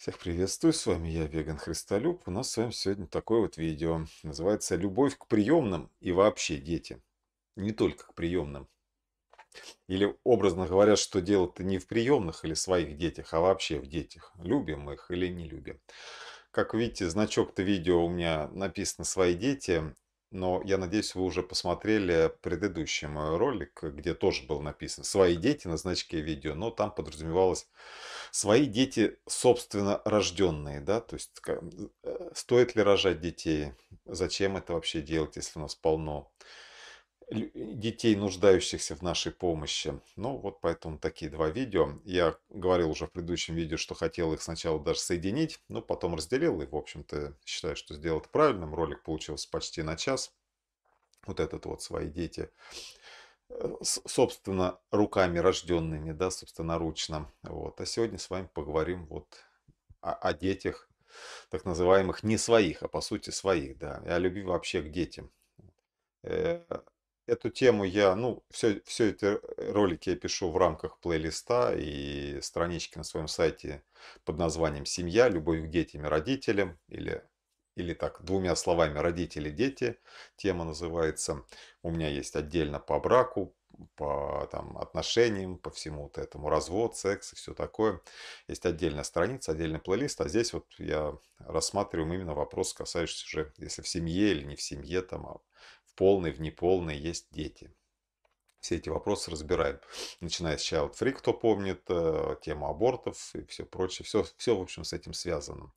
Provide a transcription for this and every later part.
Всех приветствую, с вами я, Веган Христолюб. У нас с вами сегодня такое вот видео. Называется «Любовь к приемным и вообще дети». Не только к приемным. Или образно говоря, что дело-то не в приемных или своих детях, а вообще в детях. Любим их или не любим. Как видите, значок-то видео у меня написано «Свои дети», но я надеюсь, вы уже посмотрели предыдущий мой ролик, где тоже был написано «Свои дети» на значке видео, но там подразумевалось свои дети собственно рожденные, да, то есть э, стоит ли рожать детей, зачем это вообще делать, если у нас полно э, детей, нуждающихся в нашей помощи. Ну, вот поэтому такие два видео. Я говорил уже в предыдущем видео, что хотел их сначала даже соединить, но потом разделил и, в общем-то, считаю, что сделал это правильным. Ролик получился почти на час. Вот этот вот «Свои дети» Э, собственно, руками рожденными, да, собственно собственноручно. Вот. А сегодня с вами поговорим вот о, о детях, так называемых не своих, а по сути своих, да, и о любви вообще к детям. Э, эту тему я, ну, все, все эти ролики я пишу в рамках плейлиста и странички на своем сайте под названием «Семья. Любовь к детям и родителям» или или так двумя словами родители-дети. Тема называется «У меня есть отдельно по браку, по там, отношениям, по всему вот этому, развод, секс и все такое. Есть отдельная страница, отдельный плейлист, а здесь вот я рассматриваем именно вопрос, касающийся уже, если в семье или не в семье, там, а в полной, в неполной есть дети. Все эти вопросы разбираем. Начиная с Child Free, кто помнит, э, тему абортов и все прочее. Все, все в общем, с этим связано.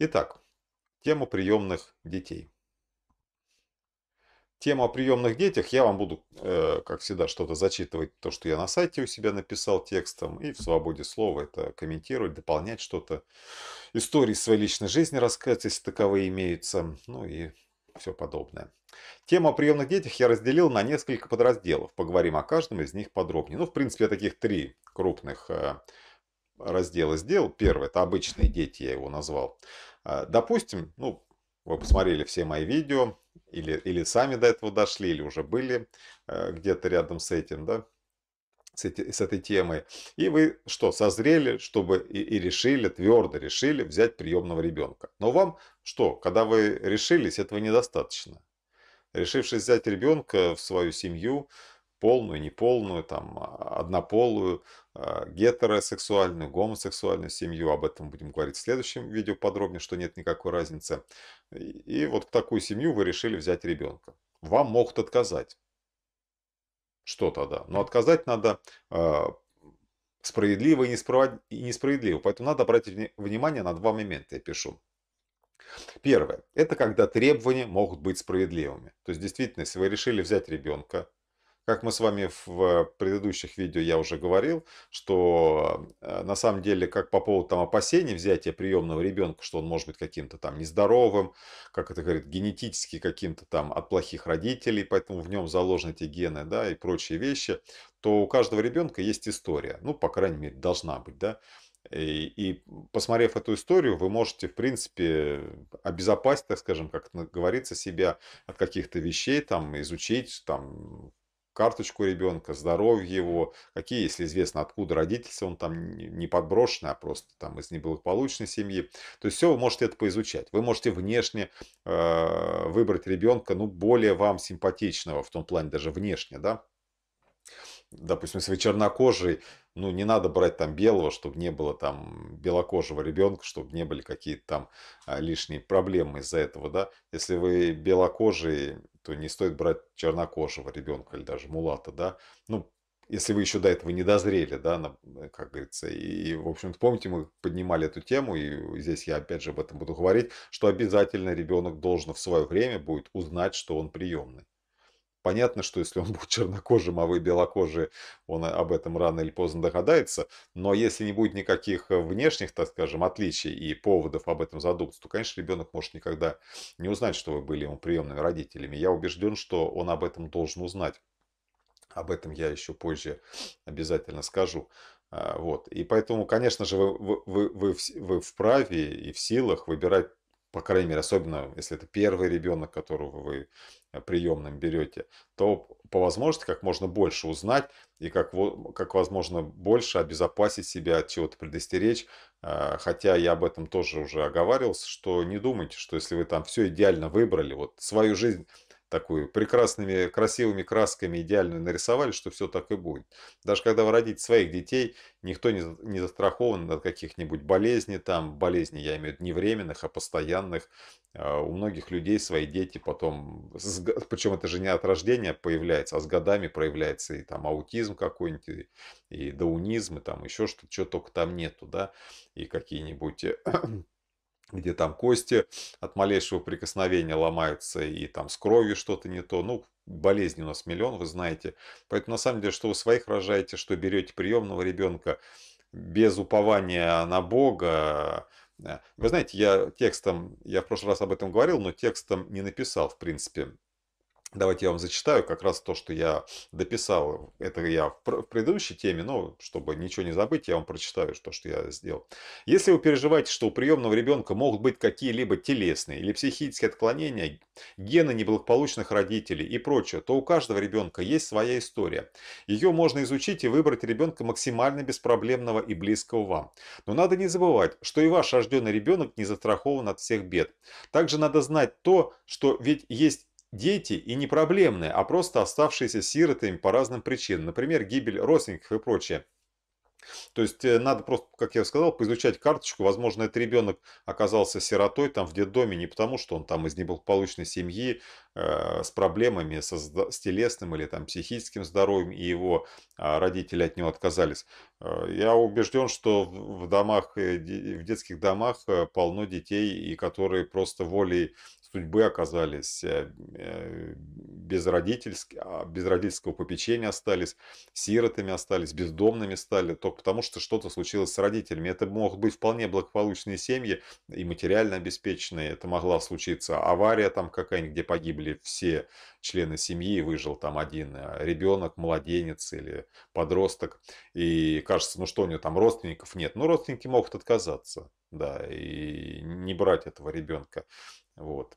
Итак, Тему приемных детей. Тему о приемных детях я вам буду, э, как всегда, что-то зачитывать, то, что я на сайте у себя написал текстом, и в свободе слова это комментировать, дополнять что-то, истории своей личной жизни рассказать, если таковые имеются, ну и все подобное. Тему о приемных детях я разделил на несколько подразделов. Поговорим о каждом из них подробнее. Ну, в принципе, я таких три крупных э, раздела сделал. Первый – это обычные дети, я его назвал. А, допустим, ну, вы посмотрели все мои видео, или, или сами до этого дошли, или уже были э, где-то рядом с этим, да, с, эти, с этой темой. И вы что, созрели, чтобы и, и решили, твердо решили взять приемного ребенка. Но вам что, когда вы решились, этого недостаточно. Решившись взять ребенка в свою семью, полную, неполную, там, а, однополую, а, гетеросексуальную, гомосексуальную семью. Об этом будем говорить в следующем видео подробнее, что нет никакой разницы. И вот в такую семью вы решили взять ребенка. Вам могут отказать. Что тогда? Но отказать надо а, справедливо и несправедливо. Поэтому надо обратить внимание на два момента, я пишу. Первое. Это когда требования могут быть справедливыми. То есть, действительно, если вы решили взять ребенка, как мы с вами в предыдущих видео я уже говорил, что э, на самом деле как по поводу там, опасений взятия приемного ребенка, что он может быть каким-то там нездоровым, как это говорит, генетически каким-то там от плохих родителей, поэтому в нем заложены эти гены да, и прочие вещи, то у каждого ребенка есть история. Ну, по крайней мере, должна быть. Да? И, и посмотрев эту историю, вы можете, в принципе, обезопасить, так скажем, как говорится, себя от каких-то вещей, там, изучить, там, карточку ребенка, здоровье его, какие, если известно, откуда родительство, он там не подброшенный, а просто там из неблагополучной семьи. То есть все вы можете это поизучать. Вы можете внешне э, выбрать ребенка, ну, более вам симпатичного, в том плане даже внешне, да, допустим, если вы чернокожий, ну, не надо брать там белого, чтобы не было там белокожего ребенка, чтобы не были какие-то там э, лишние проблемы из-за этого, да. Если вы белокожий, то не стоит брать чернокожего ребенка или даже мулата, да, ну, если вы еще до этого не дозрели, да, э, как говорится. И, в общем, помните, мы поднимали эту тему, и здесь я опять же об этом буду говорить, что обязательно ребенок должен в свое время будет узнать, что он приемный. Понятно, что если он будет чернокожим, а вы белокожие, он об этом рано или поздно догадается. Но если не будет никаких э, внешних, так скажем, отличий и поводов об этом задуматься, то, конечно, ребенок может никогда не узнать, что вы были ему приемными родителями. Я убежден, что он об этом должен узнать. Об этом я еще позже обязательно скажу. А, вот. И поэтому, конечно же, вы, вы, вы, вы, вправе и в силах выбирать, по крайней мере, особенно если это первый ребенок, которого вы Э, приемным берете, то по возможности как можно больше узнать и как, как возможно больше обезопасить себя от чего-то предостеречь. А, хотя я об этом тоже уже оговаривался, что не думайте, что если вы там все идеально выбрали, вот свою жизнь такую прекрасными, красивыми красками идеально нарисовали, что все так и будет. Даже когда вы родите своих детей, никто не, не застрахован от каких-нибудь болезней, там болезни, я имею в виду, не временных, а постоянных. А, у многих людей свои дети потом, причем это же не от рождения появляется, а с годами проявляется и там аутизм какой-нибудь, и, и даунизм, и там еще что-то, чего только там нету, да, и какие-нибудь где там кости от малейшего прикосновения ломаются, и там с кровью что-то не то. Ну, болезней у нас миллион, вы знаете. Поэтому, на самом деле, что вы своих рожаете, что берете приемного ребенка, без упования на Бога. Э, вы знаете, я текстом, я в прошлый раз об этом говорил, но текстом не написал, в принципе, Давайте я вам зачитаю как раз то, что я дописал. Это я в предыдущей теме, но чтобы ничего не забыть, я вам прочитаю то, что я сделал. Если вы переживаете, что у приемного ребенка могут быть какие-либо телесные или психические отклонения, гены неблагополучных родителей и прочее, то у каждого ребенка есть своя история. Ее можно изучить и выбрать ребенка максимально беспроблемного и близкого вам. Но надо не забывать, что и ваш рожденный ребенок не застрахован от всех бед. Также надо знать то, что ведь есть дети и не проблемные, а просто оставшиеся сиротами по разным причинам, например, гибель родственников и прочее. То есть э, надо просто, как я сказал, поизучать карточку. Возможно, этот ребенок оказался сиротой там в детдоме не потому, что он там из неблагополучной семьи э, с проблемами со, с телесным или там психическим здоровьем, и его э, родители от него отказались. Э, я убежден, что в домах, э, в детских домах э, полно детей, и которые просто волей судьбы оказались э, э, без, а, без родительского попечения остались, сиротами остались, бездомными стали, только потому что что-то случилось с родителями. Это могут быть вполне благополучные семьи и материально обеспеченные. Это могла случиться авария там какая-нибудь, где погибли все члены семьи, выжил там один э, ребенок, младенец или подросток. И кажется, ну что у него там родственников нет. Ну родственники могут отказаться, да, и не брать этого ребенка. Вот.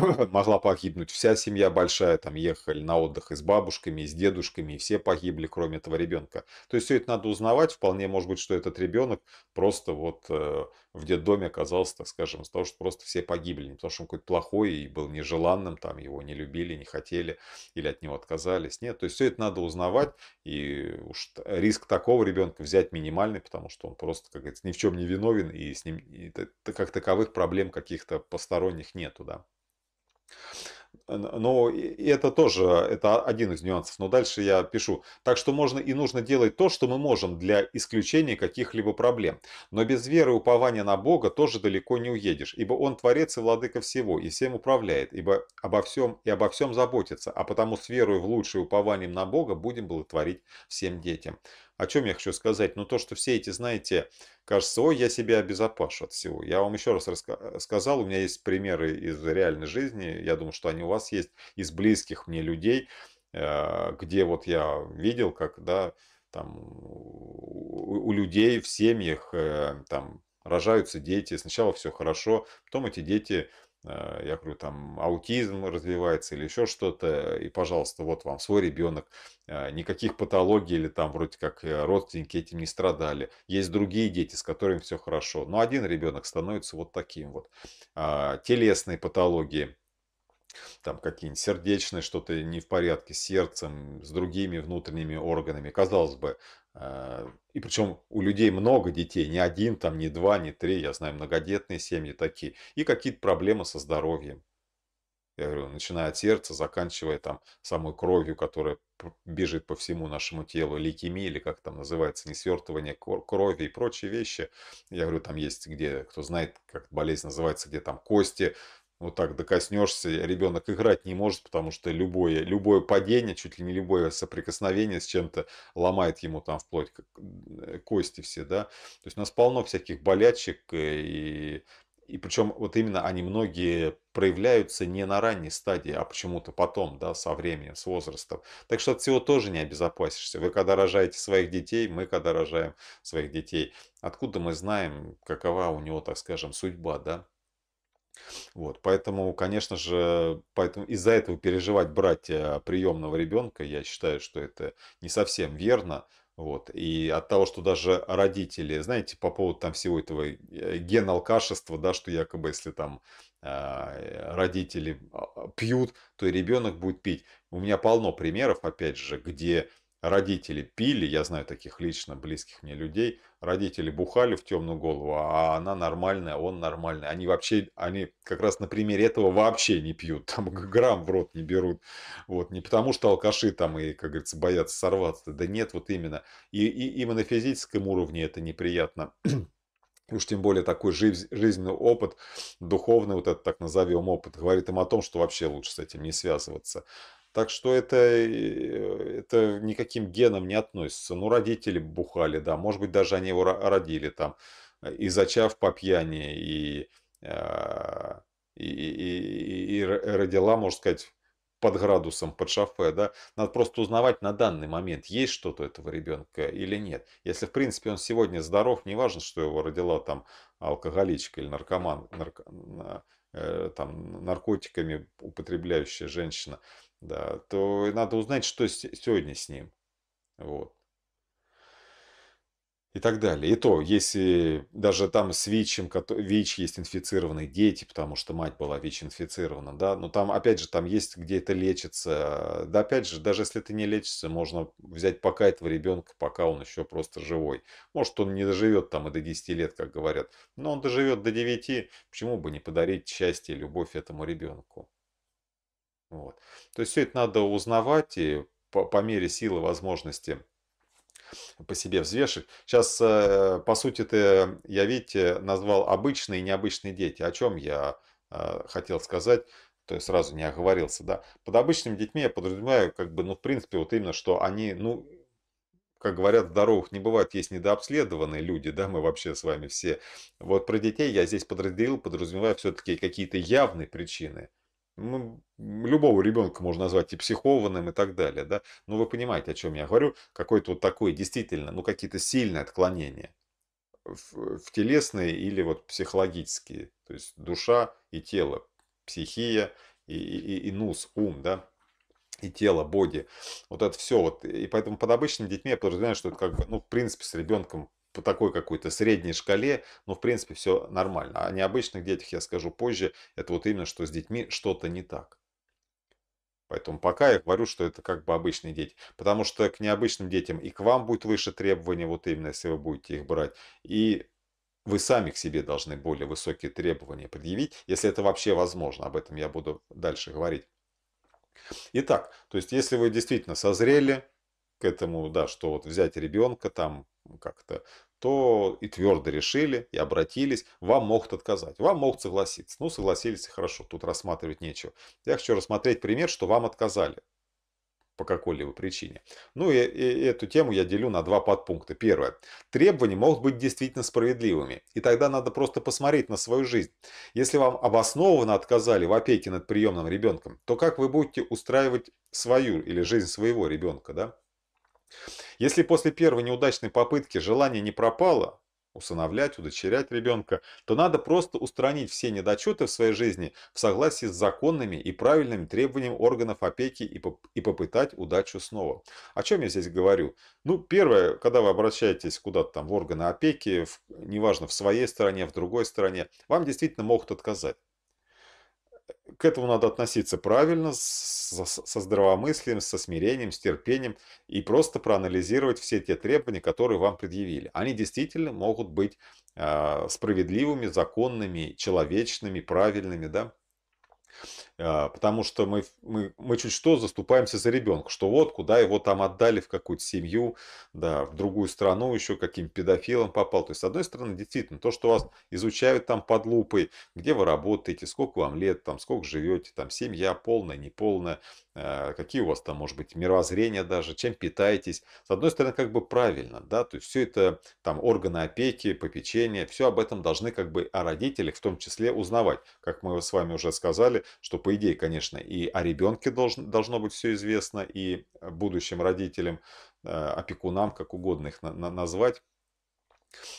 могла погибнуть вся семья большая, там ехали на отдых и с бабушками, и с дедушками, и все погибли, кроме этого ребенка. То есть все это надо узнавать, вполне может быть, что этот ребенок просто вот э, в детдоме оказался, так скажем, из-за того, что просто все погибли, не потому что он какой-то плохой и был нежеланным, там его не любили, не хотели или от него отказались. Нет, то есть все это надо узнавать, и уж риск такого ребенка взять минимальный, потому что он просто, как говорится, ни в чем не виновен, и с ним и как таковых проблем каких-то посторонних нету, да. Но это тоже это один из нюансов. Но дальше я пишу. Так что можно и нужно делать то, что мы можем для исключения каких-либо проблем. Но без веры и упования на Бога тоже далеко не уедешь, ибо Он творец и владыка всего, и всем управляет, ибо обо всем и обо всем заботится. А потому с верой в лучшее упованием на Бога будем благотворить всем детям. О чем я хочу сказать? Ну, то, что все эти, знаете, кажется, ой, я себя обезопашу от всего. Я вам еще раз рассказал. Э, у меня есть примеры из реальной жизни, я думаю, что они у вас есть, из близких мне людей, э, где вот я видел, как, да, там, у людей в семьях, э, там, рожаются дети, сначала все хорошо, потом эти дети Э, я говорю, там аутизм развивается или еще что-то, и, пожалуйста, вот вам свой ребенок, э, никаких патологий или там вроде как э, родственники этим не страдали, есть другие дети, с которыми все хорошо, но один ребенок становится вот таким вот, а, телесные патологии, там какие-нибудь сердечные, что-то не в порядке с сердцем, с другими внутренними органами. Казалось бы, а, и причем у людей много детей, не один, там, не два, не три, я знаю, многодетные семьи такие. И какие-то проблемы со здоровьем. Я говорю, начиная от сердца, заканчивая там самой кровью, которая бежит по всему нашему телу, лейкемия или как там называется, несвертывание крови и прочие вещи. Я говорю, там есть где, кто знает, как болезнь называется, где там кости вот так докоснешься, ребенок играть не может, потому что любое, любое падение, чуть ли не любое соприкосновение с чем-то ломает ему там вплоть к э, кости все, да. То есть у нас полно всяких болячек, э, и, и причем вот именно они многие проявляются не на ранней стадии, а почему-то потом, да, со временем, с возрастом. Так что от всего тоже не обезопасишься. Вы когда рожаете своих детей, мы когда рожаем своих детей. Откуда мы знаем, какова у него, так скажем, судьба, да? Вот, поэтому, конечно же, поэтому из-за этого переживать братья приемного ребенка, я считаю, что это не совсем верно. Вот, и от того, что даже родители, знаете, по поводу там всего этого э, ген-алкашества, да, что якобы если там а, э, родители а, пьют, то и ребенок будет пить. У меня полно примеров, опять же, где родители пили, я знаю таких лично близких мне людей, родители бухали в темную голову, а она нормальная, он нормальный. Они вообще, они как раз на примере этого вообще не пьют, там грамм в рот не берут. Вот, не потому что алкаши там и, как говорится, боятся сорваться, да нет, вот именно. И, и именно на физическом уровне это неприятно. Уж тем более такой жизненный опыт, духовный вот этот так назовем опыт, говорит им о том, что вообще лучше с этим не связываться. Так что это, э, это никаким геном не относится. Ну, родители бухали, да, может быть, даже они его родили там, э, и зачав по пьяни, и, и, и, и родила, можно сказать, под градусом, под шафе, да, надо просто узнавать на данный момент, есть что-то этого ребенка или нет. Если, в принципе, он сегодня здоров, неважно, что его родила там алкоголичка или наркоман, нарко, э, там, наркотиками употребляющая женщина, да, то надо узнать, что сегодня с ним. Вот. И так далее. И то, если даже там с ВИЧем, ВИЧ есть инфицированные дети, потому что мать была ВИЧ-инфицирована, да, но там, опять же, там есть где это лечится. Да, опять же, даже если это не лечится, можно взять пока этого ребенка, пока он еще просто живой. Может, он не доживет там и до 10 лет, как говорят, но он доживет до 9, почему бы не подарить счастье и любовь этому ребенку? Вот. То есть все это надо узнавать и по, по мере силы возможности по себе взвешивать. Сейчас, э, по сути ты, я, видите, назвал обычные и необычные дети. О чем я э, хотел сказать, то есть сразу не оговорился, да. Под обычными детьми я подразумеваю, как бы, ну, в принципе, вот именно, что они, ну, как говорят, здоровых не бывает, есть недообследованные люди, да, мы вообще с вами все. Вот про детей я здесь подразделил, подразумевая все-таки какие-то явные причины – ну, любого ребенка можно назвать и психованным и так далее, да. Но вы понимаете, о чем я говорю. Какое-то вот такое действительно, ну, какие-то сильные отклонения в, в телесные или вот психологические. То есть душа и тело, психия и, и, и нус, ум, да, и тело, боди. Вот это все. Вот. И поэтому под обычными детьми я подразумеваю, что это как бы, ну, в принципе, с ребенком по такой какой-то средней шкале, ну, в принципе, все нормально. О а необычных детях я скажу позже. Это вот именно, что с детьми что-то не так. Поэтому пока я говорю, что это как бы обычные дети. Потому что к необычным детям и к вам будет выше требования, вот именно, если вы будете их брать. И вы сами к себе должны более высокие требования предъявить, если это вообще возможно. Об этом я буду дальше говорить. Итак, то есть если вы действительно созрели, к этому, да, что вот взять ребенка там как-то, то и твердо решили, и обратились, вам могут отказать, вам могут согласиться. Ну, согласились, и хорошо, тут рассматривать нечего. Я хочу рассмотреть пример, что вам отказали по какой-либо причине. Ну и, и эту тему я делю на два подпункта. Первое. Требования могут быть действительно справедливыми. И тогда надо просто посмотреть на свою жизнь. Если вам обоснованно отказали в опеке над приемным ребенком, то как вы будете устраивать свою или жизнь своего ребенка, да? Если после первой неудачной попытки желание не пропало, усыновлять, удочерять ребенка, то надо просто устранить все недочеты в своей жизни в согласии с законными и правильными требованиями органов опеки и, поп и попытать удачу снова. О чем я здесь говорю? Ну, первое, когда вы обращаетесь куда-то там в органы опеки, в, неважно, в своей стране, в другой стране, вам действительно могут отказать к этому надо относиться правильно, со здравомыслием, со смирением, с терпением и просто проанализировать все те требования, которые вам предъявили. Они действительно могут быть а, справедливыми, законными, человечными, правильными, да? А, потому что мы, мы, мы чуть что заступаемся за ребенка, что вот куда его там отдали в какую-то семью, да, в другую страну еще каким педофилом попал. То есть, с одной стороны, действительно, то, что вас изучают там под лупой, где вы работаете, сколько вам лет, там, сколько живете, там, семья полная, неполная, Э, какие у вас там, может быть, мировоззрения даже, чем питаетесь. С одной стороны, как бы правильно, да, то есть все это там органы опеки, попечения, все об этом должны как бы о родителях в том числе узнавать. Как мы с вами уже сказали, что по идее, конечно, и о ребенке должен, должно быть все известно, и будущим родителям, э, опекунам, как угодно их на на назвать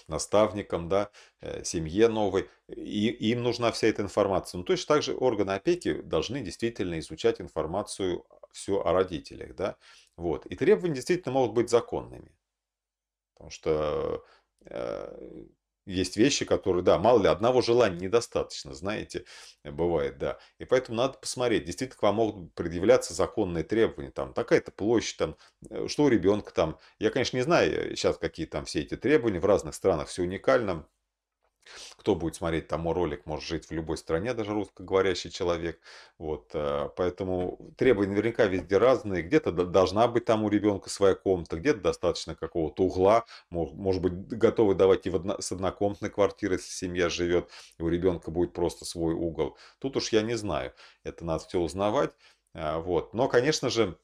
наставникам, да, э, семье новой, и им нужна вся эта информация. Ну, точно так же органы опеки должны действительно изучать информацию а, все о родителях, да, вот. И требования действительно могут быть законными, потому что э, есть вещи, которые, да, мало ли, одного желания недостаточно, знаете, бывает, да. И поэтому надо посмотреть, действительно к вам могут предъявляться законные требования, там, такая-то площадь, там, э, что у ребенка там. Я, конечно, не знаю сейчас, э, какие там все эти требования, в разных странах все уникально, кто будет смотреть тому ролик, может жить в любой стране, даже русскоговорящий человек. Вот, э, поэтому требования наверняка везде разные. Где-то должна быть там у ребенка своя комната, где-то достаточно какого-то угла. Может быть, готовы давать и в одно, с однокомнатной квартиры, если семья живет, и у ребенка будет просто свой угол. Тут уж я не знаю. Это надо все узнавать. А, вот. Но, конечно же,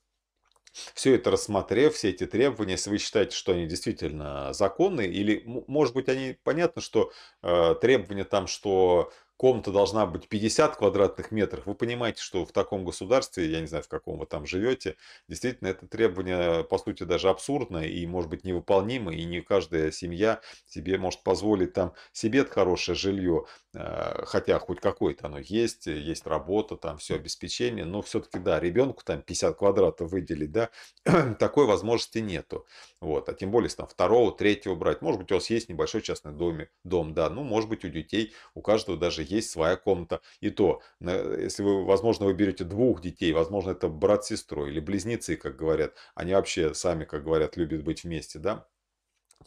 все это рассмотрев, все эти требования, если вы считаете, что они действительно законны, или, может быть, они понятно, что э, требования там, что комната должна быть 50 квадратных метров, вы понимаете, что в таком государстве, я не знаю, в каком вы там живете, действительно это требование, по сути, даже абсурдное и, может быть, невыполнимо, и не каждая семья себе может позволить там себе хорошее жилье, а, хотя хоть какое-то оно есть, есть работа, там все обеспечение, но все-таки, да, ребенку там 50 квадратов выделить, да, такой возможности нету. Вот, а тем более, там второго, третьего брать, может быть, у вас есть небольшой частный домик, дом, да, ну, может быть, у детей, у каждого даже есть своя комната. И то, э, если вы, возможно, вы берете двух детей, возможно, это брат с сестрой или близнецы, как говорят, они вообще сами, как говорят, любят быть вместе, да,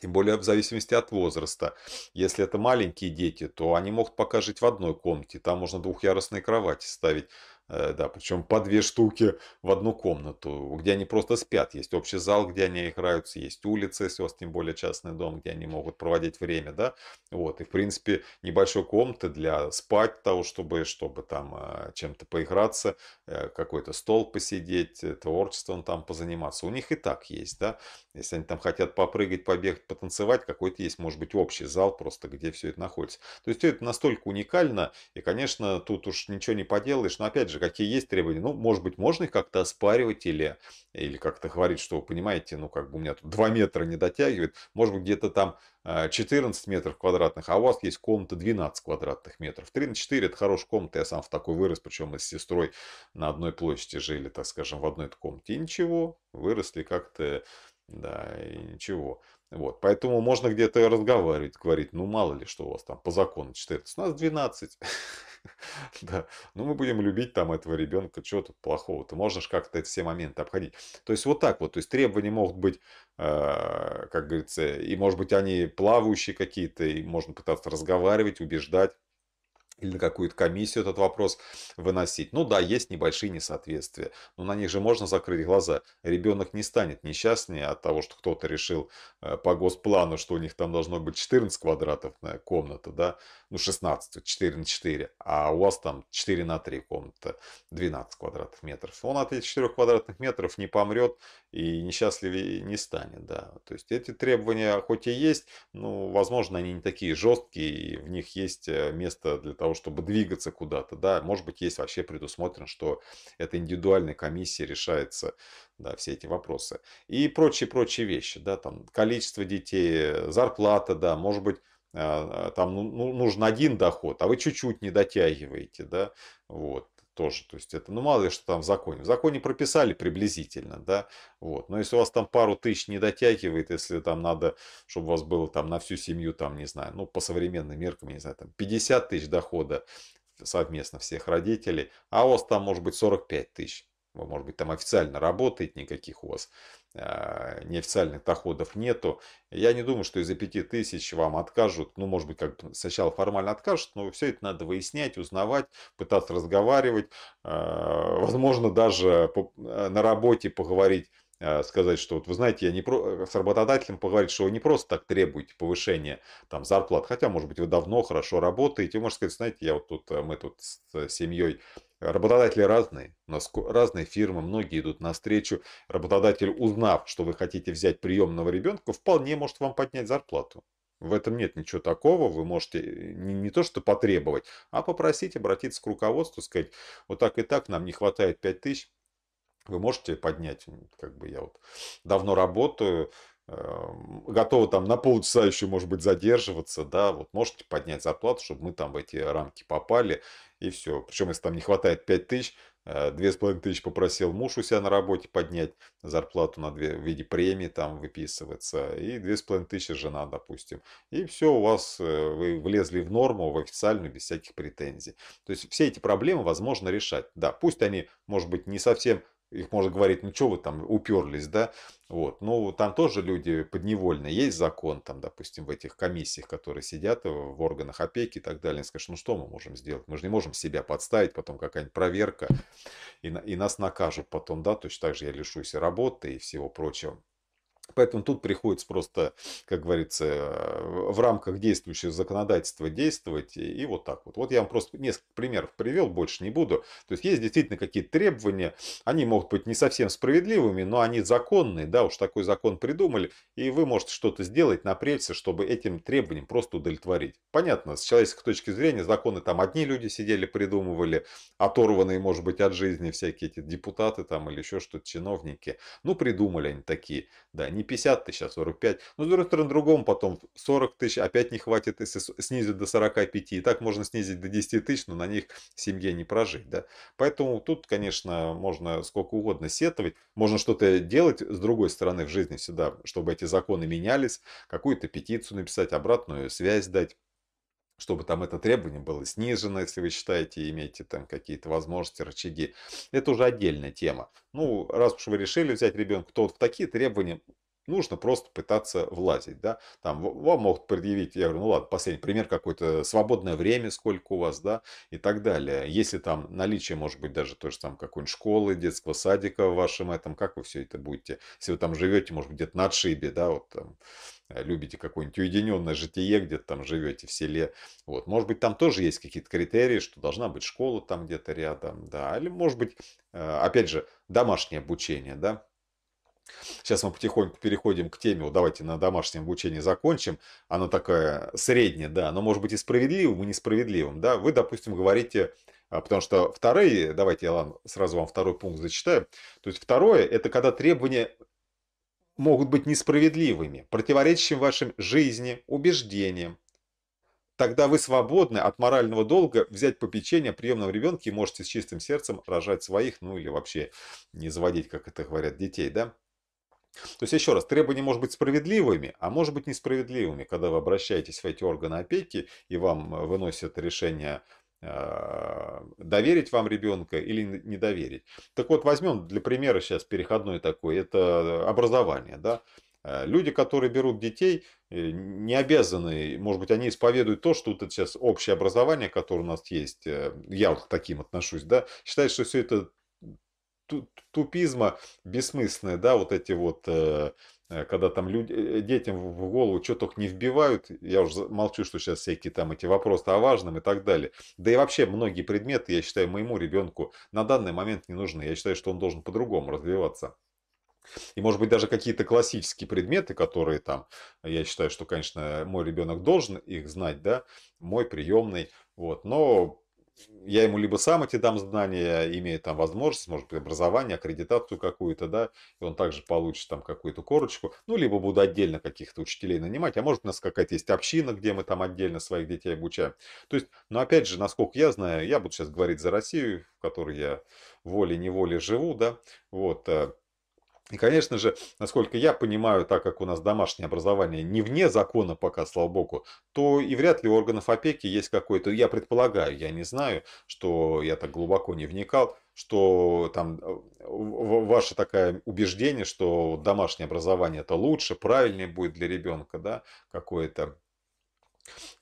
тем более в зависимости от возраста. Если это маленькие дети, то они могут пока жить в одной комнате. Там можно двухъярусные кровати ставить. Э, да, причем по две штуки в одну комнату, где они просто спят. Есть общий зал, где они играются, есть улицы, если у вас тем более частный дом, где они могут проводить время, да. Вот, и в принципе небольшой комнаты для спать того, чтобы, чтобы там э, чем-то поиграться, э, какой-то стол посидеть, творчеством там позаниматься. У них и так есть, да. Если они там хотят попрыгать, побегать, потанцевать, какой-то есть, может быть, общий зал просто, где все это находится. То есть это настолько уникально, и, конечно, тут уж ничего не поделаешь, но опять же, какие есть требования. Ну, может быть, можно их как-то оспаривать или, или как-то говорить, что, понимаете, ну, как бы у меня тут 2 метра не дотягивает. Может быть, где-то там 14 а, метров квадратных, а у вас есть комната 12 квадратных метров. 3 на 4 это хорошая комната, я сам в такой вырос, причем мы с сестрой на одной площади жили, так скажем, в одной комнате. И ничего, выросли как-то, да, и ничего. Вот, поэтому можно где-то разговаривать, говорить, ну мало ли, что у вас там по закону 14, у нас 12. Да, ну мы будем любить там этого ребенка, чего тут плохого ты можешь как-то все моменты обходить. То есть вот так вот, то есть требования могут быть, а, как говорится, и может быть они плавающие какие-то, и можно пытаться разговаривать, убеждать или на какую-то комиссию этот вопрос выносить. Ну да, есть небольшие несоответствия, но на них же можно закрыть глаза. Ребенок не станет несчастнее от того, что кто-то решил э, по госплану, что у них там должно быть 14 квадратов э, комната, да, ну 16, 4 на 4, а у вас там 4 на 3 комната, 12 квадратных метров. Он от этих 4 квадратных метров не помрет и несчастливее не станет, да. То есть эти требования хоть и есть, но, возможно, они не такие жесткие, и в них есть э, место для того, чтобы двигаться куда-то, да. Может быть, есть вообще предусмотрено, что это индивидуальная комиссия решается, да, все эти вопросы. И прочие-прочие вещи, да, там количество детей, э, зарплата, да, может быть, а, а, там ну, ну, нужен один доход, а вы чуть-чуть не дотягиваете, да, вот тоже, то есть это, ну мало ли что там в законе, в законе прописали приблизительно, да, вот, но если у вас там пару тысяч не дотягивает, если там надо, чтобы у вас было там на всю семью, там, не знаю, ну по современным меркам, не знаю, там 50 тысяч дохода совместно всех родителей, а у вас там может быть 45 тысяч, вы, может быть, там официально работает, никаких у вас а, неофициальных доходов нету. Я не думаю, что из-за 5000 вам откажут. Ну, может быть, как сначала формально откажут, но все это надо выяснять, узнавать, пытаться разговаривать. А, возможно, даже а, на работе поговорить сказать, что вот вы знаете, я не про... с работодателем поговорить, что вы не просто так требуете повышения там, зарплат, хотя, может быть, вы давно хорошо работаете, вы можете сказать, знаете, я вот тут, мы тут с семьей Работодатели разные, у нас разные фирмы, многие идут навстречу. Работодатель, узнав, что вы хотите взять приемного ребенка, вполне может вам поднять зарплату. В этом нет ничего такого, вы можете э, не, не то что потребовать, а попросить обратиться к руководству, сказать, вот так и так, нам не хватает 5 тысяч, вы можете поднять, как бы я вот давно работаю, Эм, готовы там на полчаса еще, может быть, задерживаться, да, вот можете поднять зарплату, чтобы мы там в эти рамки попали, и все. Причем, если там не хватает 5 тысяч, э, две с половиной тысячи попросил муж у себя на работе поднять зарплату на две, в виде премии там выписываться, и две с половиной тысячи жена, допустим. И все, у вас, э, вы влезли в норму, в официальную, без всяких претензий. То есть, все эти проблемы возможно решать. Да, пусть они, может быть, не совсем их можно говорить, ну что вы там уперлись, да, вот, но ну, там тоже люди подневольные, есть закон там, допустим, в этих комиссиях, которые сидят э, в органах опеки и так далее, скажешь, ну что мы можем сделать, мы же не можем себя подставить, потом какая-нибудь проверка, и, и нас накажут потом, да, точно так же я лишусь работы и всего прочего, Поэтому тут приходится просто, как говорится, в рамках действующего законодательства действовать. И вот так вот. Вот я вам просто несколько примеров привел, больше не буду. То есть есть действительно какие-то требования. Они могут быть не совсем справедливыми, но они законные. Да, уж такой закон придумали. И вы можете что-то сделать, напрячься, чтобы этим требованиям просто удовлетворить. Понятно, с человеческой точки зрения законы там одни люди сидели, придумывали, оторванные, может быть, от жизни всякие эти депутаты там или еще что-то, чиновники. Ну, придумали они такие. Да, не 50 тысяч, а 45. Но, с другой стороны, другому потом 40 тысяч опять не хватит, если снизят до 45. И так можно снизить до 10 тысяч, но на них семье не прожить. Да? Поэтому тут, конечно, можно сколько угодно сетовать. Можно что-то делать с другой стороны в жизни всегда, чтобы эти законы менялись. Какую-то петицию написать, обратную связь дать чтобы там это требование было снижено, если вы считаете, имеете там какие-то возможности, рычаги. Это уже отдельная тема. Ну, раз уж вы решили взять ребенка, то вот в такие требования Нужно просто пытаться влазить, да. Там вам могут предъявить, я говорю, ну ладно, последний пример какой-то, свободное время сколько у вас, да, и так далее. Если там наличие, может быть, даже же там какой-нибудь школы, детского садика в вашем этом, как вы все это будете? Если вы там живете, может быть, где-то на отшибе, да, вот там, э, любите какое-нибудь уединенное житие, где-то там живете в селе. Вот. Может быть, там тоже есть какие-то критерии, что должна быть школа там где-то рядом, да. Или, может быть, э, опять же, домашнее обучение, да. Сейчас мы потихоньку переходим к теме, вот давайте на домашнем обучении закончим. Оно такое среднее, да, но может быть и справедливым, и несправедливым, да. Вы, допустим, говорите, а, потому что вторые, давайте я сразу вам второй пункт зачитаю. То есть второе, это когда требования могут быть несправедливыми, противоречащими вашим жизни, убеждениям, тогда вы свободны от морального долга взять попечение о приемном и можете с чистым сердцем рожать своих, ну или вообще не заводить, как это говорят, детей, да? То есть, еще раз, требования может быть справедливыми, а может быть несправедливыми, когда вы обращаетесь в эти органы опеки и вам э, выносят решение э, доверить вам ребенка или не доверить. Так вот, возьмем для примера сейчас переходной такой, это образование. Да? Э, люди, которые берут детей, не обязаны, может быть, они исповедуют то, что вот сейчас общее образование, которое у нас есть, я вот к таким отношусь, да, считаю, что все это тупизма бессмысленные, да, вот эти вот, э, э, когда там люди, э, детям в голову что только не вбивают, я уже молчу, что сейчас всякие там эти вопросы о важном и так далее. Да и вообще многие предметы, я считаю, моему ребенку на данный момент не нужны. Я считаю, что он должен по-другому развиваться. И, может быть, даже какие-то классические предметы, которые там, я считаю, что, конечно, мой ребенок должен их знать, да, мой приемный, вот, но я ему либо сам эти дам знания, имея там возможность, может быть, образование, аккредитацию какую-то, да, и он также получит там какую-то корочку, ну, либо буду отдельно каких-то учителей нанимать, а может, у нас какая-то есть община, где мы там отдельно своих детей обучаем. То есть, ну, опять же, насколько я знаю, я буду сейчас говорить за Россию, в которой я волей-неволей живу, да, вот, э, и, конечно же, насколько я понимаю, так как у нас домашнее образование не вне закона пока, слава богу, то и вряд ли у органов опеки есть какой-то, я предполагаю, я не знаю, что я так глубоко не вникал, что там э, ваше такое убеждение, что домашнее образование это лучше, правильнее будет для ребенка, да, какое-то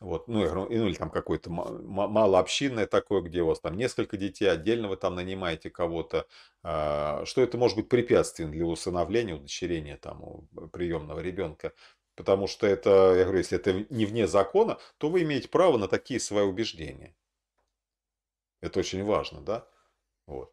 вот, ну, ну или там какое-то малообщинное такое, где у вас там несколько детей, отдельно вы там нанимаете кого-то, а, что это может быть препятствием для усыновления, удочерения там у приемного ребенка. Потому что это, я говорю, если это не вне закона, то вы имеете право на такие свои убеждения. Это очень важно, да? Вот.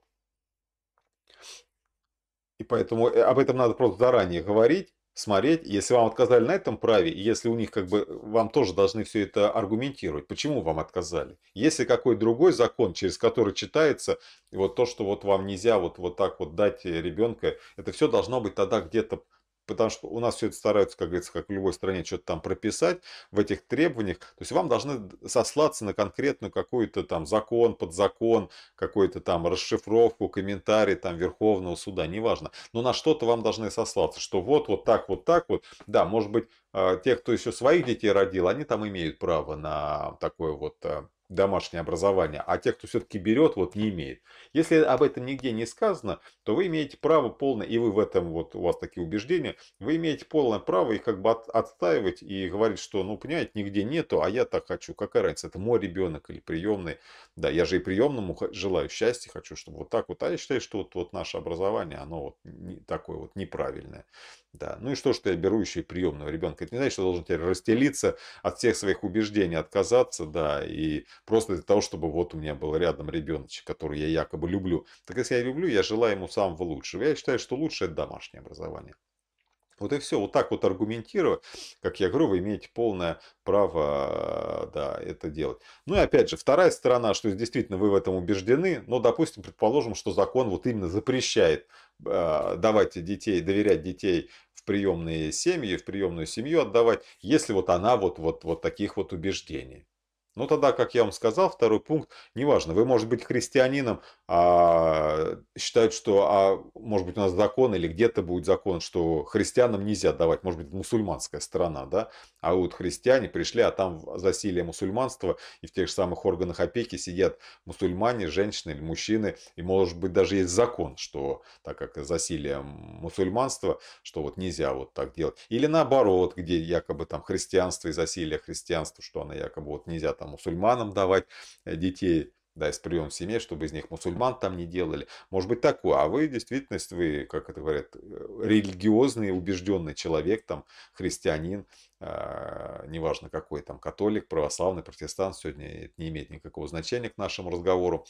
И поэтому э, об этом надо просто заранее говорить, смотреть, если вам отказали на этом праве, и если у них как бы вам тоже должны все это аргументировать, почему вам отказали. если какой-то другой закон, через который читается вот то, что вот вам нельзя вот, вот так вот дать ребенка, это все должно быть тогда где-то потому что у нас все это стараются, как говорится, как в любой стране, что-то там прописать в этих требованиях. То есть вам должны сослаться на конкретную какой-то там закон, подзакон, какую то там расшифровку, комментарий там Верховного суда, неважно. Но на что-то вам должны сослаться, что вот, вот так, вот так вот. Да, может быть, а, те, кто еще своих детей родил, они там имеют право на такое вот а, домашнее образование, а тех, кто все-таки берет, вот не имеет. Если об этом нигде не сказано, то вы имеете право полное, и вы в этом вот у вас такие убеждения, вы имеете полное право их как бы от, отстаивать и говорить, что ну понимаете, нигде нету, а я так хочу. Какая разница, это мой ребенок или приемный. Да, я же и приемному желаю счастья, хочу, чтобы вот так вот. А я считаю, что вот, вот наше образование, оно вот не, такое вот неправильное. Да. Ну и что, что я беру еще и приемного ребенка? Это не значит, что должен теперь расстелиться от всех своих убеждений, отказаться, да, и просто для того, чтобы вот у меня был рядом ребеночек, который я якобы люблю. Так если я люблю, я желаю ему самого лучшего. Я считаю, что лучшее это домашнее образование. Вот и все. Вот так вот аргументируя, как я говорю, вы имеете полное право да, это делать. Ну и опять же, вторая сторона, что действительно вы в этом убеждены, но, допустим, предположим, что закон вот именно запрещает а, давать детей, доверять детей приемные семьи, в приемную семью отдавать, если вот она вот, вот, вот таких вот убеждений. Но ну, тогда, как я вам сказал, второй пункт, неважно, вы можете быть христианином, а, считают, что, а, может быть, у нас закон или где-то будет закон, что христианам нельзя давать, может быть, мусульманская страна, да, а вот христиане пришли, а там засилие мусульманства, и в тех же самых органах опеки сидят мусульмане, женщины или мужчины, и, может быть, даже есть закон, что, так как засилие мусульманства, что вот нельзя вот так делать. Или наоборот, где якобы там христианство и засилие христианства, что она якобы вот нельзя там мусульманам давать э, детей, да, из прием в семье, чтобы из них мусульман там не делали. Может быть такое, а вы действительно, вы, как это говорят, э, религиозный, убежденный человек, там, христианин, э, неважно какой там, католик, православный, протестант, сегодня это не имеет никакого значения к нашему разговору.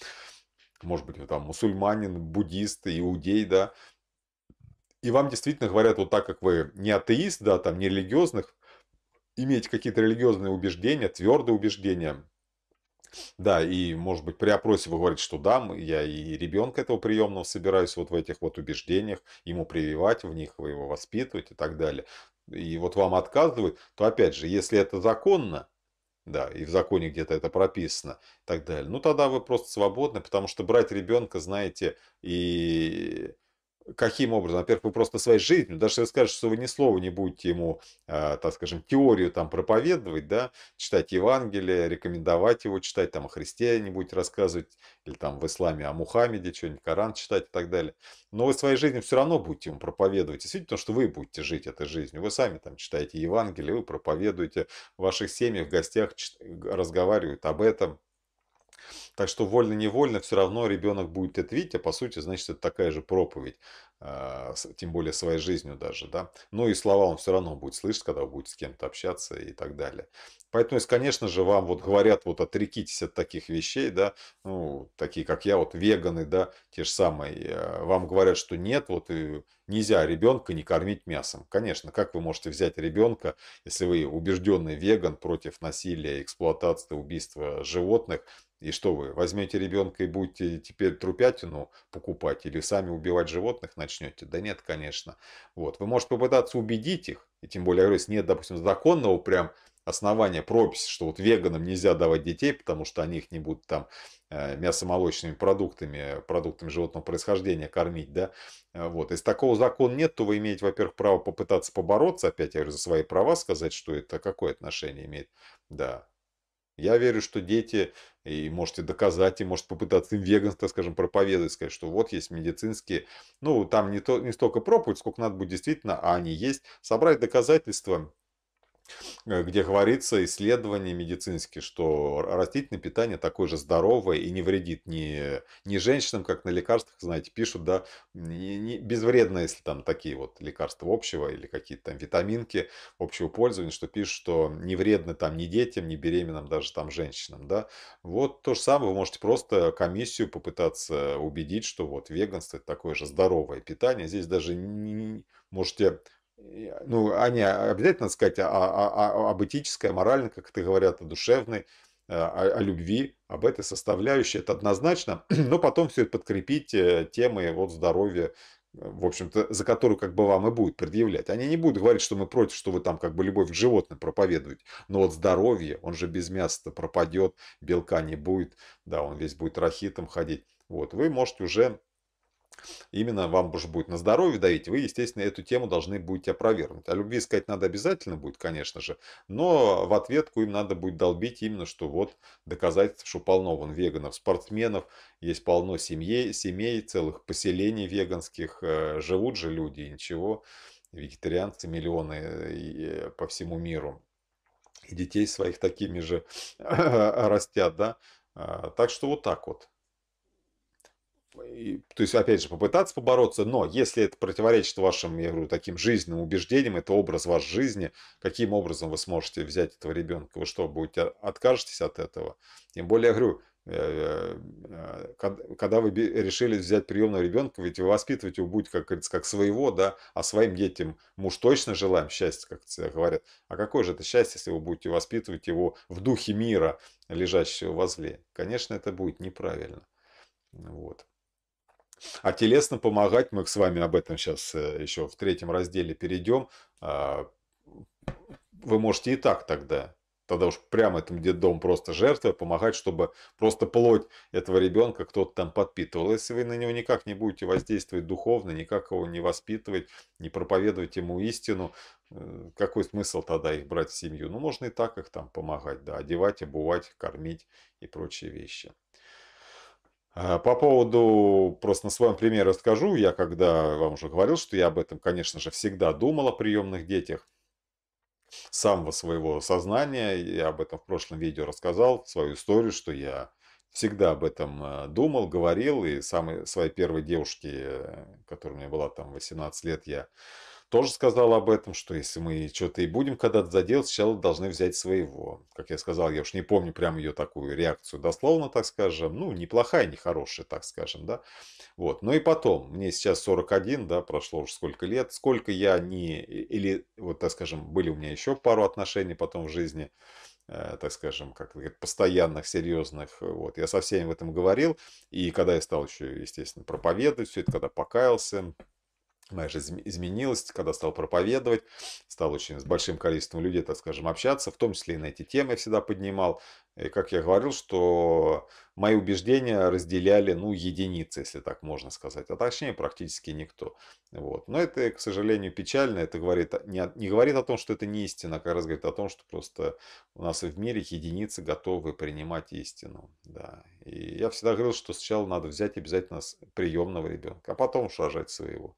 Может быть, вы там мусульманин, буддист, иудей, да, и вам действительно говорят, вот так как вы не атеист, да, там, не религиозных, имеете какие-то религиозные убеждения, твердые убеждения, да, и, может быть, при опросе вы говорите, что да, я и ребенка этого приемного собираюсь вот в этих вот убеждениях, ему прививать, в них вы его воспитывать и так далее. И вот вам отказывают, то опять же, если это законно, да, и в законе где-то это прописано и так далее, ну тогда вы просто свободны, потому что брать ребенка, знаете, и Каким образом? Во-первых, вы просто своей жизнью, даже если вы скажете, что вы ни слова не будете ему, э, так скажем, теорию там проповедовать, да, читать Евангелие, рекомендовать его читать, там о Христе не будете рассказывать, или там в исламе о Мухаммеде, что-нибудь Коран читать и так далее. Но вы своей жизнью все равно будете ему проповедовать. Действительно, потому что вы будете жить этой жизнью. Вы сами там читаете Евангелие, вы проповедуете в ваших семьях, в гостях разговаривают об этом, так что вольно-невольно все равно ребенок будет это видеть, а по сути, значит, это такая же проповедь, а, тем более своей жизнью даже, да. Ну и слова он все равно будет слышать, когда вы будете с кем-то общаться и так далее. Поэтому, если, конечно же, вам вот говорят, вот отрекитесь от таких вещей, да, ну, такие, как я, вот веганы, да, те же самые, а, вам говорят, что нет, вот э, нельзя ребенка не кормить мясом. Конечно, как вы можете взять ребенка, если вы убежденный веган против насилия, эксплуатации, убийства животных, и что вы, возьмете ребенка и будете теперь трупятину покупать или сами убивать животных начнете? Да нет, конечно. Вот. Вы можете попытаться убедить их, и тем более, говорю, нет, допустим, законного прям основания, пропись, что вот веганам нельзя давать детей, потому что они их не будут там э, мясомолочными продуктами, продуктами животного происхождения кормить, да, э, вот. Если такого закона нет, то вы имеете, во-первых, право попытаться побороться, опять я говорю, за свои права сказать, что это а какое отношение имеет, да, я верю, что дети, и можете доказать, и может попытаться им веганство, скажем, проповедовать, сказать, что вот есть медицинские, ну, там не, то, не столько проповедь, сколько надо будет действительно, а они есть, собрать доказательства Э, где говорится исследования медицинские, что растительное питание такое же здоровое и не вредит ни, ни женщинам, как на лекарствах, знаете, пишут, да, не, не, безвредно, если там такие вот лекарства общего или какие-то там витаминки общего пользования, что пишут, что не вредно там ни детям, ни беременным, даже там женщинам, да. Вот то же самое, вы можете просто комиссию попытаться убедить, что вот веганство это такое же здоровое питание, здесь даже не, можете а, ну, они а, обязательно сказать о, о, о, об этической, моральной, как это говорят, о душевной, а, о, о любви, об этой составляющей, это однозначно, но потом все это подкрепить э, темой вот здоровья, э, в общем-то, за которую как бы вам и будет предъявлять. Они не будут говорить, что мы против, что вы там как бы любовь к животным проповедуете. Но вот здоровье, он же без мяса пропадет, белка не будет, да, он весь будет рахитом ходить. Вот, вы можете уже именно вам уже будет на здоровье давить, вы, естественно, эту тему должны будете опровергнуть. О любви сказать надо обязательно будет, конечно же, но в ответку им надо будет долбить именно, что вот доказательств, что полно вон веганов, спортсменов, есть полно семей, семей целых поселений веганских, э, живут же люди, ничего, вегетарианцы миллионы э, по всему миру. И детей своих такими же э, растят, да. А, так что вот так вот то есть, опять же, попытаться побороться, но если это противоречит вашим, я говорю, таким жизненным убеждениям, это образ вашей жизни, каким образом вы сможете взять этого ребенка, вы что, будете, откажетесь от этого? Тем более, я говорю, э, э, э, когда вы решили взять приемного ребенка, ведь вы воспитываете его будете, как говорится, как своего, да, а своим детям муж точно желаем счастья, как всегда говорят. А какое же это счастье, если вы будете воспитывать его в духе мира, лежащего возле? Конечно, это будет неправильно. Вот. А телесно помогать, мы с вами об этом сейчас э, еще в третьем разделе перейдем. А, вы можете и так тогда тогда уж прямо этому детдом просто жертвы, помогать, чтобы просто плоть этого ребенка кто-то там подпитывал. Если вы на него никак не будете воздействовать духовно, никак его не воспитывать, не проповедовать ему истину, э, какой смысл тогда их брать в семью? Ну, можно и так их там помогать, да, одевать, обувать, кормить и прочие вещи. А, по поводу, просто на своем примере расскажу, я когда вам уже говорил, что я об этом, конечно же, всегда думал о приемных детях, самого своего сознания, я об этом в прошлом видео рассказал, свою историю, что я всегда об этом э, думал, говорил, и самой, своей первой девушке, э, которая у меня была там 18 лет, я тоже сказал об этом, что если мы что-то и будем когда-то заделать, сначала должны взять своего. Как я сказал, я уж не помню прям ее такую реакцию дословно, так скажем. Ну, неплохая, нехорошая, так скажем, да. Вот. Но и потом, мне сейчас 41, да, прошло уже сколько лет. Сколько я не... Или, вот так скажем, были у меня еще пару отношений потом в жизни э, так скажем, как постоянных, серьезных. Вот. Я со всеми в этом говорил. И когда я стал еще, естественно, проповедовать все это, когда покаялся, моя жизнь изменилась, когда стал проповедовать, стал очень с большим количеством людей, так скажем, общаться, в том числе и на эти темы я всегда поднимал. И как я говорил, что мои убеждения разделяли, ну, единицы, если так можно сказать, а точнее практически никто. Вот. Но это, к сожалению, печально, это говорит, не, не говорит о том, что это не истина, а как раз говорит о том, что просто у нас в мире единицы готовы принимать истину. Да. И я всегда говорил, что сначала надо взять обязательно приемного ребенка, а потом уж рожать своего.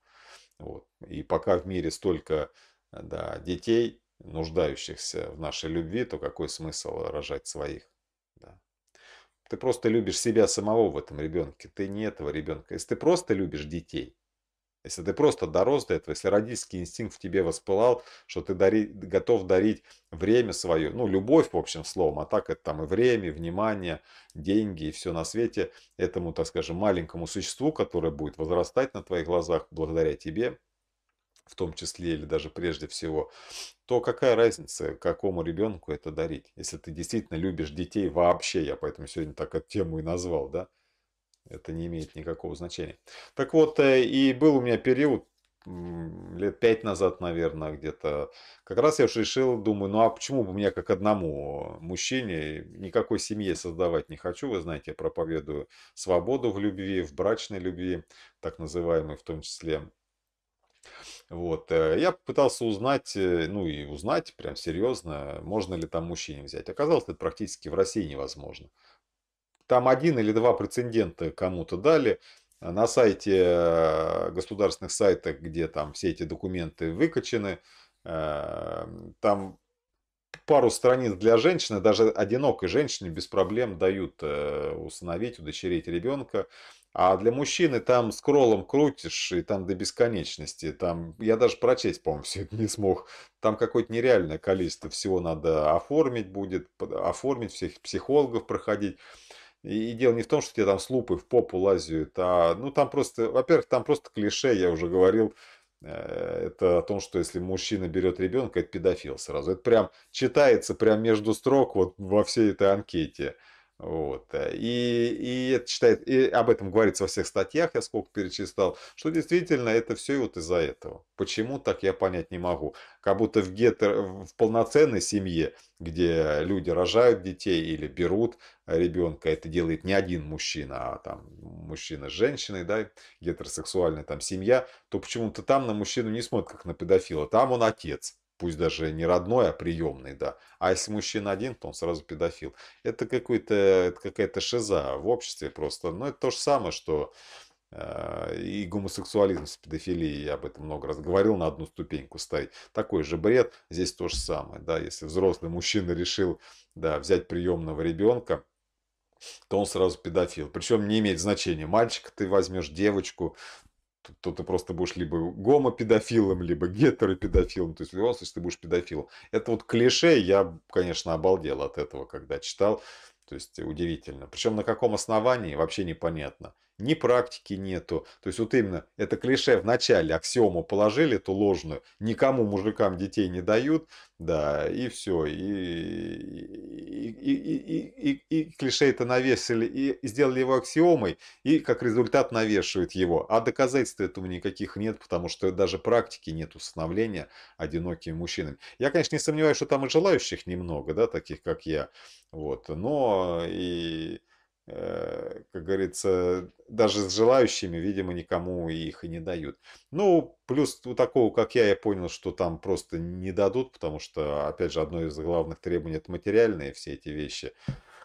Вот. И пока в мире столько да, детей, нуждающихся в нашей любви, то какой смысл рожать своих? Да. Ты просто любишь себя самого в этом ребенке, ты не этого ребенка. Если ты просто любишь детей, если ты просто дорос до этого, если родительский инстинкт в тебе воспылал, что ты дари, готов дарить время свое, ну, любовь, в общем, словом, а так это там и время, и внимание, деньги и все на свете этому, так скажем, маленькому существу, которое будет возрастать на твоих глазах благодаря тебе, в том числе или даже прежде всего, то какая разница, какому ребенку это дарить? Если ты действительно любишь детей вообще, я поэтому сегодня так эту тему и назвал, да, это не имеет никакого значения. Так вот, э, и был у меня период, лет пять назад, наверное, где-то, как раз я уж решил, думаю, ну а почему бы мне как одному мужчине никакой семьи создавать не хочу, вы знаете, я проповедую свободу в любви, в брачной любви, так называемой в том числе. Вот, э, я пытался узнать, э, ну и узнать прям серьезно, можно ли там мужчине взять. Оказалось, это практически в России невозможно. Там один или два прецедента кому-то дали. А на сайте, э, государственных сайтах, где там все эти документы выкачаны. Эм, там пару страниц для женщины, даже одинокой женщине без проблем дают э, установить, удочерить ребенка. А для мужчины там скроллом крутишь, и там до бесконечности. Там, я даже прочесть, по-моему, все это не смог. Там какое-то нереальное количество всего надо оформить будет, оформить всех психологов проходить. И, дело не в том, что тебе там слупы в попу лазят, а, ну, там просто, во-первых, там просто клише, я уже говорил, э, это о том, что если мужчина берет ребенка, это педофил сразу. Это прям читается прям между строк вот во всей этой анкете. Вот. Э, и, и это считает, и об этом говорится во всех статьях, я сколько перечитал, что действительно это все вот из-за этого. Почему так я понять не могу. Как будто в, гетер, в полноценной семье, где люди рожают детей или берут ребенка, это делает не один мужчина, а там мужчина с женщиной, да, гетеросексуальная там семья, то почему-то там на мужчину не смотрят, как на педофила. Там он отец пусть даже не родной, а приемный, да. А если мужчина один, то он сразу педофил. Это, это какая-то шиза в обществе просто. Но это то же самое, что э, и гомосексуализм с педофилией, я об этом много раз говорил, на одну ступеньку ставить. Такой же бред, здесь то же самое. Да, если взрослый мужчина решил да, взять приемного ребенка, то он сразу педофил. Причем не имеет значения, мальчика ты возьмешь, девочку, то ты просто будешь либо гомопедофилом, либо гетеропедофилом. То есть в любом случае ты будешь педофилом. Это вот клише, я, конечно, обалдел от этого, когда читал. То есть удивительно. Причем на каком основании, вообще непонятно ни практики нету. То есть вот именно это клише в начале, аксиому положили, ту ложную, никому мужикам детей не дают, да, и все. И, и, и, и, и, и клише это навесили, и сделали его аксиомой, и как результат навешивают его. А доказательств этому никаких нет, потому что даже практики нет установления одинокими мужчинами. Я, конечно, не сомневаюсь, что там и желающих немного, да, таких как я, вот, но и Э, как говорится, даже с желающими, видимо, никому их и не дают. Ну, плюс у такого, как я, я понял, что там просто не дадут, потому что, опять же, одно из главных требований – это материальные все эти вещи.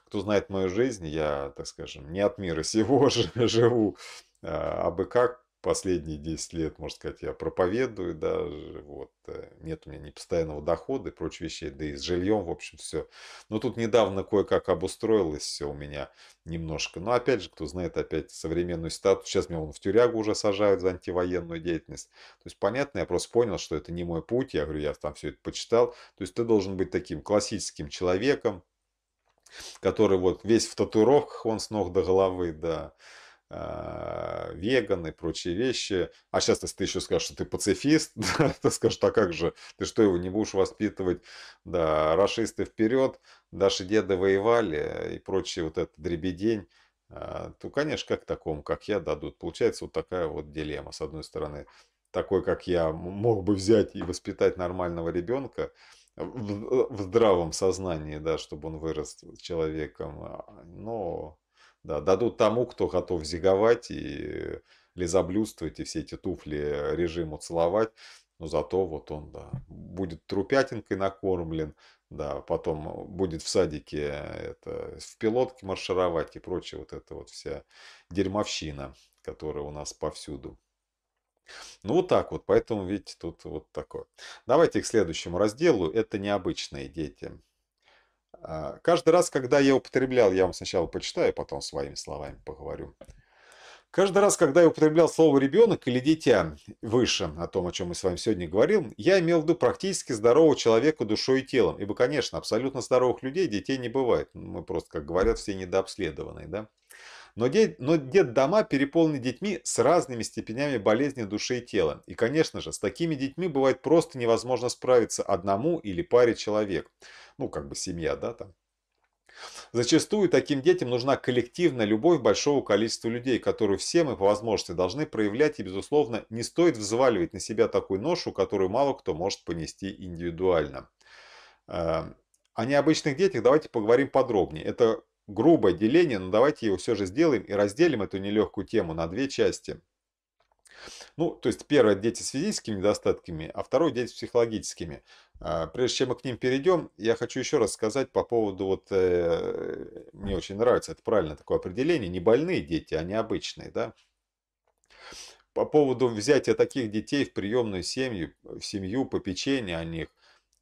Кто знает мою жизнь, я, так скажем, не от мира сего живу, а, а бы как, последние 10 лет, можно сказать, я проповедую даже, вот, э, нет у меня ни постоянного дохода и прочих вещей, да и с жильем, в общем, все. Но тут недавно кое-как обустроилось все у меня немножко. Но опять же, кто знает опять современную статус, сейчас меня вон в тюрягу уже сажают за антивоенную деятельность. То есть, понятно, я просто понял, что это не мой путь, я говорю, я там все это почитал. То есть, ты должен быть таким классическим человеком, который вот весь в татуировках, он с ног до головы, да, а, веганы, прочие вещи. А сейчас, если ты еще скажешь, что ты пацифист, ты скажешь, а как же, ты что, его не будешь воспитывать? Да, расисты вперед, даже деды воевали и прочие вот этот дребедень а, то, конечно, как такому, как я, дадут. Получается вот такая вот дилемма. С одной стороны, такой, как я, мог бы взять и воспитать нормального ребенка в здравом сознании, да, чтобы он вырос человеком, а, но да, дадут тому, кто готов зиговать и лизоблюдствовать, и все эти туфли режиму целовать. Но зато вот он, да, будет трупятинкой накормлен, да, потом будет в садике это, в пилотке маршировать и прочее вот это вот вся дерьмовщина, которая у нас повсюду. Ну вот так вот, поэтому видите, тут вот такое. Давайте к следующему разделу, это необычные дети. А, каждый раз, когда я употреблял, я вам сначала почитаю, а потом своими словами поговорю. Каждый раз, когда я употреблял слово «ребенок» или «дитя» выше о том, о чем мы с вами сегодня говорим, я имел в виду практически здорового человека душой и телом. Ибо, конечно, абсолютно здоровых людей детей не бывает. Мы просто, как говорят, все недообследованные. Да? Но, дед но детдома переполнены детьми с разными степенями болезни души и тела. И, конечно же, с такими детьми бывает просто невозможно справиться одному или паре человек ну, как бы семья, да, там. Зачастую таким детям нужна коллективная любовь большого количества людей, которую все мы по возможности должны проявлять, и, безусловно, не стоит взваливать на себя такую ношу, которую мало кто может понести индивидуально. Э, о необычных детях давайте поговорим подробнее. Это грубое деление, но давайте его все же сделаем и разделим эту нелегкую тему на две части. Ну, то есть первое – дети с физическими недостатками, а второе – дети с психологическими. А, прежде чем мы к ним перейдем, я хочу еще раз сказать по поводу, вот э, мне очень нравится, это правильно такое определение, не больные дети, а не обычные, да. По поводу взятия таких детей в приемную семью, в семью, попечения о них,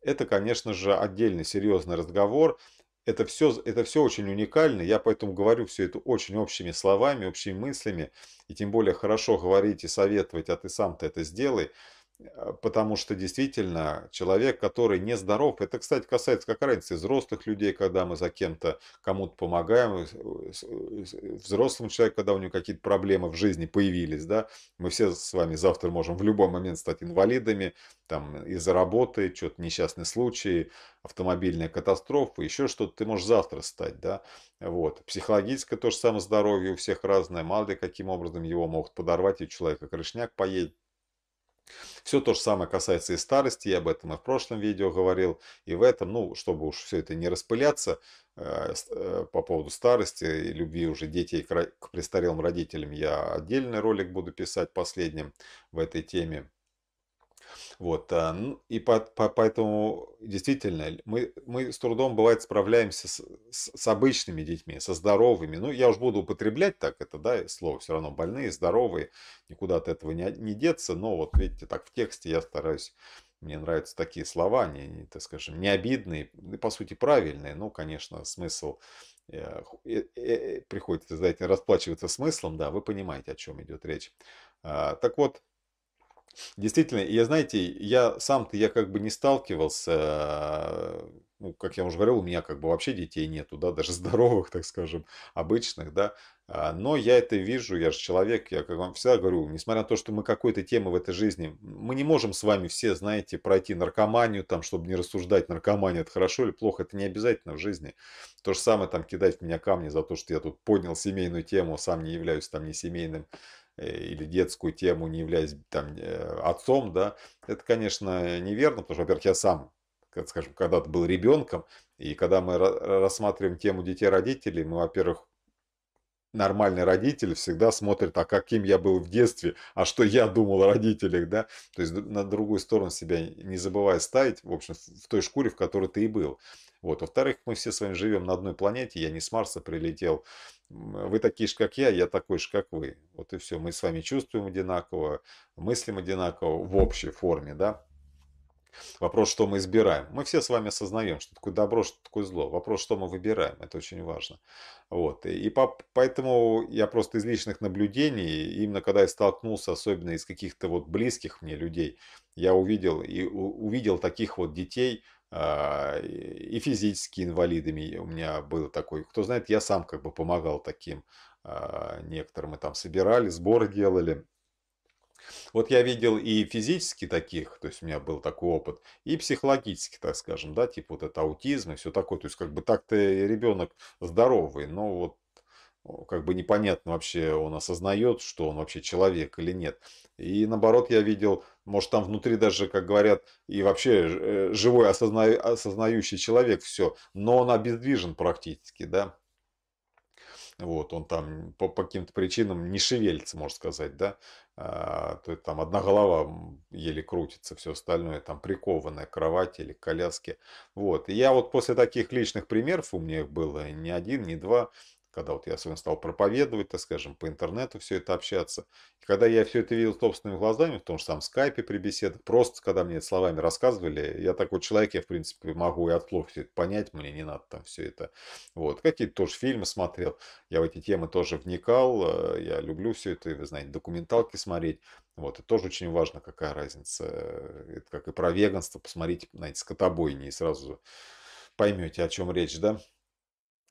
это, конечно же, отдельный серьезный разговор. Это все, это все очень уникально, я поэтому говорю все это очень общими словами, общими мыслями, и тем более хорошо говорить и советовать, а ты сам-то это сделай – Э, потому что действительно человек, который не здоров, это, кстати, касается как разницы взрослых людей, когда мы за кем-то, кому-то помогаем, э, э, взрослому человеку, когда у него какие-то проблемы в жизни появились, да, мы все с вами завтра можем в любой момент стать инвалидами, там, из-за работы, что-то несчастный случай, автомобильная катастрофа, еще что-то, ты можешь завтра стать, да, вот. Психологическое то же самое здоровье у всех разное, мало ли каким образом его могут подорвать, и у человека крышняк поедет, все то же самое касается и старости, я об этом и в прошлом видео говорил, и в этом, ну, чтобы уж все это не распыляться, э, э, по поводу старости и любви уже детей к престарелым родителям я отдельный ролик буду писать последним в этой теме. Вот, а, ну, и по, по, поэтому действительно мы, мы с трудом бывает справляемся с, с, с обычными детьми, со здоровыми. Ну, я уж буду употреблять так это, да, слово все равно больные, здоровые, никуда от этого не, не деться. Но вот видите, так в тексте я стараюсь мне нравятся такие слова, они, они так скажем, не обидные, ну, по сути правильные, но, ну, конечно, смысл э, э, э, приходится, знаете, расплачиваться смыслом, да, вы понимаете, о чем идет речь. А, так вот, Действительно, я, знаете, я сам-то я как бы не сталкивался, ну, как я уже говорил, у меня как бы вообще детей нету, да, даже здоровых, так скажем, обычных, да, а, но я это вижу, я же человек, я как вам всегда говорю, несмотря на то, что мы какой-то темы в этой жизни, мы не можем с вами все, знаете, пройти наркоманию, там, чтобы не рассуждать, наркомания это хорошо или плохо, это не обязательно в жизни. То же самое там кидать в меня камни за то, что я тут поднял семейную тему, сам не являюсь там не семейным Э, или детскую тему, не являясь там э, отцом, да, это, конечно, неверно, потому что, во-первых, я сам скажем, когда-то был ребенком, и когда мы рассматриваем тему детей-родителей, мы, во-первых, нормальный родитель всегда смотрит, а каким я был в детстве, а что я думал о родителях, да, то есть на другую сторону себя не забывая ставить, в общем, в той шкуре, в которой ты и был. Вот. Во-вторых, мы все с вами живем на одной планете, я не с Марса прилетел. Вы такие же, как я, я такой же, как вы. Вот и все. Мы с вами чувствуем одинаково, мыслим одинаково в общей форме, да. Вопрос, что мы избираем. Мы все с вами осознаем, что такое добро, что такое зло. Вопрос, что мы выбираем, это очень важно. Вот. И, и по, поэтому я просто из личных наблюдений, именно когда я столкнулся, особенно из каких-то вот близких мне людей, я увидел и у, увидел таких вот детей, а, и физически инвалидами. У меня был такой, кто знает, я сам как бы помогал таким а, некоторым. Мы там собирали, сбор делали. Вот я видел и физически таких, то есть у меня был такой опыт, и психологически, так скажем, да, типа вот это аутизм и все такое. То есть как бы так-то ребенок здоровый, но вот как бы непонятно вообще, он осознает, что он вообще человек или нет. И наоборот, я видел, может, там внутри даже, как говорят, и вообще э, живой осозна... осознающий человек все, но он обездвижен практически, да. Вот, он там по, по каким-то причинам не шевелится, можно сказать, да. А, то есть там одна голова еле крутится, все остальное там прикованное кровать или к коляске. Вот, и я вот после таких личных примеров, у меня их было не один, не два, когда вот я с вами стал проповедовать, так скажем, по интернету все это общаться. И когда я все это видел собственными глазами, в том же самом скайпе при беседах, просто когда мне словами рассказывали, я такой человек, я в принципе могу и от слов все это понять, мне не надо там все это. Вот, какие-то тоже фильмы смотрел, я в эти темы тоже вникал, э, я люблю все это, вы знаете, документалки смотреть. Вот, это тоже очень важно, какая разница. Э, это как и про веганство, посмотрите знаете, эти скотобойни и сразу поймете, о чем речь, да.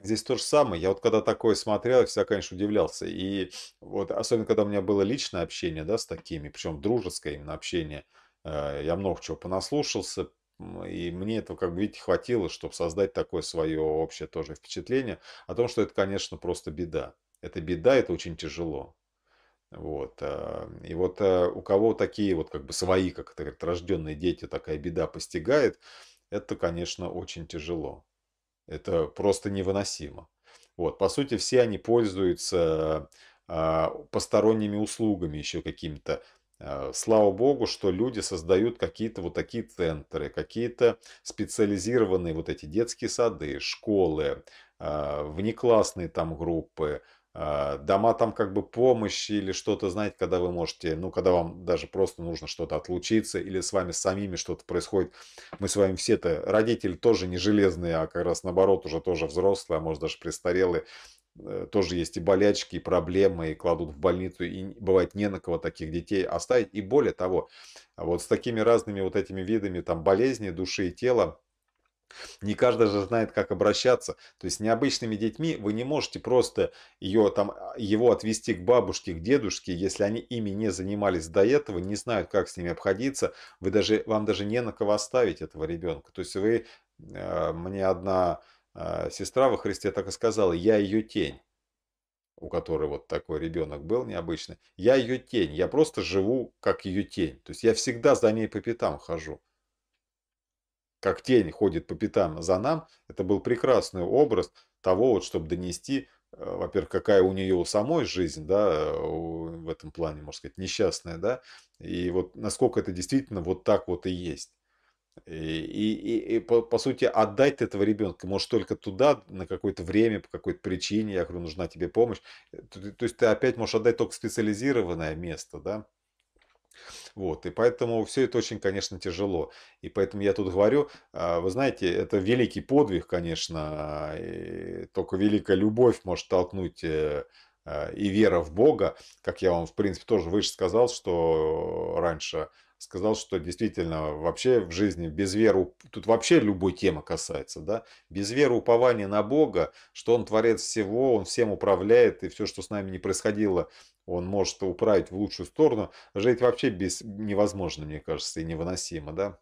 Здесь то же самое. Я вот когда такое смотрел, всегда, конечно, удивлялся. И вот особенно, когда у меня было личное общение, да, с такими, причем дружеское именно общение, э, я много чего понаслушался, и мне этого, как бы, видите, хватило, чтобы создать такое свое общее тоже впечатление о том, что это, конечно, просто беда. Это беда, это очень тяжело. Вот. Э, и вот э, у кого такие вот как бы свои, как это говорят, рожденные дети, такая беда постигает, это, конечно, очень тяжело. Это просто невыносимо. Вот, по сути, все они пользуются а, посторонними услугами еще какими-то. А, слава богу, что люди создают какие-то вот такие центры, какие-то специализированные вот эти детские сады, школы, а, внеклассные там группы, а, дома там как бы помощи или что-то, знаете, когда вы можете, ну, когда вам даже просто нужно что-то отлучиться или с вами самими что-то происходит. Мы с вами все-то, родители тоже не железные, а как раз наоборот уже тоже взрослые, а может даже престарелые. Э, тоже есть и болячки, и проблемы, и кладут в больницу, и бывает не на кого таких детей оставить. И более того, вот с такими разными вот этими видами там болезни души и тела, не каждый же знает, как обращаться. То есть необычными детьми вы не можете просто ее, там, а, его отвести к бабушке, к дедушке, если они ими не занимались до этого, не знают, как с ними обходиться. Вы даже, вам даже не на кого оставить этого ребенка. То есть вы, а, мне одна а, сестра во Христе так и сказала, я ее тень у которой вот такой ребенок был необычный, я ее тень, я просто живу как ее тень. То есть я всегда за ней по пятам хожу как тень ходит по пятам за нам, это был прекрасный образ того, вот, чтобы донести, э, во-первых, какая у нее у самой жизнь, да, э, в этом плане, можно сказать, несчастная, да, и вот насколько это действительно вот так вот и есть. И, и, и по, по сути, отдать этого ребенка может только туда, на какое-то время, по какой-то причине, я говорю, нужна тебе помощь. Э, то, то есть ты опять можешь отдать только специализированное место, да? Вот, и поэтому все это очень, конечно, тяжело. И поэтому я тут говорю, а, вы знаете, это великий подвиг, конечно, и только великая любовь может толкнуть э, а, и вера в Бога, как я вам, в принципе, тоже выше сказал, что раньше сказал, что действительно вообще в жизни без веры, тут вообще любой тема касается, да, без веры упования на Бога, что Он творец всего, Он всем управляет, и все, что с нами не происходило, Он может управить в лучшую сторону, жить вообще без, невозможно, мне кажется, и невыносимо, да.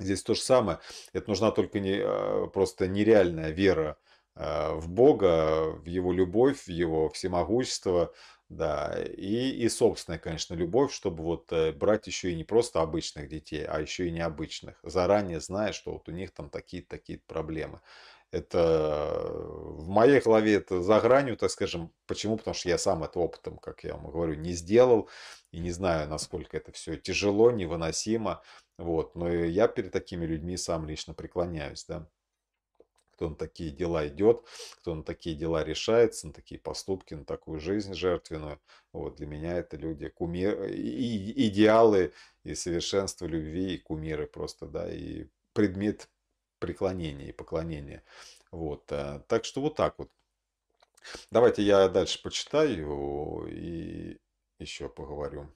Здесь то же самое, это нужна только не, а, просто нереальная вера а, в Бога, в Его любовь, в Его всемогущество, да, и, и собственная, конечно, любовь, чтобы вот э, брать еще и не просто обычных детей, а еще и необычных, заранее зная, что вот у них там такие-то такие проблемы. Это в моей голове это за гранью, так скажем. Почему? Потому что я сам это опытом, как я вам говорю, не сделал. И не знаю, насколько это все тяжело, невыносимо. Вот. Но я перед такими людьми сам лично преклоняюсь. Да кто на такие дела идет, кто на такие дела решается, на такие поступки, на такую жизнь жертвенную. Вот для меня это люди, кумир, и, идеалы и совершенство любви, и кумиры просто, да, и предмет преклонения и поклонения. Вот, э, так что вот так вот. Давайте я дальше почитаю и еще поговорю.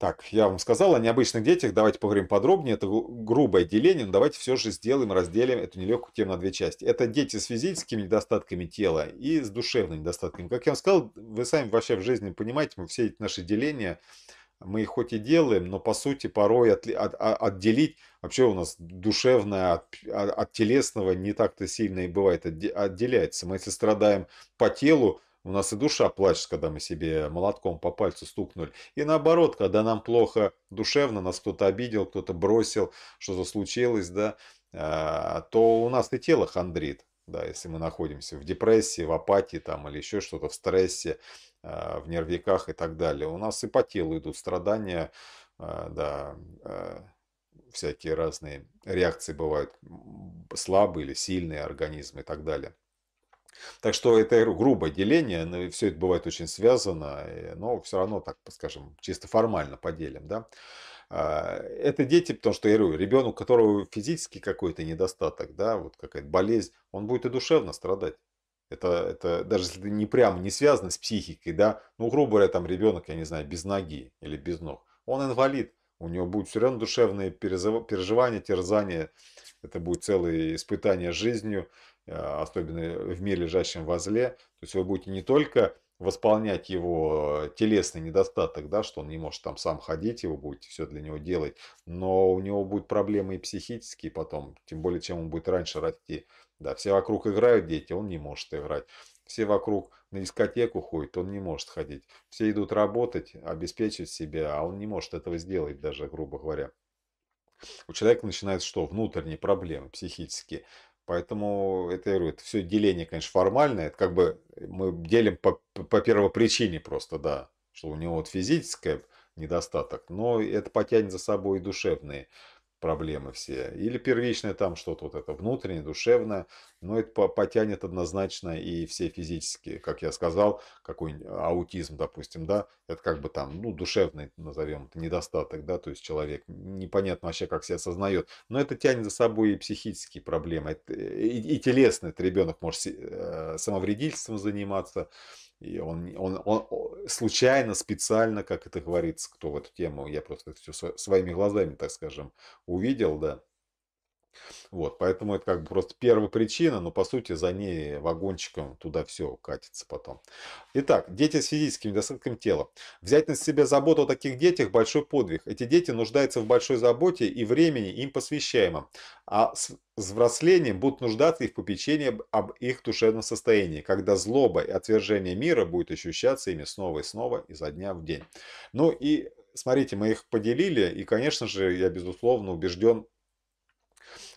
Так, я вам сказал о необычных детях, давайте поговорим подробнее. Это грубое деление, но давайте все же сделаем, разделим эту нелегкую тему на две части. Это дети с физическими недостатками тела и с душевными недостатками. Как я вам сказал, вы сами вообще в жизни понимаете, мы все эти наши деления, мы их хоть и делаем, но по сути порой от, от, отделить, вообще у нас душевное от, от, от телесного не так-то сильно и бывает, отделяется. Мы если страдаем по телу, у нас и душа плачет, когда мы себе молотком по пальцу стукнули. И наоборот, когда нам плохо душевно, нас кто-то обидел, кто-то бросил, что-то случилось, да, а, то у нас и тело хандрит. Да, если мы находимся в депрессии, в апатии там, или еще что-то, в стрессе, а, в нервиках и так далее. У нас и по телу идут страдания, а, да, всякие разные реакции бывают, слабые или сильные организмы и так далее. Так что это грубое деление, но все это бывает очень связано, э, но все равно, так скажем, чисто формально поделим. Да? А, это дети, потому что, я говорю, ребенок, у которого физически какой-то недостаток, да, вот какая-то болезнь, он будет и душевно страдать. Это, это даже если это не прямо не связано с психикой, да, ну, грубо говоря, там ребенок, я не знаю, без ноги или без ног, он инвалид, у него будет все равно душевные переживания, терзания, это будет целое испытание жизнью, а, особенно в мире лежащем возле. То есть вы будете не только восполнять его э, телесный недостаток, да, что он не может там сам ходить, его будете все для него делать, но у него будут проблемы и психические потом, тем более, чем он будет раньше расти. Да, все вокруг играют дети, он не может играть. Все вокруг на дискотеку ходят, он не может ходить. Все идут работать, обеспечивать себя, а он не может этого сделать даже, грубо говоря. У человека начинают что? Внутренние проблемы психические. Поэтому это, я говорю, это все деление, конечно, формальное. Это как бы мы делим по, по первопричине просто, да, что у него вот физическое недостаток, но это потянет за собой и душевные проблемы все. Или первичное там что-то вот это внутреннее, душевное, но это потянет однозначно и все физические. Как я сказал, какой а, аутизм, допустим, да, это как бы там, ну, душевный, назовем это, недостаток, да, то есть человек непонятно вообще, как себя осознает. Но это тянет за собой и психические проблемы, и, э, и, и телесные. Это ребенок может э, самовредительством заниматься, и он, он, он случайно, специально, как это говорится, кто в эту тему, я просто все своими глазами, так скажем, увидел, да, вот, поэтому это как бы просто первая причина, но по сути за ней вагончиком туда все катится потом. Итак, дети с физическим недостатком тела. Взять на себя заботу о таких детях – большой подвиг. Эти дети нуждаются в большой заботе и времени им посвящаемом, а с взрослением будут нуждаться и в попечении об их душевном состоянии, когда злоба и отвержение мира будет ощущаться ими снова и снова изо дня в день. Ну и смотрите, мы их поделили, и, конечно же, я безусловно убежден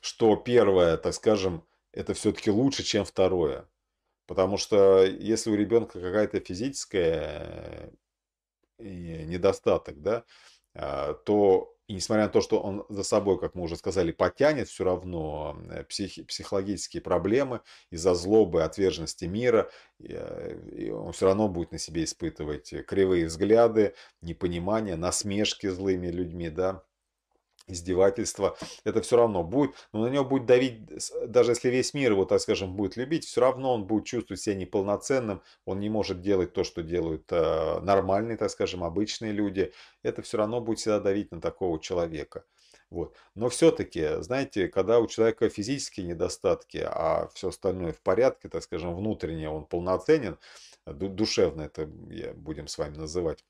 что первое, так скажем, это все-таки лучше, чем второе. Потому что если у ребенка какая-то физическая э, недостаток, да, а, то, несмотря на то, что он за собой, как мы уже сказали, потянет все равно э, псих, психологические проблемы из-за злобы, отверженности мира, и э, он все равно будет на себе испытывать кривые взгляды, непонимание, насмешки злыми людьми, да, издевательство, это все равно будет, но на него будет давить, даже если весь мир его, так скажем, будет любить, все равно он будет чувствовать себя неполноценным, он не может делать то, что делают э, нормальные, так скажем, обычные люди, это все равно будет всегда давить на такого человека. Вот. Но все-таки, знаете, когда у человека физические недостатки, а все остальное в порядке, так скажем, внутренне он полноценен, душевно это будем с вами называть,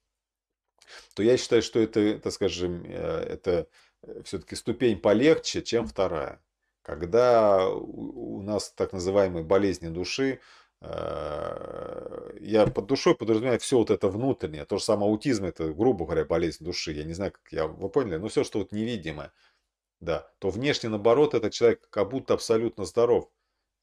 то я считаю, что это, так скажем, э, это Э, все-таки ступень полегче, чем вторая. Когда у нас так называемые болезни души, э, я под душой подразумеваю все вот это внутреннее. То же самое аутизм, это, грубо говоря, болезнь души. Я не знаю, как я, вы поняли, но ну, все, что вот невидимое. Да, то внешне, наоборот, этот человек как будто абсолютно здоров.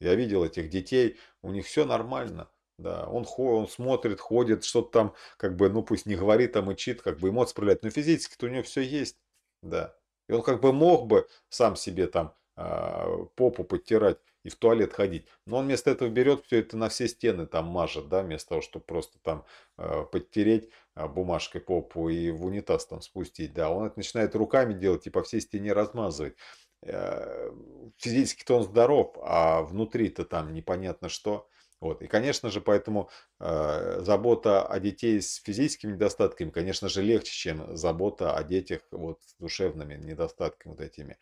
Я видел этих детей, у них все нормально. Да, он, он смотрит, ходит, что-то там, как бы, ну пусть не говорит, там мычит, как бы эмоции проявляет, но физически-то у него все есть. Да. И он как бы мог бы сам себе там а, попу подтирать и в туалет ходить. Но он вместо этого берет все это на все стены там мажет, да, вместо того, чтобы просто там а, подтереть а, бумажкой попу и в унитаз там спустить, да. Он это начинает руками делать и по всей стене размазывать. Э, физически-то он здоров, а внутри-то там непонятно что. Вот. И, конечно же, поэтому э, забота о детей с физическими недостатками, конечно же, легче, чем забота о детях вот, с душевными недостатками вот этими.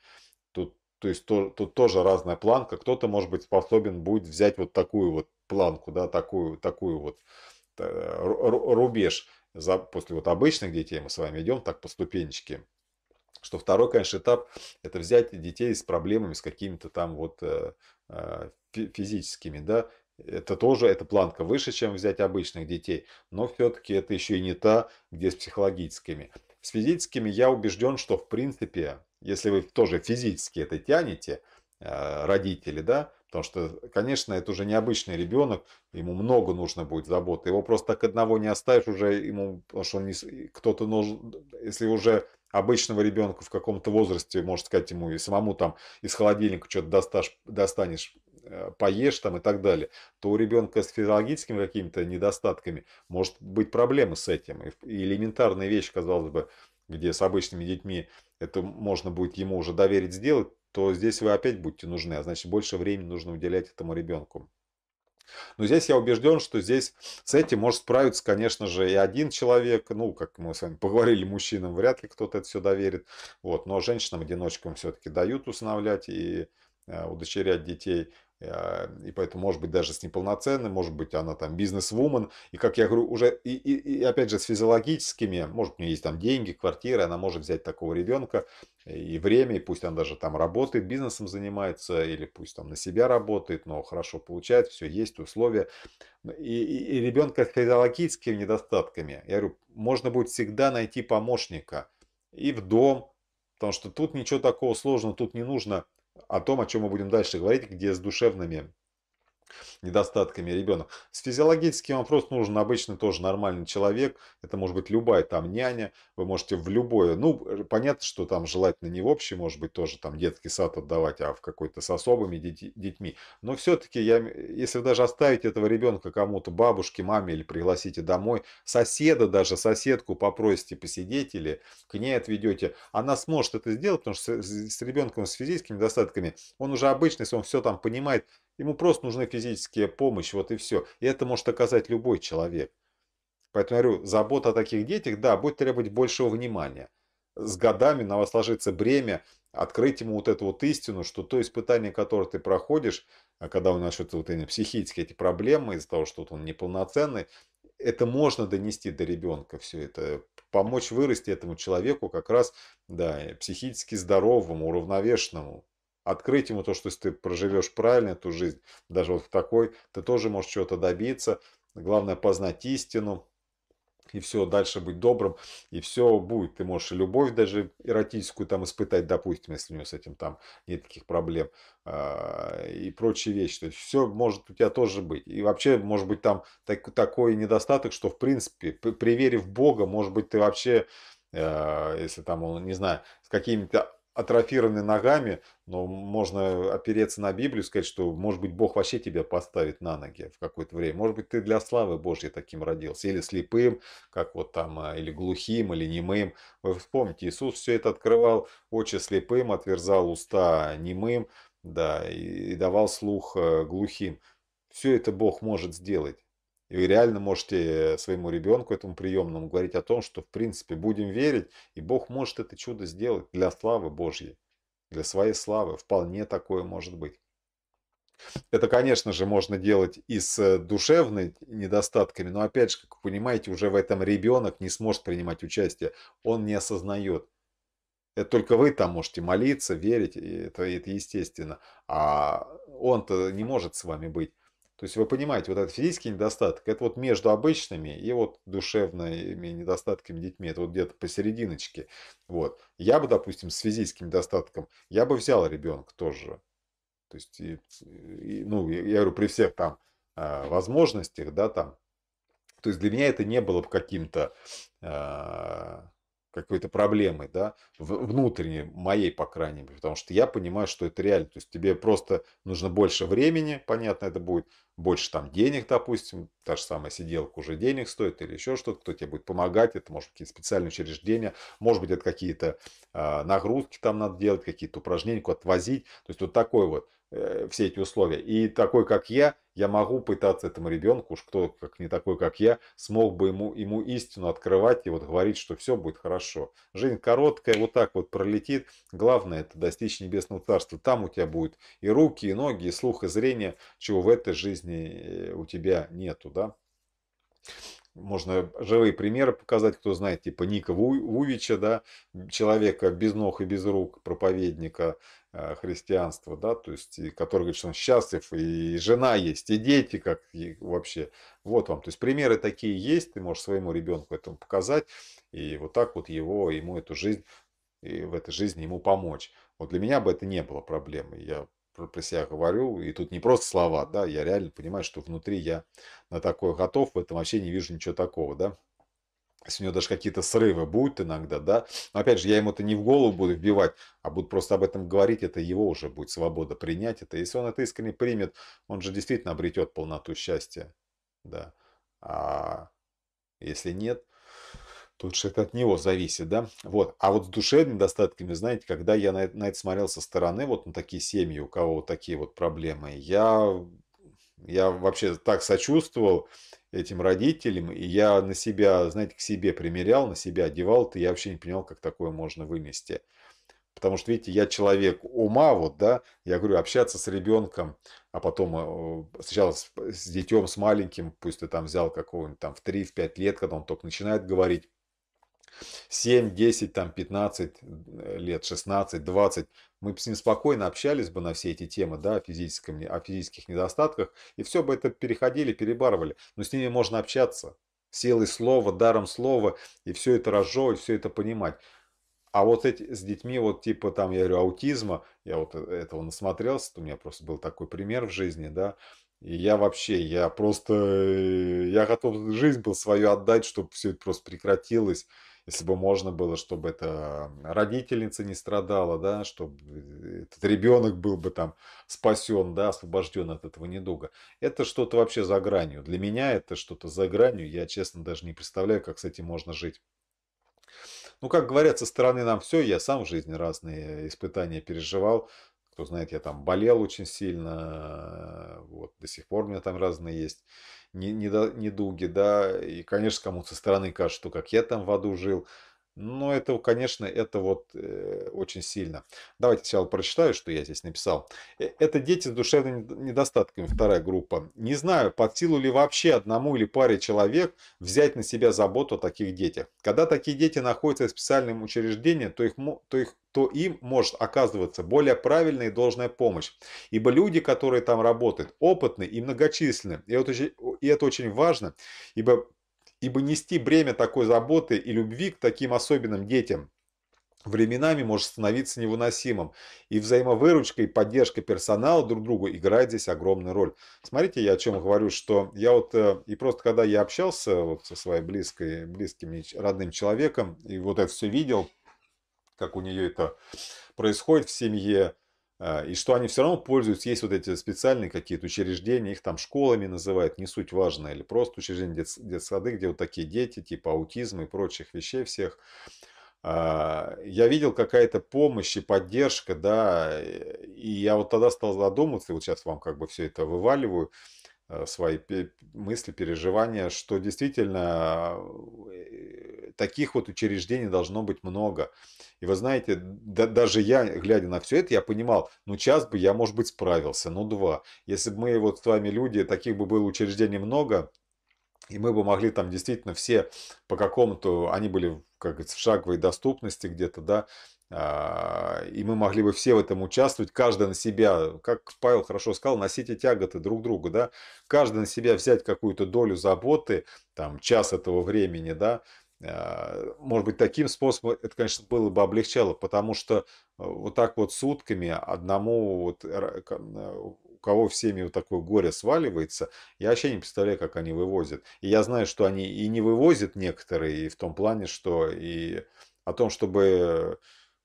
Тут, то есть то, тут тоже разная планка. Кто-то, может быть, способен будет взять вот такую вот планку, да, такую, такую вот э, рубеж. За, после вот обычных детей мы с вами идем так по ступенечке, что второй, конечно, этап – это взять детей с проблемами, с какими-то там вот э, э физическими, да, это тоже это планка выше, чем взять обычных детей, но все-таки это еще и не та, где с психологическими. С физическими я убежден, что в принципе, если вы тоже физически это тянете, а, родители, да, потому что, конечно, это уже необычный ребенок, ему много нужно будет заботы, его просто так одного не оставишь уже, ему, потому что кто-то нужен, если уже обычного ребенка в каком-то возрасте, можно сказать, ему и самому там из холодильника что-то достанешь, достанешь Э, поешь там и так далее, то у ребенка с физиологическими какими-то недостатками может быть проблемы с этим. И элементарная вещь, казалось бы, где с обычными детьми это можно будет ему уже доверить сделать, то здесь вы опять будете нужны, а значит больше времени нужно уделять этому ребенку. Но здесь я убежден, что здесь с этим может справиться, конечно же, и один человек. Ну, как мы с вами поговорили, мужчинам вряд ли кто-то это все доверит. Вот. Но женщинам-одиночкам все-таки дают усыновлять и э, удочерять детей. А, и поэтому, может быть, даже с неполноценной, может быть, она там бизнес-вумен. И, как я говорю, уже, и, и, и опять же, с физиологическими, может, у нее есть там деньги, квартира, она может взять такого ребенка и время, и пусть она даже там работает, бизнесом занимается, или пусть там на себя работает, но хорошо получает, все есть, условия. И, и, и ребенка с физиологическими недостатками. Я говорю, можно будет всегда найти помощника и в дом, потому что тут ничего такого сложного, тут не нужно о том, о чем мы будем дальше говорить, где с душевными недостатками ребенок. С физиологическим вам нужен обычный тоже нормальный человек. Это может быть любая там няня. Вы можете в любое. Ну, э, понятно, что там желательно не в общий, может быть, тоже там детский сад отдавать, а в какой-то с особыми детьми. Но все-таки, я, э, если даже оставить этого ребенка кому-то, бабушке, маме или пригласите домой, соседа даже, соседку попросите посидеть или к ней отведете, она сможет это сделать, потому что с, с ребенком с физическими недостатками, он уже обычный, если он все там понимает, Ему просто нужна физическая помощь, вот и все. И это может оказать любой человек. Поэтому я говорю, забота о таких детях, да, будет требовать большего внимания. С годами на вас ложится бремя открыть ему вот эту вот истину, что то испытание, которое ты проходишь, а когда у нас что-то вот именно психические эти проблемы из-за того, что он неполноценный, это можно донести до ребенка все это, помочь вырасти этому человеку как раз, да, психически здоровому, уравновешенному, открыть ему то, что если ты проживешь правильно эту жизнь, даже вот в такой, ты тоже можешь чего-то добиться. Главное познать истину, и все, дальше быть добрым, и все будет. Ты можешь любовь даже эротическую там испытать, допустим, если у него с этим там нет таких проблем, а, и прочие вещи. То есть все может у тебя тоже быть. И вообще, может быть, там так, такой недостаток, что, в принципе, при вере в Бога, может быть, ты вообще, э, если там, он, не знаю, с какими-то атрофированы ногами, но можно опереться на Библию и сказать, что, может быть, Бог вообще тебя поставит на ноги в какое-то время. Может быть, ты для славы Божьей таким родился. Или слепым, как вот там, а, или глухим, или немым. Вы вспомните, Иисус все это открывал очи слепым, отверзал уста немым, да, и давал слух э, глухим. Все это Бог может сделать. И вы реально можете своему ребенку, этому приемному, говорить о том, что в принципе будем верить, и Бог может это чудо сделать для славы Божьей, для своей славы. Вполне такое может быть. Это, конечно же, можно делать и с э, душевными недостатками, но опять же, как вы понимаете, уже в этом ребенок не сможет принимать участие, он не осознает. Это только вы там можете молиться, верить, это, это естественно, а он-то не может с вами быть. То есть вы понимаете, вот этот физический недостаток, это вот между обычными и вот душевными недостатками детьми, это вот где-то посерединочке. Вот. Я бы, допустим, с физическим недостатком, я бы взял ребенка тоже. То есть, и, и, ну, я говорю, при всех там а, возможностях, да, там. То есть для меня это не было бы каким-то а, какой-то проблемой, да, внутренней, моей, по крайней мере, потому что я понимаю, что это реально. То есть тебе просто нужно больше времени, понятно, это будет больше там денег, допустим, та же самая сиделка уже денег стоит или еще что-то, кто тебе будет помогать, это может быть какие-то специальные учреждения, может быть это какие-то э, нагрузки там надо делать, какие-то упражнения куда-то возить, то есть вот такой вот Э, все эти условия. И такой, как я, я могу пытаться этому ребенку, уж кто как не такой, как я, смог бы ему, ему истину открывать и вот говорить, что все будет хорошо. Жизнь короткая, вот так вот пролетит. Главное это достичь небесного царства. Там у тебя будет и руки, и ноги, и слух, и зрение, чего в этой жизни э, у тебя нету, да. Можно живые примеры показать, кто знает, типа Ника Вувича, да, человека без ног и без рук, проповедника, Э, христианства, да, то есть, и который говорит, что он счастлив, и жена есть, и дети, как и вообще. Вот вам, то есть, примеры такие есть, ты можешь своему ребенку этому показать, и вот так вот его, ему эту жизнь, и в этой жизни ему помочь. Вот для меня бы это не было проблемой, я про себя говорю, и тут не просто слова, да, я реально понимаю, что внутри я на такое готов, в этом вообще не вижу ничего такого, да с у него даже какие-то срывы будут иногда, да, но опять же, я ему это не в голову буду вбивать, а буду просто об этом говорить, это его уже будет свобода принять это. Если он это искренне примет, он же действительно обретет полноту счастья, да. А если нет, то же это от него зависит, да? Вот. А вот с душевными достатками, знаете, когда я на это, на это смотрел со стороны, вот на такие семьи, у кого вот такие вот проблемы, я, я вообще так сочувствовал, этим родителям, и я на себя, знаете, к себе примерял, на себя одевал, то я вообще не понимал, как такое можно вынести. Потому что, видите, я человек ума, вот, да, я говорю, общаться с ребенком, а потом э, э, сначала с, с детем, с маленьким, пусть ты там взял какого-нибудь там в 3-5 лет, когда он только начинает говорить, 7, 10, там, 15 э, лет, 16, 20, мы бы с ним спокойно общались бы на все эти темы, да, о, физическом, о физических недостатках, и все бы это переходили, перебарывали. Но с ними можно общаться силой слова, даром слова, и все это разжевывать, все это понимать. А вот эти, с детьми, вот типа там, я говорю, аутизма, я вот э, этого насмотрелся, у меня просто был такой пример в жизни, да, и я вообще, я просто, э, я готов жизнь был свою отдать, чтобы все это просто прекратилось если бы можно было, чтобы это родительница не страдала, да, чтобы этот ребенок был бы там спасен, да, освобожден от этого недуга. Это что-то вообще за гранью. Для меня это что-то за гранью. Я, честно, даже не представляю, как с этим можно жить. Ну, как говорят, со стороны нам все, я сам в жизни разные испытания переживал, кто знает, я там болел очень сильно, э, вот, до сих пор у меня там разные есть недуги, да, и, конечно, кому со стороны кажется, что как я там в аду жил, но это, конечно, это вот э, очень сильно. Давайте сначала прочитаю, что я здесь написал. Э, это дети с душевными недостатками, вторая группа. Не знаю, под силу ли вообще одному или паре человек взять на себя заботу о таких детях. Когда такие дети находятся в специальном учреждении, то их, то их то им может оказываться более правильная и должная помощь. Ибо люди, которые там работают, опытны и многочисленны. И это очень, и это очень важно, ибо ибо нести бремя такой заботы и любви к таким особенным детям временами может становиться невыносимым, и взаимовыручка и поддержка персонала друг другу играет здесь огромную роль. Смотрите, я о чем говорю, что я вот, э, и просто когда я общался вот со своей близкой, близким родным человеком, и вот это все видел, как у нее это происходит в семье, а, и что они все равно пользуются, есть вот эти специальные какие-то учреждения, их там школами называют, не суть важно, или просто учреждения дет, детсады, где вот такие дети, типа аутизма и прочих вещей всех. А, я видел какая-то помощь и поддержка, да, и я вот тогда стал задуматься, вот сейчас вам как бы все это вываливаю, а, свои мысли, переживания, что действительно э, таких вот учреждений должно быть много. И вы знаете, да, даже я, глядя на все это, я понимал, ну час бы я, может быть, справился, ну два. Если бы мы вот с вами люди, таких бы было учреждений много, и мы бы могли там действительно все по какому-то, они были как говорится, в шаговой доступности где-то, да, а, и мы могли бы все в этом участвовать, каждый на себя, как Павел хорошо сказал, носите тяготы друг друга, да, каждый на себя взять какую-то долю заботы, там, час этого времени, да, а, может быть, таким способом это, конечно, было бы облегчало, потому что э, вот так вот сутками одному, вот, э, у кого в семьи вот такое горе сваливается, я вообще не представляю, как они вывозят. И я знаю, что они и не вывозят некоторые, и в том плане, что и о том, чтобы,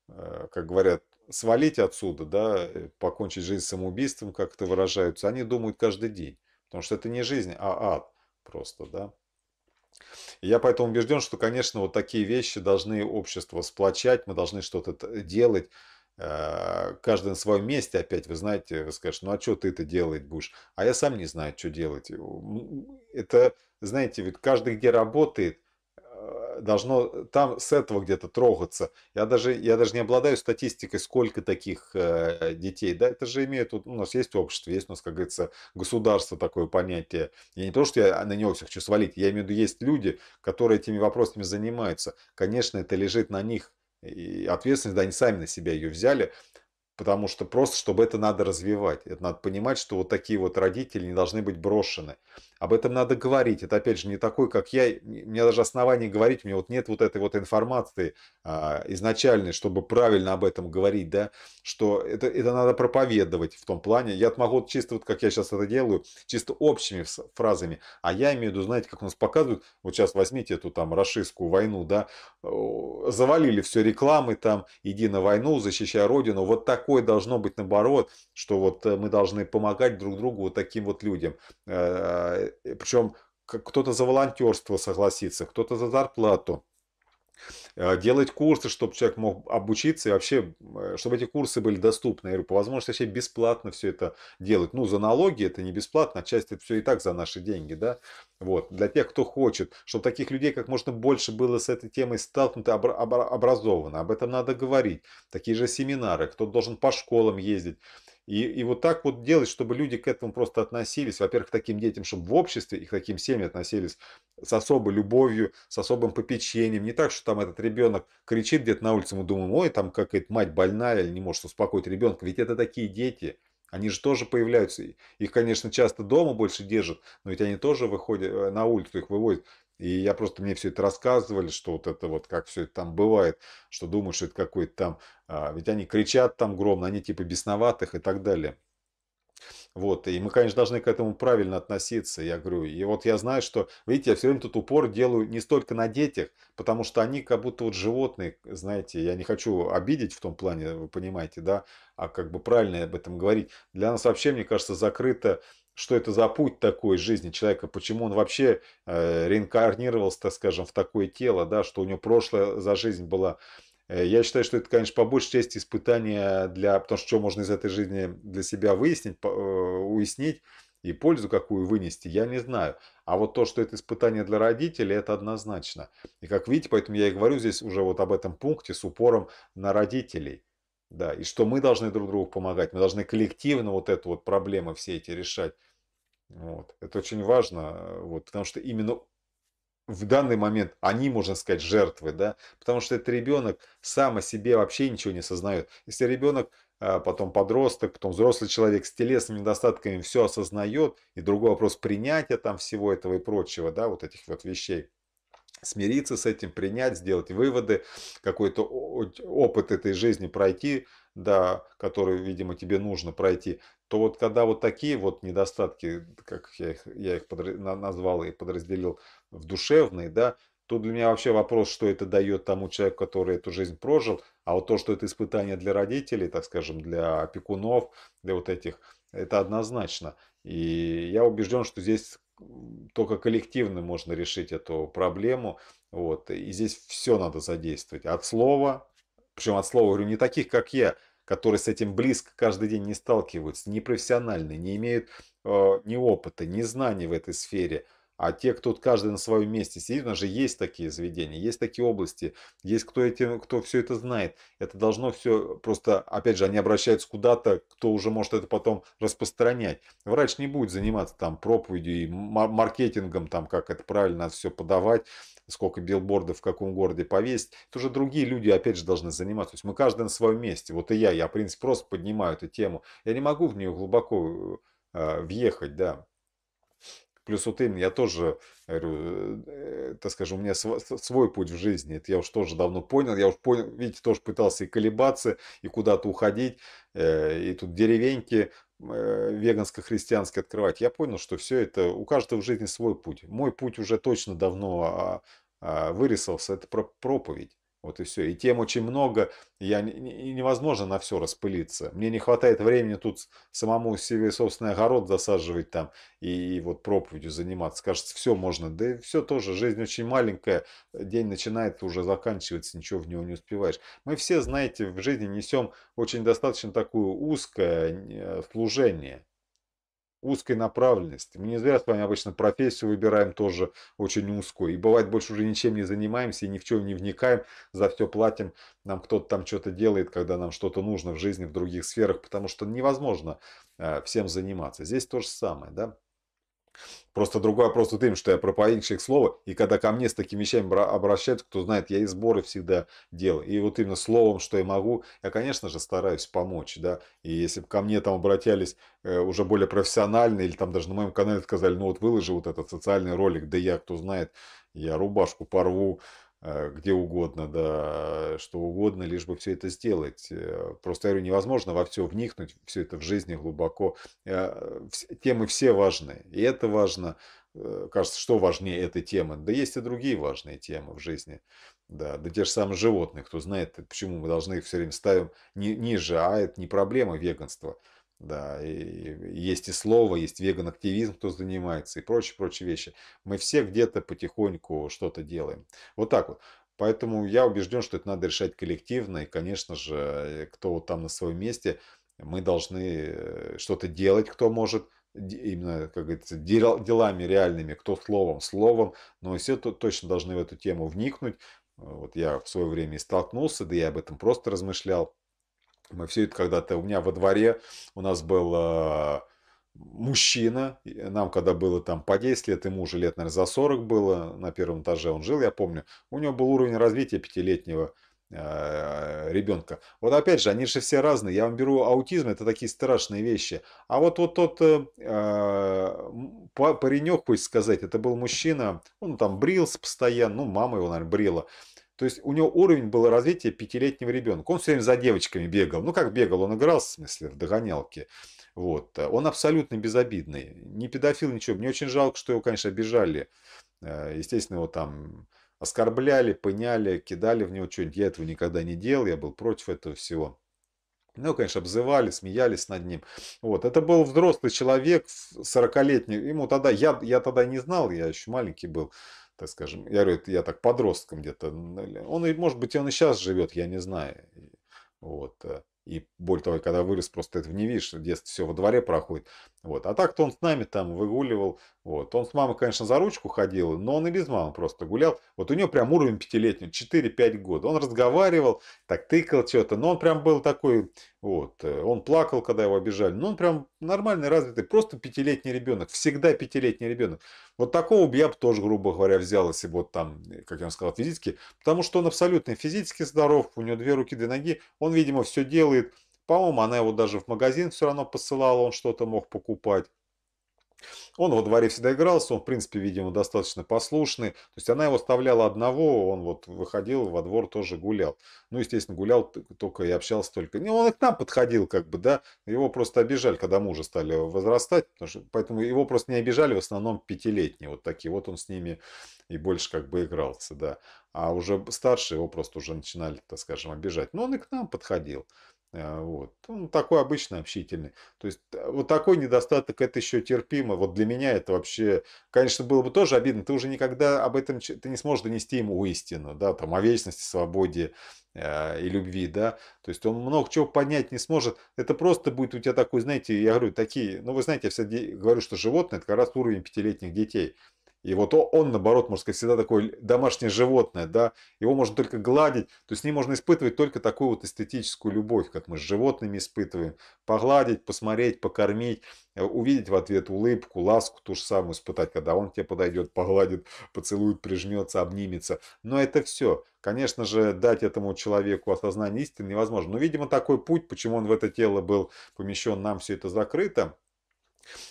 э, как говорят, свалить отсюда, да, покончить жизнь самоубийством, как это выражаются, они думают каждый день. Потому что это не жизнь, а ад просто, да. Я поэтому убежден, что, конечно, вот такие вещи должны общество сплочать, мы должны что-то делать, э, каждый на своем месте опять, вы знаете, вы скажете, ну а что ты это делать будешь? А я сам не знаю, что делать. Это, знаете, ведь каждый где работает – должно там с этого где-то трогаться. Я даже, я даже не обладаю статистикой, сколько таких э, детей. Да, это же имеет, вот у нас есть общество, есть у нас, как говорится, государство такое понятие. И не то, что я на него все хочу свалить, я имею в виду, есть люди, которые этими вопросами занимаются. Конечно, это лежит на них. И ответственность, да, они сами на себя ее взяли. Потому что просто, чтобы это надо развивать. Это надо понимать, что вот такие вот родители не должны быть брошены об этом надо говорить. Это, опять же, не такой, как я. У меня даже оснований говорить, у меня вот нет вот этой вот информации а, изначальной, чтобы правильно об этом говорить, да, что это, это надо проповедовать в том плане. Я могу чисто, вот как я сейчас это делаю, чисто общими фразами. А я имею в виду, знаете, как у нас показывают, вот сейчас возьмите эту там расистскую войну, да, завалили все рекламы там, иди на войну, защищай родину. Вот такое должно быть наоборот, что вот э, мы должны помогать друг другу вот таким вот людям э, Э, причем кто-то за волонтерство согласится, кто-то за зарплату. Э, делать курсы, чтобы человек мог обучиться и вообще, э, чтобы эти курсы были доступны. Я говорю, по возможности вообще бесплатно все это делать. Ну, за налоги это не бесплатно, часть это все и так за наши деньги, да. Вот, для тех, кто хочет, чтобы таких людей как можно больше было с этой темой столкнуто, образовано. Об этом надо говорить. Такие же семинары, кто должен по школам ездить. И, и вот так вот делать, чтобы люди к этому просто относились, во-первых, к таким детям, чтобы в обществе и к таким семьям относились с особой любовью, с особым попечением. Не так, что там этот ребенок кричит где-то на улице, мы думаем, ой, там какая-то мать больная или не может успокоить ребенка. Ведь это такие дети, они же тоже появляются. Их, конечно, часто дома больше держат, но ведь они тоже выходят э, на улицу, их выводят. И я просто, мне все это рассказывали, что вот это вот, как все это там бывает, что думают, что это какой-то там, а, ведь они кричат там громко, они типа бесноватых и так далее. Вот, и мы, конечно, должны к этому правильно относиться, я говорю. И вот я знаю, что, видите, я все время тут упор делаю не столько на детях, потому что они как будто вот животные, знаете, я не хочу обидеть в том плане, вы понимаете, да, а как бы правильно об этом говорить. Для нас вообще, мне кажется, закрыто что это за путь такой жизни человека, почему он вообще э, реинкарнировался, так скажем, в такое тело, да, что у него прошлое за жизнь была. Э, я считаю, что это, конечно, по большей части испытание для, потому что что можно из этой жизни для себя выяснить, э, уяснить, и пользу какую вынести, я не знаю. А вот то, что это испытание для родителей, это однозначно. И как видите, поэтому я и говорю здесь уже вот об этом пункте с упором на родителей. Да, и что мы должны друг другу помогать, мы должны коллективно вот эту вот проблему все эти решать. Вот. Это очень важно, вот, потому что именно в данный момент они, можно сказать, жертвы, да, потому что этот ребенок сам о себе вообще ничего не сознает. Если ребенок, а, потом подросток, потом взрослый человек с телесными недостатками все осознает, и другой вопрос принятия там всего этого и прочего, да, вот этих вот вещей, смириться с этим, принять, сделать выводы, какой-то опыт этой жизни пройти, да, который, видимо, тебе нужно пройти, то вот когда вот такие вот недостатки, как я их, я их под, назвал и подразделил в душевные, да, Тут для меня вообще вопрос, что это дает тому человеку, который эту жизнь прожил, а вот то, что это испытание для родителей, так скажем, для опекунов, для вот этих, это однозначно. И я убежден, что здесь только коллективно можно решить эту проблему. Вот. И здесь все надо задействовать. От слова, причем от слова, говорю, не таких, как я, которые с этим близко каждый день не сталкиваются, не профессиональные, не имеют э, ни опыта, ни знаний в этой сфере – а те, кто каждый на своем месте сидит, у нас же есть такие заведения, есть такие области, есть кто, эти, кто все это знает. Это должно все просто, опять же, они обращаются куда-то, кто уже может это потом распространять. Врач не будет заниматься там проповедью и маркетингом, там, как это правильно все подавать, сколько билбордов в каком городе повесить. Это уже другие люди, опять же, должны заниматься. То есть мы каждый на своем месте. Вот и я, я, в принципе, просто поднимаю эту тему. Я не могу в нее глубоко э, въехать, да. Плюс вот им я тоже, говорю, э, э, так скажем, у меня св свой путь в жизни. Это я уж тоже давно понял. Я уж понял, видите, тоже пытался и колебаться, и куда-то уходить. Э, и тут деревеньки веганско христианские открывать. Я понял, что все это, у каждого в жизни свой путь. Мой путь уже точно давно а, а, вырисовался, это проповедь. Вот и все. И тем очень много, я и невозможно на все распылиться. Мне не хватает времени тут самому себе собственный огород засаживать там и, и вот проповедью заниматься. Кажется, все можно. Да и все тоже. Жизнь очень маленькая. День начинается, уже заканчивается, ничего в него не успеваешь. Мы все, знаете, в жизни несем очень достаточно такое узкое э, служение узкой направленности. Мы не зря с вами обычно профессию выбираем тоже очень узкую. И бывает больше уже ничем не занимаемся и ни в чем не вникаем, за все платим. Нам кто-то там что-то делает, когда нам что-то нужно в жизни, в других сферах, потому что невозможно э, всем заниматься. Здесь то же самое, да. Просто другой вопрос вот им, что я проповедник слова, и когда ко мне с такими вещами обращаются, кто знает, я и сборы всегда делаю. И вот именно словом, что я могу, я, конечно же, стараюсь помочь, да. И если бы ко мне там обратялись э, уже более профессионально, или там даже на моем канале сказали, ну вот выложи вот этот социальный ролик, да я, кто знает, я рубашку порву, Э, где угодно, да, что угодно, лишь бы все это сделать. Э, просто, я говорю, невозможно во все вникнуть, все это в жизни глубоко. Э, темы все важны, и это важно. Кажется, что важнее этой темы? Да есть и другие важные темы в жизни. Да, да те же самые животные, кто знает, почему мы должны их все время ставим ни, ниже, а это не проблема веганства – да, и есть и слово, есть веган-активизм, кто занимается, и прочие, прочие вещи. Мы все где-то потихоньку что-то делаем. Вот так вот. Поэтому я убежден, что это надо решать коллективно, и, конечно же, кто вот там на своем месте, мы должны что-то делать, кто может, именно, как говорится, делами реальными, кто словом, словом, но все точно должны в эту тему вникнуть. Вот я в свое время и столкнулся, да я об этом просто размышлял. Мы все это когда-то... У меня во дворе у нас был а, мужчина, нам когда было там по 10 лет, ему уже лет, наверное, за 40 было, на первом этаже он жил, я помню, у него был уровень развития пятилетнего а, ребенка. Вот опять же, они же все разные. Я вам беру аутизм, это такие страшные вещи. А вот вот тот э, а, паренек, пусть сказать, это был мужчина, он там брился постоянно, ну, мама его, наверное, брила. То есть у него уровень было развития пятилетнего ребенка. Он все время за девочками бегал. Ну как бегал, он играл, в смысле, в догонялке. Вот. Он абсолютно безобидный. Не педофил, ничего. Мне очень жалко, что его, конечно, обижали. Э, естественно, его там оскорбляли, пыняли, кидали в него что-нибудь. Я этого никогда не делал, я был против этого всего. Ну, конечно, обзывали, смеялись над ним. Вот. Это был взрослый человек, 40-летний. Ему тогда, я, я тогда не знал, я еще маленький был так скажем, я говорю, я так подростком где-то, он, может быть, он и сейчас живет, я не знаю, вот, э, и более того, когда вырос, просто этого не видишь, детство все во дворе проходит. Вот. А так-то он с нами там выгуливал. Вот. Он с мамой, конечно, за ручку ходил, но он и без мамы просто гулял. Вот у него прям уровень пятилетний, 4-5 года. Он разговаривал, так тыкал что-то, но он прям был такой, вот, э, он плакал, когда его обижали. Но он прям нормальный, развитый, просто пятилетний ребенок, всегда пятилетний ребенок. Вот такого бы я бы тоже, грубо говоря, взял, если бы вот там, э, как я вам сказал, физически. Потому что он абсолютно физически здоров, у него две руки, две ноги. Он, видимо, все делает. По-моему, она его даже в магазин все равно посылала, он что-то мог покупать. Он во дворе всегда игрался, он, в принципе, видимо, достаточно послушный. То есть она его оставляла одного, он вот выходил во двор, тоже гулял. Ну, естественно, гулял только и общался только. Не, он и к нам подходил, как бы, да. Его просто обижали, когда мужа стали э, возрастать. Потому что, поэтому его просто не обижали, в основном пятилетние вот такие. Вот он с ними и больше как бы игрался, да. А уже старше его просто уже начинали, так скажем, обижать. Но он и к нам подходил. А, вот. Он такой обычный, общительный. То есть э, вот такой недостаток, это еще терпимо. Вот для меня это вообще, конечно, было бы тоже обидно. Ты уже никогда об этом, ты не сможешь донести ему истину, да, там, о вечности, свободе э, и любви, да. То есть он много чего понять не сможет. Это просто будет у тебя такой, знаете, я говорю, такие, ну вы знаете, я всегда говорю, что животные, это как раз уровень пятилетних детей. И вот он, наоборот, можно сказать, всегда такое домашнее животное, да, его можно только гладить, то с ним можно испытывать только такую вот эстетическую любовь, как мы с животными испытываем. Погладить, посмотреть, покормить, э, увидеть в ответ улыбку, ласку ту же самую испытать, когда он тебе подойдет, погладит, поцелует, прижмется, обнимется. Но это все. Конечно же, дать этому человеку осознание истины невозможно. Но, видимо, такой путь, почему он в это тело был помещен, нам все это закрыто,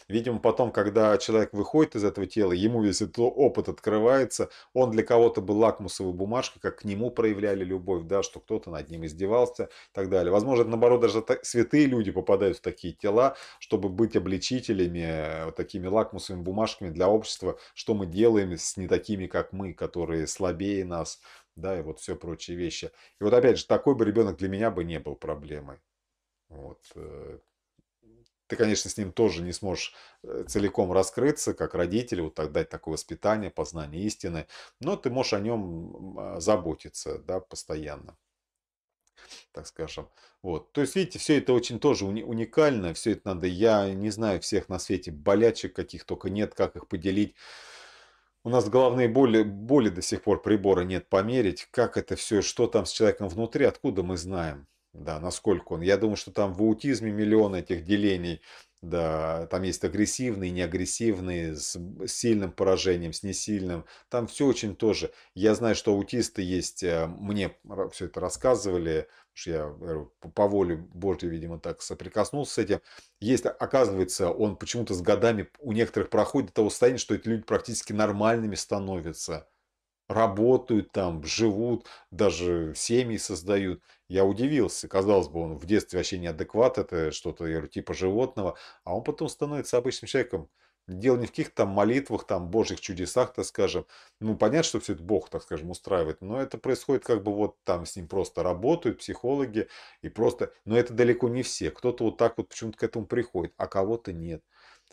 Видимо, потом, когда человек выходит из этого тела, ему весь этот опыт открывается, он для кого-то был лакмусовой бумажкой, как к нему проявляли любовь, да, что кто-то над ним издевался и так далее. Возможно, наоборот, даже святые люди попадают в такие тела, чтобы быть обличителями, э, вот такими лакмусовыми бумажками для общества, что мы делаем с не такими, как мы, которые слабее нас, да, и вот все прочие вещи. И вот опять же, такой бы ребенок для меня бы не был проблемой. Вот э, ты, конечно, с ним тоже не сможешь э, целиком раскрыться, как родители, вот так дать такое воспитание, познание истины, но ты можешь о нем а, заботиться, да, постоянно так скажем. Вот. То есть, видите, все это очень тоже уникально, все это надо, я не знаю всех на свете болячек каких только нет, как их поделить. У нас головные боли, боли до сих пор прибора нет померить, как это все, что там с человеком внутри, откуда мы знаем да, насколько он. Я думаю, что там в аутизме миллион этих делений, да, там есть агрессивные, неагрессивные, с сильным поражением, с несильным. Там все очень тоже. Я знаю, что аутисты есть, э, мне все это рассказывали, что я по воле Божьей, видимо, так соприкоснулся с этим. Есть, оказывается, он почему-то с годами у некоторых проходит до того состояния, что эти люди практически нормальными становятся работают там, живут, даже семьи создают. Я удивился, казалось бы, он в детстве вообще неадекват, это что-то типа животного, а он потом становится обычным человеком. Дело не в каких-то там молитвах, там, божьих чудесах, так скажем. Ну, понятно, что все это Бог, так скажем, устраивает, но это происходит как бы вот там с ним просто работают психологи и просто... Но это далеко не все. Кто-то вот так вот почему-то к этому приходит, а кого-то нет.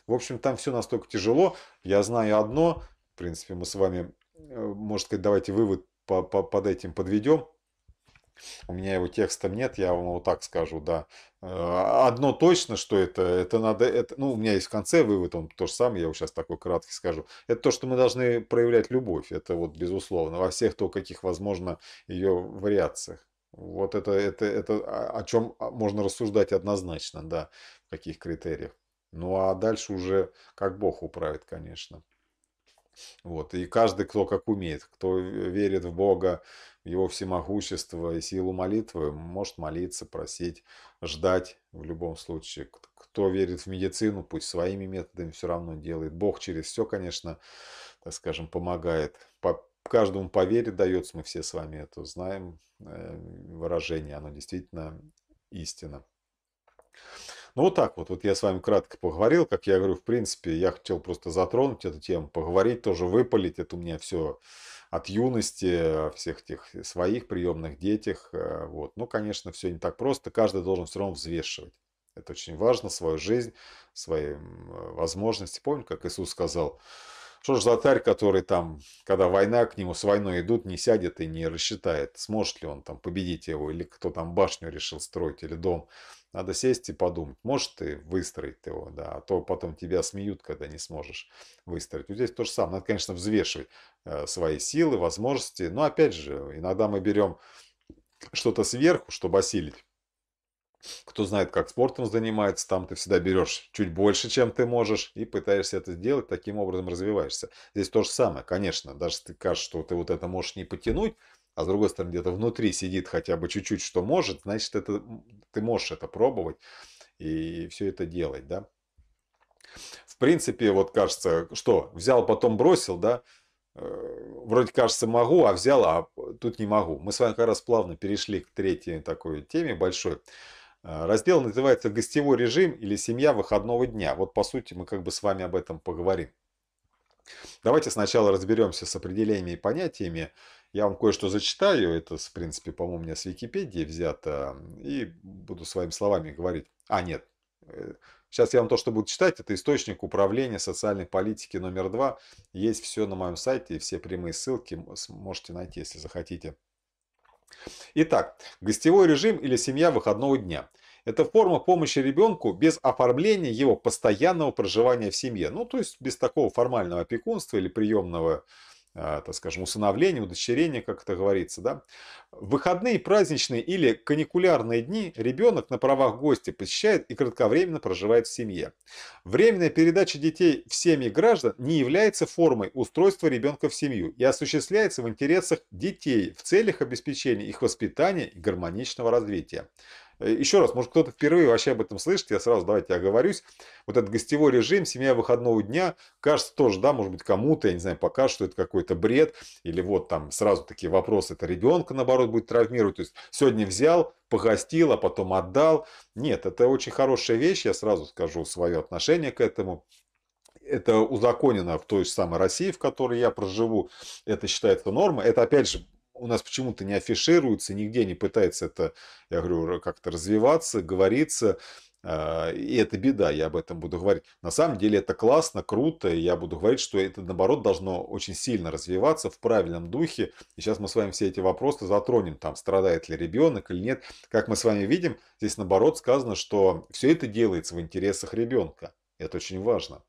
В общем, там все настолько тяжело. Я знаю одно, в принципе, мы с вами, э, может сказать, давайте вывод под этим подведем. У меня его текстом нет, я вам вот так скажу, да. А, одно точно, что это, это надо, это, ну, у меня есть в конце вывод, он то же самое, я его сейчас такой краткий скажу. Это то, что мы должны проявлять любовь, это вот безусловно, во всех то, каких возможно ее вариациях. Вот это, это, это а, о чем а, можно рассуждать однозначно, да, в каких критериях. Ну а дальше уже как Бог управит, конечно. Вот. И каждый, кто как умеет, кто верит в Бога, в Его всемогущество и силу молитвы, может молиться, просить, ждать в любом случае. Кто верит в медицину, пусть своими методами все равно делает. Бог через все, конечно, так скажем, помогает. По каждому по вере дается, мы все с вами это знаем, э, выражение, оно действительно истина. Ну вот так вот, вот я с вами кратко поговорил, как я говорю, в принципе, я хотел просто затронуть эту тему, поговорить тоже, выпалить, это у меня все от юности, всех тех своих приемных детях, э, вот. Ну, конечно, все не так просто, каждый должен все равно взвешивать. Это очень важно, свою жизнь, свои возможности. Помню, как Иисус сказал, что ж за тарь, который там, когда война к нему с войной идут, не сядет и не рассчитает, сможет ли он там победить его, или кто там башню решил строить, или дом. Надо сесть и подумать, можешь ты выстроить его, да, а то потом тебя смеют, когда не сможешь выстроить. Вот здесь то же самое, надо, конечно, взвешивать э, свои силы, возможности, но опять же, иногда мы берем что-то сверху, чтобы осилить. Кто знает, как спортом занимается, там ты всегда берешь чуть больше, чем ты можешь, и пытаешься это сделать, таким образом развиваешься. Здесь то же самое, конечно, даже ты кажешь, что ты вот это можешь не потянуть, а с другой стороны где-то внутри сидит хотя бы чуть-чуть, что может, значит, это, ты можешь это пробовать и все это делать, да. В принципе, вот кажется, что взял, потом бросил, да, э, вроде кажется могу, а взял, а тут не могу. Мы с вами как раз плавно перешли к третьей такой теме большой. Э, раздел называется «Гостевой режим» или «Семья выходного дня». Вот по сути мы как бы с вами об этом поговорим. Давайте сначала разберемся с определениями и понятиями. Я вам кое-что зачитаю, это, в принципе, по-моему, у меня с Википедии взято, и буду своими словами говорить. А, нет, сейчас э, я вам то, что буду читать, это источник управления социальной политики номер два. Есть все на моем сайте, и все прямые ссылки можете найти, если захотите. Итак, гостевой режим или семья выходного дня. Это форма помощи ребенку без оформления его постоянного проживания в семье. Ну, то есть без такого формального опекунства или приемного а, так скажем, усыновления, удочерения, как это говорится. Да? В выходные, праздничные или каникулярные дни ребенок на правах гостя посещает и кратковременно проживает в семье. Временная передача детей в семьи граждан не является формой устройства ребенка в семью и осуществляется в интересах детей в целях обеспечения их воспитания и гармоничного развития. Э, Еще раз, может кто-то впервые вообще об этом слышит, я сразу давайте оговорюсь. Вот этот гостевой режим, семья выходного дня, кажется тоже, да, может быть кому-то, я не знаю, пока что это какой-то бред, или вот там сразу такие вопросы, это ребенка наоборот будет травмировать, то есть сегодня взял, погостил, а потом отдал. Нет, это очень хорошая вещь, я сразу скажу свое отношение к этому это узаконено в той же самой России, в которой я проживу, это считается нормой. Это, опять же, у нас почему-то не афишируется, нигде не пытается это, я говорю, как-то развиваться, говориться. А, и это беда, я об этом буду говорить. На самом деле это классно, круто, я буду говорить, что это, наоборот, должно очень сильно развиваться в правильном духе. И сейчас мы с вами все эти вопросы затронем, там, страдает ли ребенок или нет. Как мы с вами видим, здесь, наоборот, сказано, что все это делается в интересах ребенка. Это очень важно.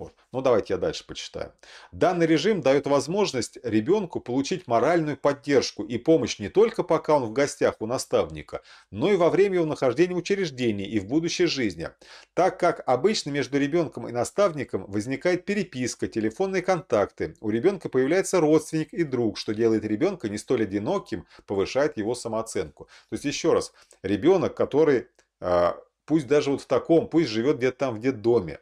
Вот. Ну, давайте я дальше почитаю. Данный режим дает возможность ребенку получить моральную поддержку и помощь не только пока он в гостях у наставника, но и во время его нахождения в учреждении и в будущей жизни, так как обычно между ребенком и наставником возникает переписка, телефонные контакты, у ребенка появляется родственник и друг, что делает ребенка не столь одиноким, повышает его самооценку. То есть, еще раз, ребенок, который а, пусть даже вот в таком, пусть живет где-то там в детдоме,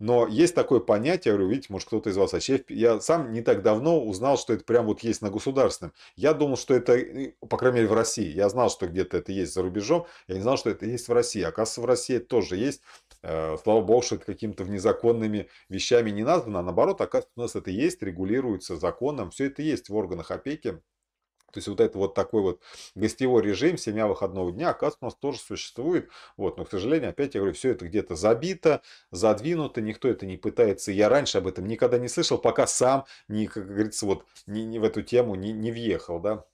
но есть такое понятие, я говорю, видите, может кто-то из вас вообще... Я сам не так давно узнал, что это прям вот есть на государственном. Я думал, что это, по крайней мере, в России. Я знал, что где-то это есть за рубежом. Я не знал, что это есть в России. Оказывается, в России это тоже есть. Э, слава богу, что это какими-то внезаконными вещами не названо. А наоборот, оказывается, у нас это есть, регулируется законом. Все это есть в органах опеки. То есть вот это вот такой вот гостевой режим, семья выходного дня, оказывается, у нас тоже существует. Вот, но, к сожалению, опять я говорю, все это где-то забито, задвинуто, никто это не пытается. Я раньше об этом никогда не слышал, пока сам, не, как говорится, вот не, не в эту тему не, не въехал, да.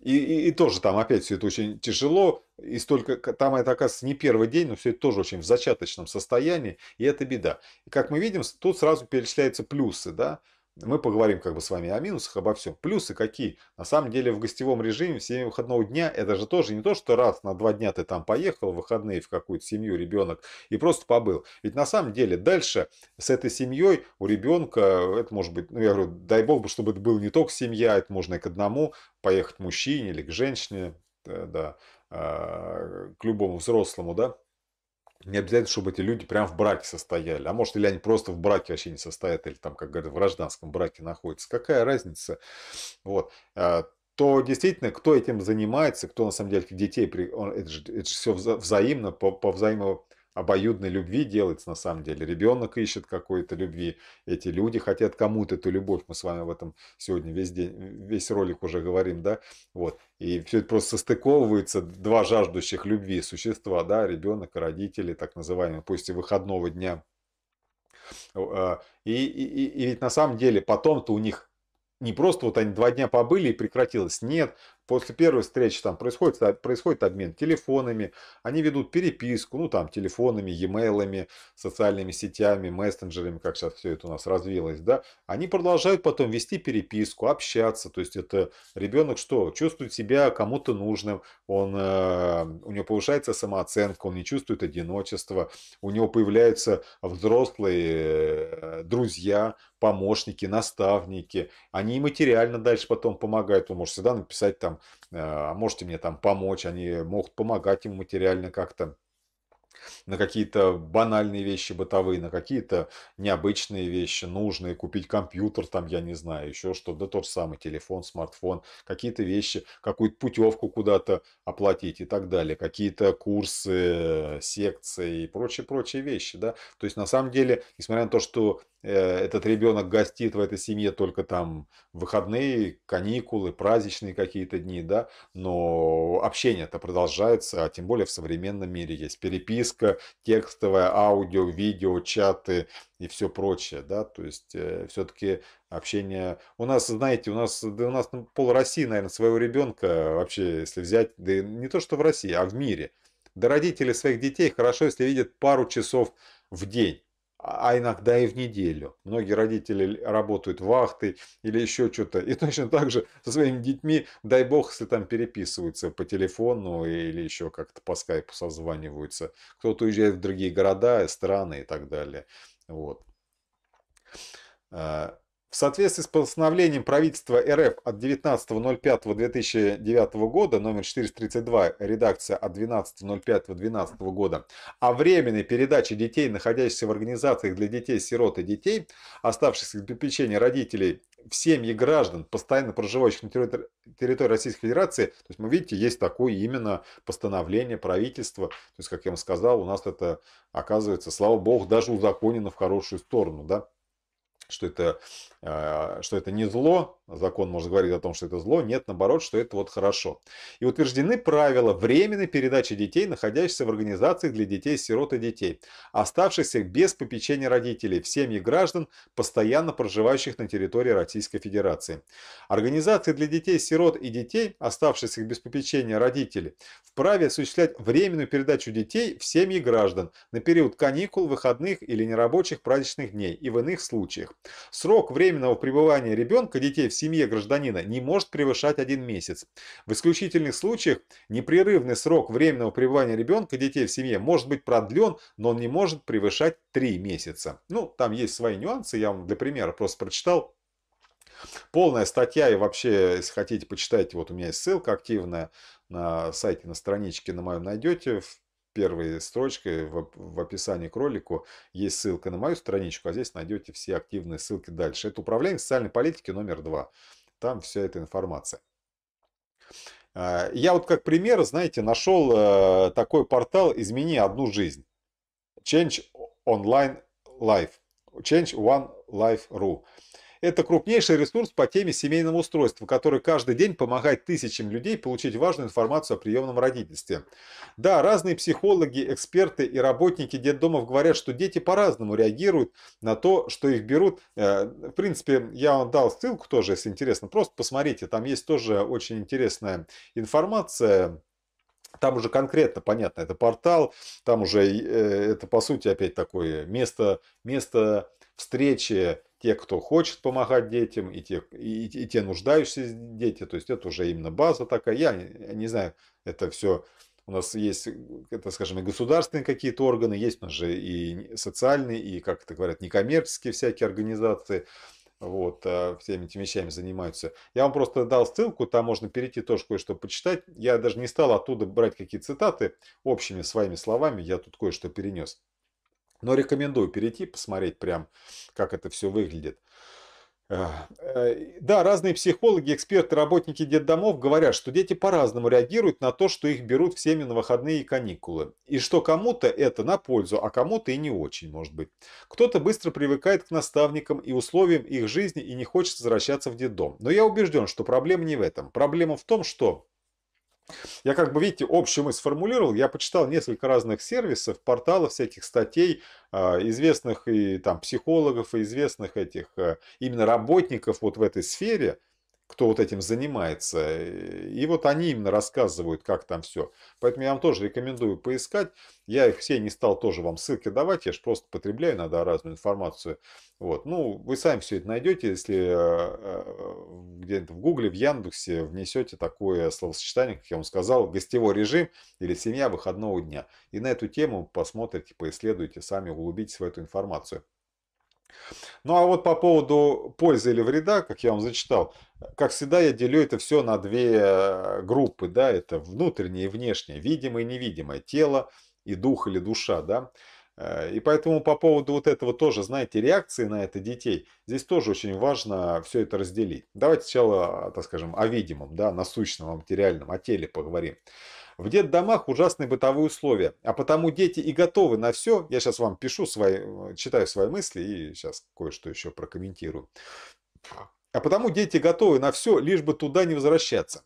И, и, и тоже там опять все это очень тяжело, и столько, там это оказывается не первый день, но все это тоже очень в зачаточном состоянии, и это беда. И как мы видим, тут сразу перечисляются плюсы, да, мы поговорим как бы с вами о минусах, обо всем. Плюсы какие? На самом деле в гостевом режиме в семье выходного дня это же тоже не то, что раз на два дня ты там поехал в выходные в какую-то семью, ребенок, и просто побыл. Ведь на самом деле дальше с этой семьей у ребенка, э, это может быть, ну я говорю, дай бог бы, чтобы это был не только семья, это можно и к одному поехать к мужчине или к женщине, э, да, а, к любому взрослому, да, не обязательно, чтобы эти люди прям в браке состояли. А может, или они просто в браке вообще не состоят, или там, как говорят, в гражданском браке находятся. Какая разница? Вот. А, то действительно, кто этим занимается, кто на самом деле детей, это же, это же все взаимно, по, по взаимо обоюдной любви делается на самом деле. Ребенок ищет какой-то любви, эти люди хотят кому-то эту любовь. Мы с вами об этом сегодня весь день, весь ролик уже говорим, да, вот. И все это просто состыковывается, два жаждущих любви существа, да, ребенок родители, так называемые, после выходного дня. А, и, и, и ведь на самом деле потом-то у них не просто вот они два дня побыли и прекратилось. Нет, после первой встречи там происходит, а, происходит обмен телефонами, они ведут переписку, ну там телефонами, e-mail, социальными сетями, мессенджерами, как сейчас все это у нас развилось, да, они продолжают потом вести переписку, общаться, то есть это ребенок что, чувствует себя кому-то нужным, он, э, у него повышается самооценка, он не чувствует одиночества, у него появляются взрослые э, друзья, помощники, наставники, они и материально дальше потом помогают, он может всегда написать там Э, а можете мне там помочь, они могут помогать им материально как-то на какие-то банальные вещи бытовые, на какие-то необычные вещи, нужные, купить компьютер, там, я не знаю, еще что, да тот же самый телефон, смартфон, какие-то вещи, какую-то путевку куда-то оплатить и так далее, какие-то курсы, э, секции и прочие-прочие вещи, да, то есть на самом деле, несмотря на то, что Э, этот ребенок гостит в этой семье только там выходные, каникулы, праздничные какие-то дни, да, но общение это продолжается, а тем более в современном мире есть переписка, текстовая, аудио, видео, чаты и все прочее, да, то есть э, все-таки общение. У нас, знаете, у нас, да у нас ну, пол России, наверное, своего ребенка вообще, если взять, да не то что в России, а в мире. Да родители своих детей хорошо, если видят пару часов в день а, а иногда и в неделю. Многие родители работают вахты или еще что-то. И точно так же со своими детьми, дай бог, если там переписываются по телефону или еще как-то по скайпу созваниваются. Кто-то уезжает в другие города, страны и так далее. Вот. А, в соответствии с постановлением правительства РФ от 19.05.2009 года, номер 432, редакция от 12.05.2012 года, о временной передаче детей, находящихся в организациях для детей, сирот и детей, оставшихся в попечения родителей, в семьи граждан, постоянно проживающих на территории, Российской Федерации, то есть, вы видите, есть такое именно постановление правительства. То есть, как я вам сказал, у нас это оказывается, слава богу, даже узаконено в хорошую сторону. Да? что это, а, что это не зло, закон может говорить о том, что это зло, нет, наоборот, что это вот хорошо. И утверждены правила временной передачи детей, находящихся в организации для детей, сирот и детей, оставшихся без попечения родителей в семьи граждан, постоянно проживающих на территории Российской Федерации. Организации для детей, сирот и детей, оставшихся без попечения родителей, вправе осуществлять временную передачу детей в семьи граждан на период каникул, выходных или нерабочих праздничных дней и в иных случаях. Срок временного пребывания ребенка детей в семье гражданина не может превышать один месяц. В исключительных случаях непрерывный срок временного пребывания ребенка детей в семье может быть продлен, но он не может превышать три месяца. Ну, там есть свои нюансы, я вам для примера просто прочитал. Полная статья и вообще, если хотите, почитайте, вот у меня есть ссылка активная на сайте, на страничке на моем найдете первой строчкой в, в описании к ролику есть ссылка на мою страничку, а здесь найдете все активные ссылки дальше. Это управление социальной политики номер два. Там вся эта информация. А, я вот как пример, знаете, нашел э, такой портал «Измени одну жизнь». Change Online Life. Change One Life.ru. Это крупнейший ресурс по теме семейного устройства, который каждый день помогает тысячам людей получить важную информацию о приемном родительстве. Да, разные психологи, эксперты и работники детдомов говорят, что дети по-разному реагируют на то, что их берут. Э, в принципе, я вам дал ссылку тоже, если интересно. Просто посмотрите, там есть тоже очень интересная информация. Там уже конкретно понятно, это портал, там уже э, это по сути опять такое место, место встречи те, кто хочет помогать детям, и те, и, и те нуждающиеся дети. То есть это уже именно база такая. Я не, не знаю, это все у нас есть, это, скажем, и государственные какие-то органы, есть у нас же и социальные, и, как это говорят, некоммерческие всякие организации. Вот, а всеми этими вещами занимаются. Я вам просто дал ссылку, там можно перейти тоже кое-что почитать. Я даже не стал оттуда брать какие цитаты общими своими словами, я тут кое-что перенес. Но рекомендую перейти, посмотреть прям, как это все выглядит. Э, да, разные психологи, эксперты, работники детдомов говорят, что дети по-разному реагируют на то, что их берут всеми на выходные и каникулы. И что кому-то это на пользу, а кому-то и не очень, может быть. Кто-то быстро привыкает к наставникам и условиям их жизни и не хочет возвращаться в детдом. Но я убежден, что проблема не в этом. Проблема в том, что я как бы, видите, общую мысль сформулировал. Я почитал несколько разных сервисов, порталов, всяких статей, а, известных и там психологов, и известных этих э, именно работников вот в этой сфере – кто вот этим занимается. Э, и вот они именно рассказывают, как там все. Поэтому я вам тоже рекомендую поискать. Я их все не стал тоже вам ссылки давать, я же просто потребляю иногда разную информацию. Вот. Ну, вы сами все это найдете, если э, э, где-то в Гугле, в Яндексе внесете такое словосочетание, как я вам сказал, гостевой режим или семья выходного дня. И на эту тему посмотрите, поисследуйте, сами углубитесь в эту информацию. Ну а вот по поводу пользы или вреда, как я вам зачитал, как всегда я делю это все на две э, группы, да, это внутреннее и внешнее, видимое и невидимое, тело и дух или душа, да. Э, и поэтому по поводу вот этого тоже, знаете, реакции на это детей, здесь тоже очень важно все это разделить. Давайте сначала, э, так скажем, о видимом, да, насущном, о материальном, о теле поговорим. В детдомах ужасные бытовые условия, а потому дети и готовы на все. Я сейчас вам пишу свои, э, читаю свои мысли и сейчас кое-что еще прокомментирую. А потому дети готовы на все, лишь бы туда не возвращаться.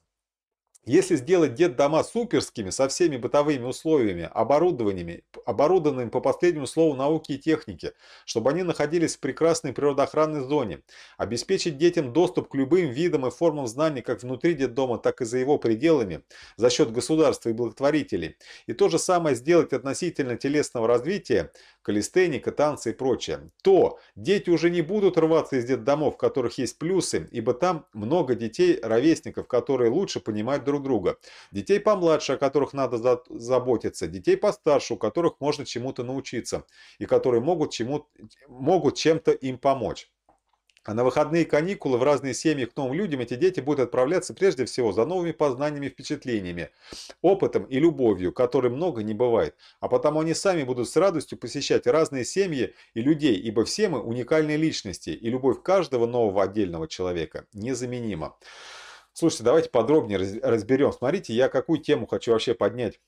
Если сделать детдома суперскими, со всеми бытовыми условиями, оборудованиями, оборудованными по последнему слову науки и техники, чтобы они находились в прекрасной природоохранной зоне, обеспечить детям доступ к любым видам и формам знаний как внутри детдома, так и за его пределами, за счет государства и благотворителей, и то же самое сделать относительно телесного развития, калистеника, танцы и прочее, то дети уже не будут рваться из детдомов, в которых есть плюсы, ибо там много детей, ровесников, которые лучше понимают друг друг друга. Детей помладше, о которых надо заботиться, детей постарше, у которых можно чему-то научиться и которые могут, чему могут чем-то им помочь. А на выходные каникулы в разные семьи к новым людям эти дети будут отправляться прежде всего за новыми познаниями, впечатлениями, опытом и любовью, которой много не бывает. А потому они сами будут с радостью посещать разные семьи и людей, ибо все мы уникальные личности, и любовь каждого нового отдельного человека незаменима. Слушайте, давайте подробнее разберем. Смотрите, я какую тему хочу вообще поднять.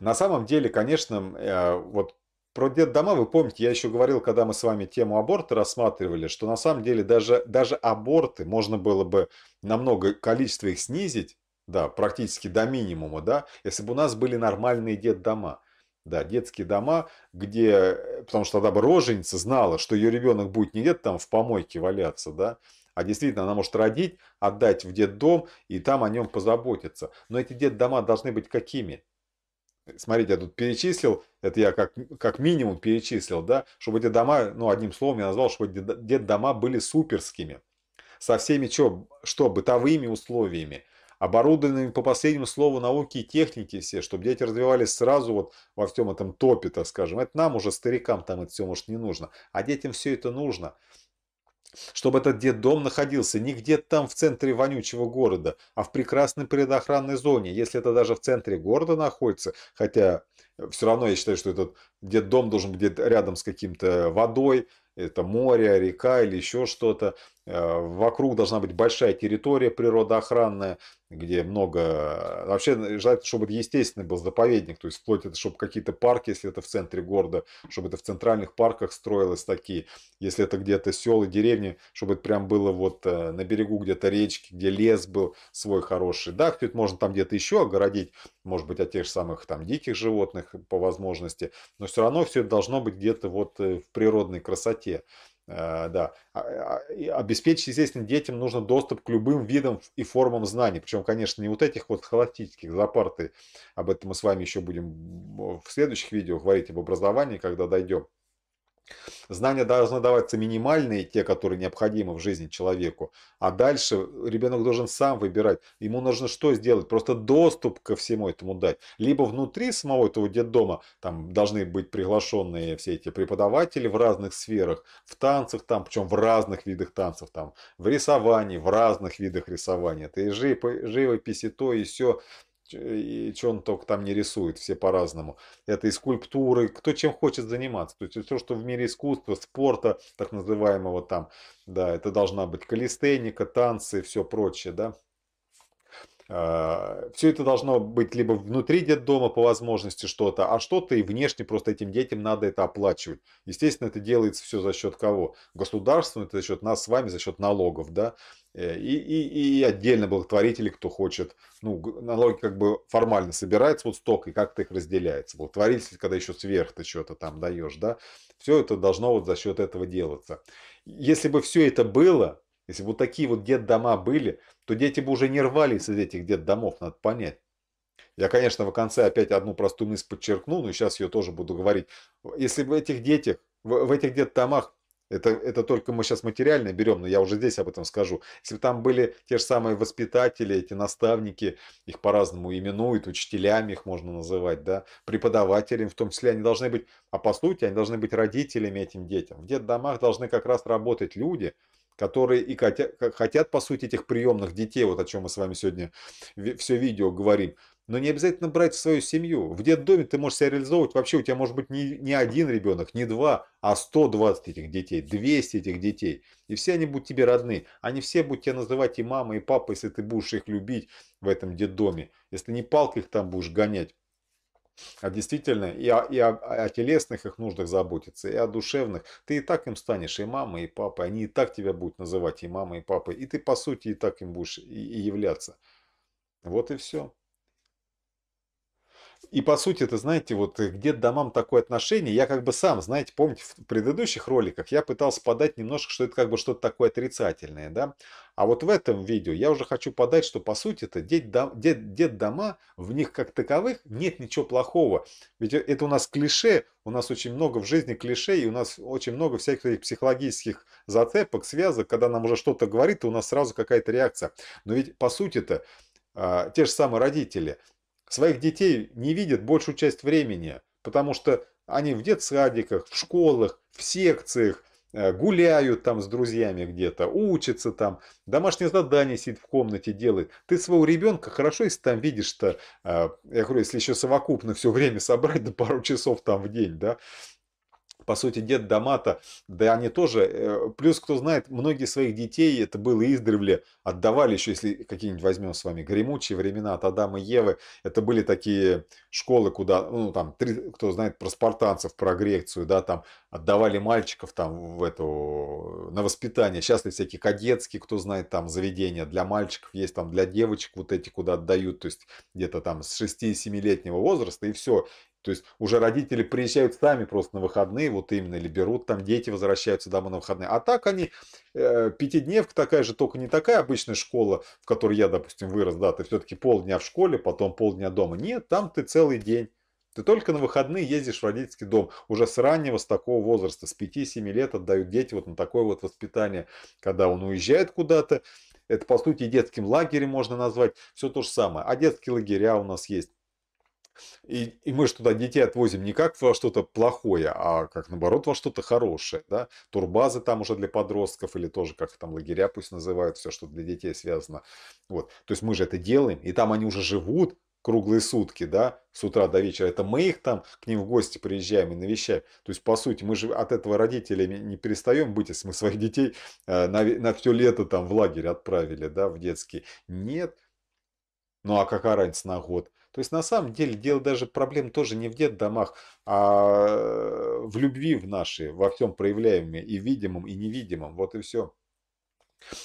На самом деле, конечно, э, вот про детдома вы помните, я еще говорил, когда мы с вами тему аборта рассматривали, что на самом деле даже, даже аборты можно было бы намного количество их снизить, да, практически до минимума, да, если бы у нас были нормальные детдома. Да, детские дома, где, э, потому что тогда бы роженица знала, что ее ребенок будет не где-то там в помойке валяться, да, а действительно, она может родить, отдать в детдом, и там о нем позаботиться. Но эти детдома должны быть какими? Смотрите, я тут перечислил, это я как, как минимум перечислил, да, чтобы эти дома, ну, одним словом я назвал, чтобы детдома были суперскими. Со всеми что, что бытовыми условиями, оборудованными по последнему слову науки и техники все, чтобы дети развивались сразу вот во всем этом топе, так скажем. Это нам уже, старикам, там это все, может, не нужно. А детям все это нужно чтобы этот детдом находился не где-то там в центре вонючего города, а в прекрасной предохранной зоне, если это даже в центре города находится, хотя э, все равно я считаю, что этот детдом должен быть где рядом с каким-то водой, это море, река или еще что-то. Э, вокруг должна быть большая территория природоохранная, где много... Э, вообще желательно, чтобы это естественный был заповедник, то есть вплоть это, чтобы какие-то парки, если это в центре города, чтобы это в центральных парках строилось такие, если это где-то сел деревни, чтобы это прям было вот э, на берегу где-то речки, где лес был свой хороший. Да, хоть можно там где-то еще огородить, может быть, от тех же самых там диких животных по возможности, но все равно все это должно быть где-то вот в природной красоте. А, да, а, а, обеспечить, естественно, детям нужно доступ к любым видам и формам знаний. Причем, конечно, не вот этих вот холостических, за Об этом мы с вами еще будем в следующих видео говорить об образовании, когда дойдем. Знания должны даваться минимальные, те, которые необходимы в жизни человеку. А дальше ребенок должен сам выбирать. Ему нужно что сделать? Просто доступ ко всему этому дать. Либо внутри самого этого детдома там должны быть приглашенные все эти преподаватели в разных сферах. В танцах там, причем в разных видах танцев там. В рисовании, в разных видах рисования. Это и живописи то, и все и что он только там не рисует, все по-разному. Это и скульптуры, кто чем хочет заниматься. То есть все, что в мире искусства, спорта, так называемого там, да, это должна быть калистеника, танцы и все прочее, да. А, все это должно быть либо внутри детдома по возможности что-то, а что-то и внешне просто этим детям надо это оплачивать. Естественно, это делается все за счет кого? Государства, это за счет нас с вами, за счет налогов, да, э, и, и, и отдельно благотворители, кто хочет, ну, налоги как бы формально собирается вот столько, и как-то их разделяется. Благотворитель, когда еще сверх ты что-то там даешь, да, все это должно вот за счет этого делаться. Если бы все это было, если бы вот такие вот дед дома были, то дети бы уже не рвались из этих дед домов, надо понять. Я, конечно, в конце опять одну простую мысль подчеркну, но сейчас ее тоже буду говорить. Если в этих детях, в, в этих домах, это, это только мы сейчас материально берем, но я уже здесь об этом скажу. Если бы там были те же самые воспитатели, эти наставники, их по-разному именуют, учителями их можно называть, да, преподавателями в том числе, они должны быть, а по сути, они должны быть родителями этим детям. В детдомах должны как раз работать люди, которые и хотят, хотят, по сути, этих приемных детей, вот о чем мы с вами сегодня все видео говорим. Но не обязательно брать в свою семью. В детдоме ты можешь себя реализовывать. Вообще у тебя может быть не, не один ребенок, не два, а 120 этих детей, 200 этих детей. И все они будут тебе родны. Они все будут тебя называть и мама, и папа, если ты будешь их любить в этом детдоме. Если не палкой их там будешь гонять а действительно и о, и, о, и о телесных их нуждах заботиться, и о душевных. Ты и так им станешь и мамой, и папой. Они и так тебя будут называть и мамой, и папой. И ты, по сути, и так им будешь и, и являться. Вот и все. И по сути, это, знаете, вот э, где к домам такое отношение, я как бы сам, знаете, помните, в предыдущих роликах я пытался подать немножко, что это как бы что-то такое отрицательное, да. А вот в этом видео я уже хочу подать, что по сути это дед-дома, в них как таковых нет ничего плохого. Ведь э, это у нас клише, у нас очень много в жизни клише, и у нас очень много всяких психологических зацепок, связок, когда нам уже что-то говорит, и у нас сразу какая-то реакция. Но ведь по сути это а, те же самые родители, Своих детей не видят большую часть времени, потому что они в детсадиках, в школах, в секциях, э, гуляют там с друзьями где-то, учатся там, домашнее задание сидит в комнате, делает. Ты своего ребенка хорошо, если там видишь что э, я говорю, если еще совокупно все время собрать, до да пару часов там в день, да, по сути, дед Дамата, да они тоже, э, плюс, кто знает, многие своих детей, это было издревле, отдавали еще, если какие-нибудь возьмем с вами, гремучие времена от Адама и Евы, это были такие школы, куда, ну, там, три, кто знает про спартанцев, про Грекцию, да, там, отдавали мальчиков там в эту, на воспитание, сейчас есть всякие кадетские, кто знает, там, заведения для мальчиков, есть там для девочек вот эти, куда отдают, то есть где-то там с 6-7-летнего возраста, и все, то есть уже родители приезжают сами просто на выходные, вот именно, или берут там, дети возвращаются домой на выходные. А так они, э, пятидневка такая же, только не такая обычная школа, в которой я, допустим, вырос, да, ты все-таки полдня в школе, потом полдня дома. Нет, там ты целый день. Ты только на выходные ездишь в родительский дом. Уже с раннего, с такого возраста, с 5-7 лет отдают дети вот на такое вот воспитание. Когда он уезжает куда-то, это по сути детским лагерем можно назвать, все то же самое. А детские лагеря у нас есть и, и мы же туда детей отвозим не как во что-то плохое, а как наоборот во что-то хорошее. Да? Турбазы там уже для подростков или тоже как там лагеря пусть называют, все, что для детей связано. Вот. То есть мы же это делаем, и там они уже живут круглые сутки, да, с утра до вечера. Это мы их там к ним в гости приезжаем и навещаем. То есть, по сути, мы же от этого родителями не перестаем быть, если мы своих детей э, на, на все лето там в лагерь отправили, да, в детский. Нет. Ну а какая разница на год? То есть на самом деле дело даже проблем тоже не в детдомах, а в любви в нашей, во всем проявляемом и видимом, и невидимом. Вот и все.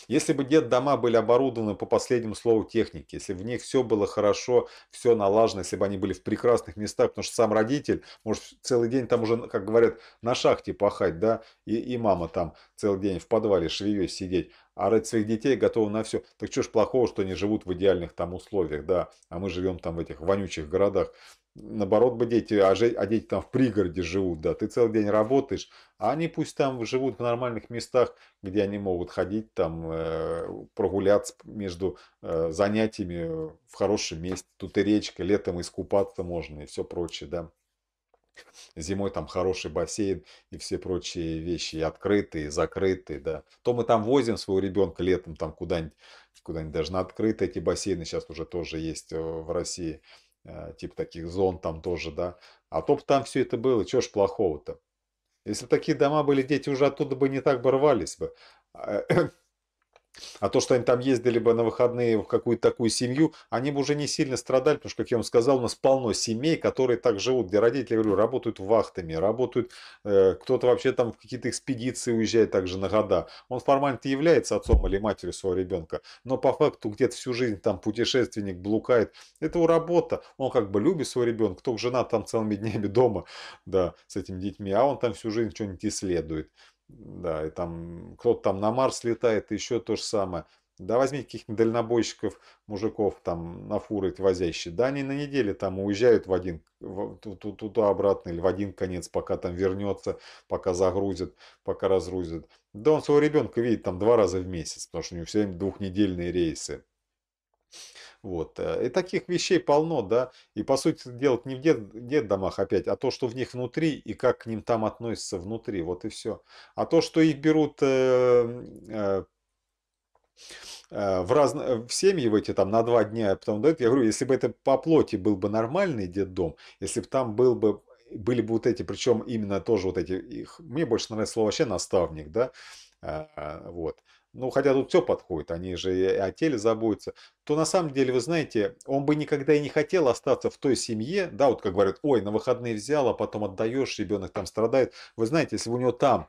Если бы детдома были оборудованы по последнему слову техники, если в них все было хорошо, все налажено, если бы они были в прекрасных местах, потому что сам родитель может целый день там уже, как говорят, на шахте пахать, да, и, и мама там целый день в подвале швеей сидеть, а орать своих детей готовы на все. Так что ж плохого, что они живут в идеальных там условиях, да, а мы живем там в этих вонючих городах. Наоборот бы дети, а, же, а дети там в пригороде живут, да, ты целый день работаешь, а они пусть там живут в нормальных местах, где они могут ходить там, э, прогуляться между э, занятиями э, в хорошем месте, тут и речка, летом искупаться можно и все прочее, да зимой там хороший бассейн и все прочие вещи, и открытые, и закрытые, да. То мы там возим своего ребенка летом там куда-нибудь, куда-нибудь даже на открытые эти бассейны сейчас уже тоже есть э, в России, э, типа таких зон там тоже, да. А то бы там все это было, чего ж плохого-то? Если такие дома были, дети уже оттуда бы не так бы рвались бы. А, э, а то, что они там ездили бы на выходные в какую-то такую семью, они бы уже не сильно страдали, потому что, как я вам сказал, у нас полно семей, которые так живут, где родители, говорю, работают вахтами, работают, э, кто-то вообще там в какие-то экспедиции уезжает также на года. Он формально то является отцом или матерью своего ребенка, но по факту где-то всю жизнь там путешественник блукает. Это его работа, он как бы любит своего ребенка, только жена там целыми днями дома, да, с этими детьми, а он там всю жизнь что-нибудь исследует. Да, и там кто-то там на Марс летает, еще то же самое. Да возьмите каких-нибудь дальнобойщиков, мужиков там на фуры возящие. Да они на неделе там уезжают в один, туда-обратно или в один конец, пока там вернется, пока загрузит, пока разгрузит. Да он своего ребенка видит там два раза в месяц, потому что у него все время двухнедельные рейсы. Вот. Э, и таких вещей полно, да. И по сути делать не в дет, детдомах опять, а то, что в них внутри и как к ним там относятся внутри. Вот и все. А то, что их берут... Эм, э, э, в, раз... Э, в семьи в эти там на два дня, а потом дают. Я говорю, если бы это по плоти был бы нормальный детдом, если бы там был бы были бы вот эти, причем именно тоже вот эти, их, мне больше нравится слово вообще наставник, да, э, вот, ну хотя тут все подходит, они же и о теле заботятся, то на самом деле, вы знаете, он бы никогда и не хотел остаться в той семье, да, вот как говорят, ой, на выходные взял, а потом отдаешь, ребенок там страдает. Вы знаете, если бы у него там,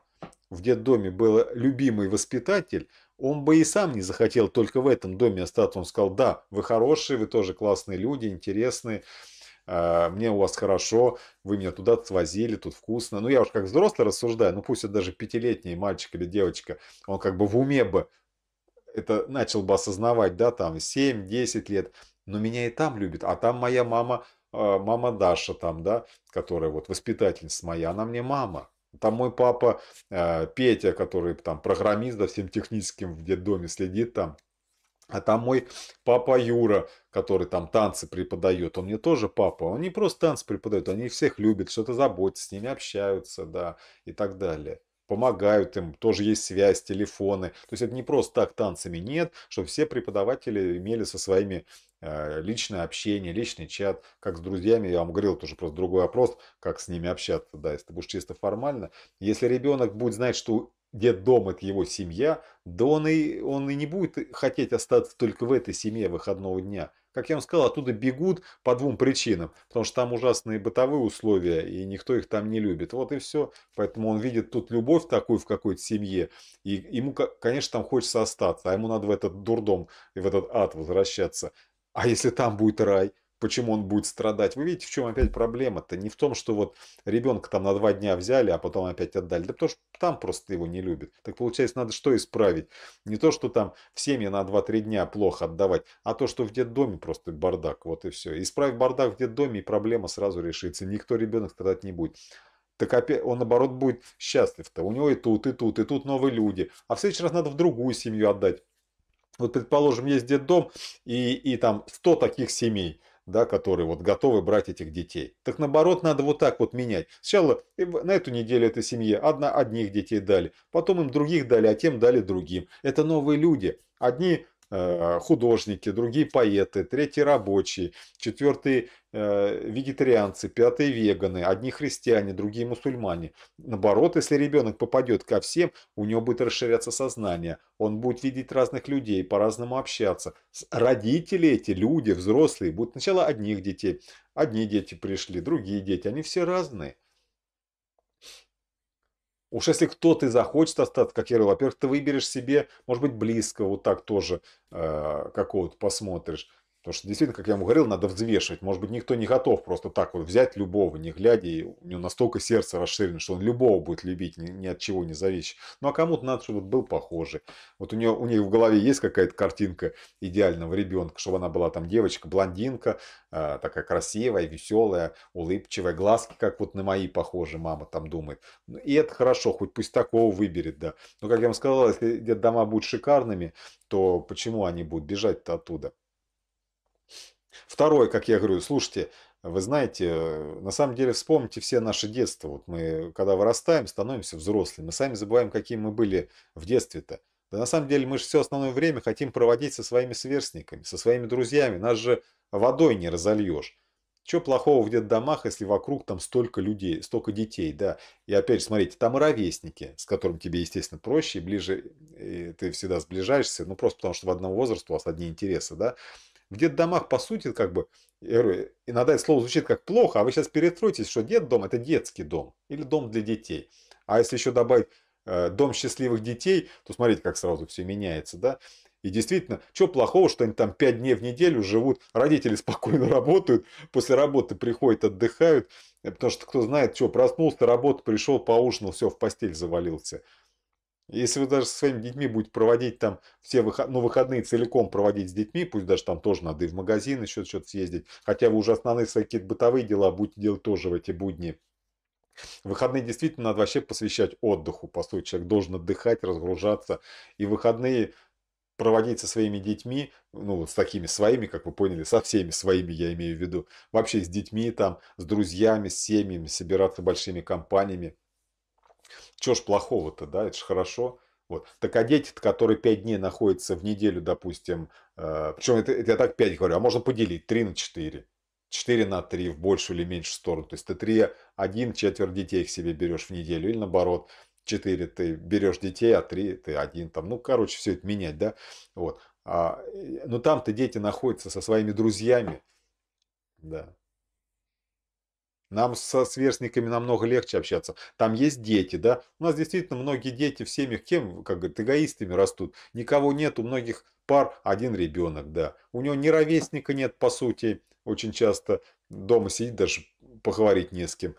в детдоме, был любимый воспитатель, он бы и сам не захотел только в этом доме остаться. Он сказал, да, вы хорошие, вы тоже классные люди, интересные, а, мне у вас хорошо, вы меня туда свозили, тут вкусно. Ну, я уж как взрослый рассуждаю, ну, пусть это даже пятилетний мальчик или девочка, он как бы в уме бы это начал бы осознавать, да, там, 7-10 лет, но меня и там любит, а там моя мама, а, мама Даша там, да, которая вот воспитательница моя, она мне мама. Там мой папа а, Петя, который там программист да, всем техническим в детдоме следит там, а там мой папа Юра, который там танцы преподает, он мне тоже папа. Он не просто танцы преподает, они всех любят, что-то заботятся, с ними общаются, да, и так далее. Помогают им, тоже есть связь, телефоны. То есть это не просто так танцами нет, чтобы все преподаватели имели со своими э, личное общение, личный чат, как с друзьями. Я вам говорил, тоже просто другой вопрос, как с ними общаться, да, если ты будешь чисто формально. Если ребенок будет знать, что дом это его семья, да он и, он и не будет хотеть остаться только в этой семье выходного дня. Как я вам сказал, оттуда бегут по двум причинам, потому что там ужасные бытовые условия, и никто их там не любит. Вот и все. Поэтому он видит тут любовь такую в какой-то семье, и ему, конечно, там хочется остаться, а ему надо в этот дурдом и в этот ад возвращаться. А если там будет рай? почему он будет страдать. Вы видите, в чем опять проблема-то? Не в том, что вот ребенка там на два дня взяли, а потом опять отдали. Да потому что там просто его не любят. Так получается, надо что исправить? Не то, что там в семье на 2-3 дня плохо отдавать, а то, что в детдоме просто бардак. Вот и все. Исправь бардак в детдоме, и проблема сразу решится. Никто ребенок страдать не будет так опять он наоборот будет счастлив-то. У него и тут, и тут, и тут новые люди. А в следующий раз надо в другую семью отдать. Вот, предположим, есть детдом и, и там 100 таких семей да, которые вот готовы брать этих детей. Так наоборот, надо вот так вот менять. Сначала э, на эту неделю этой семье одна, одних детей дали, потом им других дали, а тем дали другим. Это новые люди. Одни Э, художники, другие поэты, третьи рабочие, четвертые э, вегетарианцы, пятые веганы, одни христиане, другие мусульмане. Наоборот, если ребенок попадет ко всем, у него будет расширяться сознание, он будет видеть разных людей, по-разному общаться. Родители эти, люди, взрослые, будут сначала одних детей, одни дети пришли, другие дети, они все разные. Уж если кто-то захочет остаться, как я говорил, во-первых, ты выберешь себе, может быть, близко, вот так тоже э, какого-то посмотришь. Потому что действительно, как я вам говорил, надо взвешивать. Может быть, никто не готов просто так вот взять любого, не глядя, и у него настолько сердце расширено, что он любого будет любить, ни, ни от чего не зависит. Ну, а кому-то надо, чтобы был похожий. Вот у, нее, у них в голове есть какая-то картинка идеального ребенка, чтобы она была там девочка, блондинка, э, такая красивая, веселая, улыбчивая, глазки, как вот на мои похожи, мама там думает. Ну И это хорошо, хоть пусть такого выберет, да. Но, как я вам сказал, если дома будут шикарными, то почему они будут бежать-то оттуда? Второе, как я говорю, слушайте, вы знаете, на самом деле вспомните все наше детство. Вот мы, когда вырастаем, становимся взрослыми, мы сами забываем, какие мы были в детстве-то. Да на самом деле мы же все основное время хотим проводить со своими сверстниками, со своими друзьями. Нас же водой не разольешь. Чего плохого в детдомах, если вокруг там столько людей, столько детей, да. И опять же, смотрите, там и ровесники, с которым тебе, естественно, проще и ближе, и ты всегда сближаешься, ну просто потому, что в одном возрасте у вас одни интересы, да. В детдомах, по сути, как бы, иногда это слово звучит как плохо, а вы сейчас перестроитесь, что детдом – это детский дом или дом для детей. А если еще добавить э, дом счастливых детей, то смотрите, как сразу все меняется, да? И действительно, что плохого, что они там 5 дней в неделю живут, родители спокойно работают, после работы приходят, отдыхают, э, потому что кто знает, что проснулся, работа пришел, поужинал, все, в постель завалился. Если вы даже со своими детьми будете проводить там все выходные, ну, выходные целиком проводить с детьми, пусть даже там тоже надо и в магазин еще что-то съездить, хотя вы уже основные свои какие-то бытовые дела будете делать тоже в эти будни. Выходные действительно надо вообще посвящать отдыху, по сути, человек должен отдыхать, разгружаться, и выходные проводить со своими детьми, ну с такими своими, как вы поняли, со всеми своими я имею в виду, вообще с детьми там, с друзьями, с семьями, собираться большими компаниями, чего ж плохого-то, да, это же хорошо. Вот. Так а дети, которые 5 дней находятся в неделю, допустим, э, причем это, это я так 5 говорю, а можно поделить 3 на 4. 4 на 3 в большую или меньшую сторону. То есть ты 3, 1 четверть детей к себе берешь в неделю или наоборот. 4 ты берешь детей, а 3 ты один там. Ну, короче, все это менять, да? Вот. А, э, но ну, там-то дети находятся со своими друзьями. Да. Нам со сверстниками намного легче общаться. Там есть дети, да. У нас действительно многие дети в семьях кем, как говорят, эгоистами растут. Никого нет, у многих пар один ребенок, да. У него ни ровесника нет, по сути, очень часто дома сидит, даже поговорить не с кем.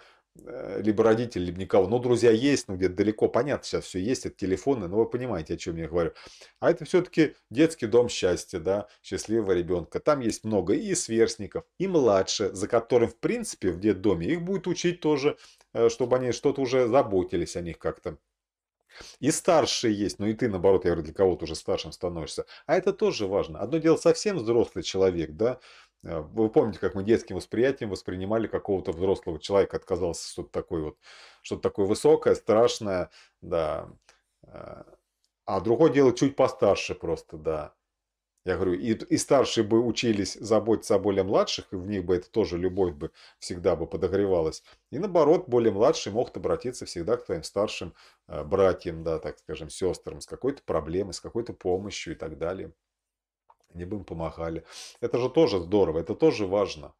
Э, либо родители, либо никого. Но друзья есть, но ну, где-то далеко, понятно, сейчас все есть, это телефоны, но вы понимаете, о чем я говорю. А это все-таки детский дом счастья, да, счастливого ребенка. Там есть много и сверстников, и младше, за которым, в принципе, в детдоме их будет учить тоже, э, чтобы они что-то уже заботились о них как-то. И старшие есть, но и ты, наоборот, я говорю, для кого-то уже старшим становишься. А это тоже важно. Одно дело совсем взрослый человек, да, а, вы помните, как мы детским восприятием воспринимали какого-то взрослого человека, отказался что-то такое вот, что-то такое высокое, страшное, да. А, а другое дело чуть постарше просто, да. Я говорю, и, и старшие бы учились заботиться о более младших, и в них бы это тоже любовь бы всегда бы подогревалась. И наоборот, более младший мог обратиться всегда к твоим старшим э, братьям, да, так скажем, сестрам с какой-то проблемой, с какой-то помощью и так далее они бы им помогали. Это же тоже здорово, это тоже важно.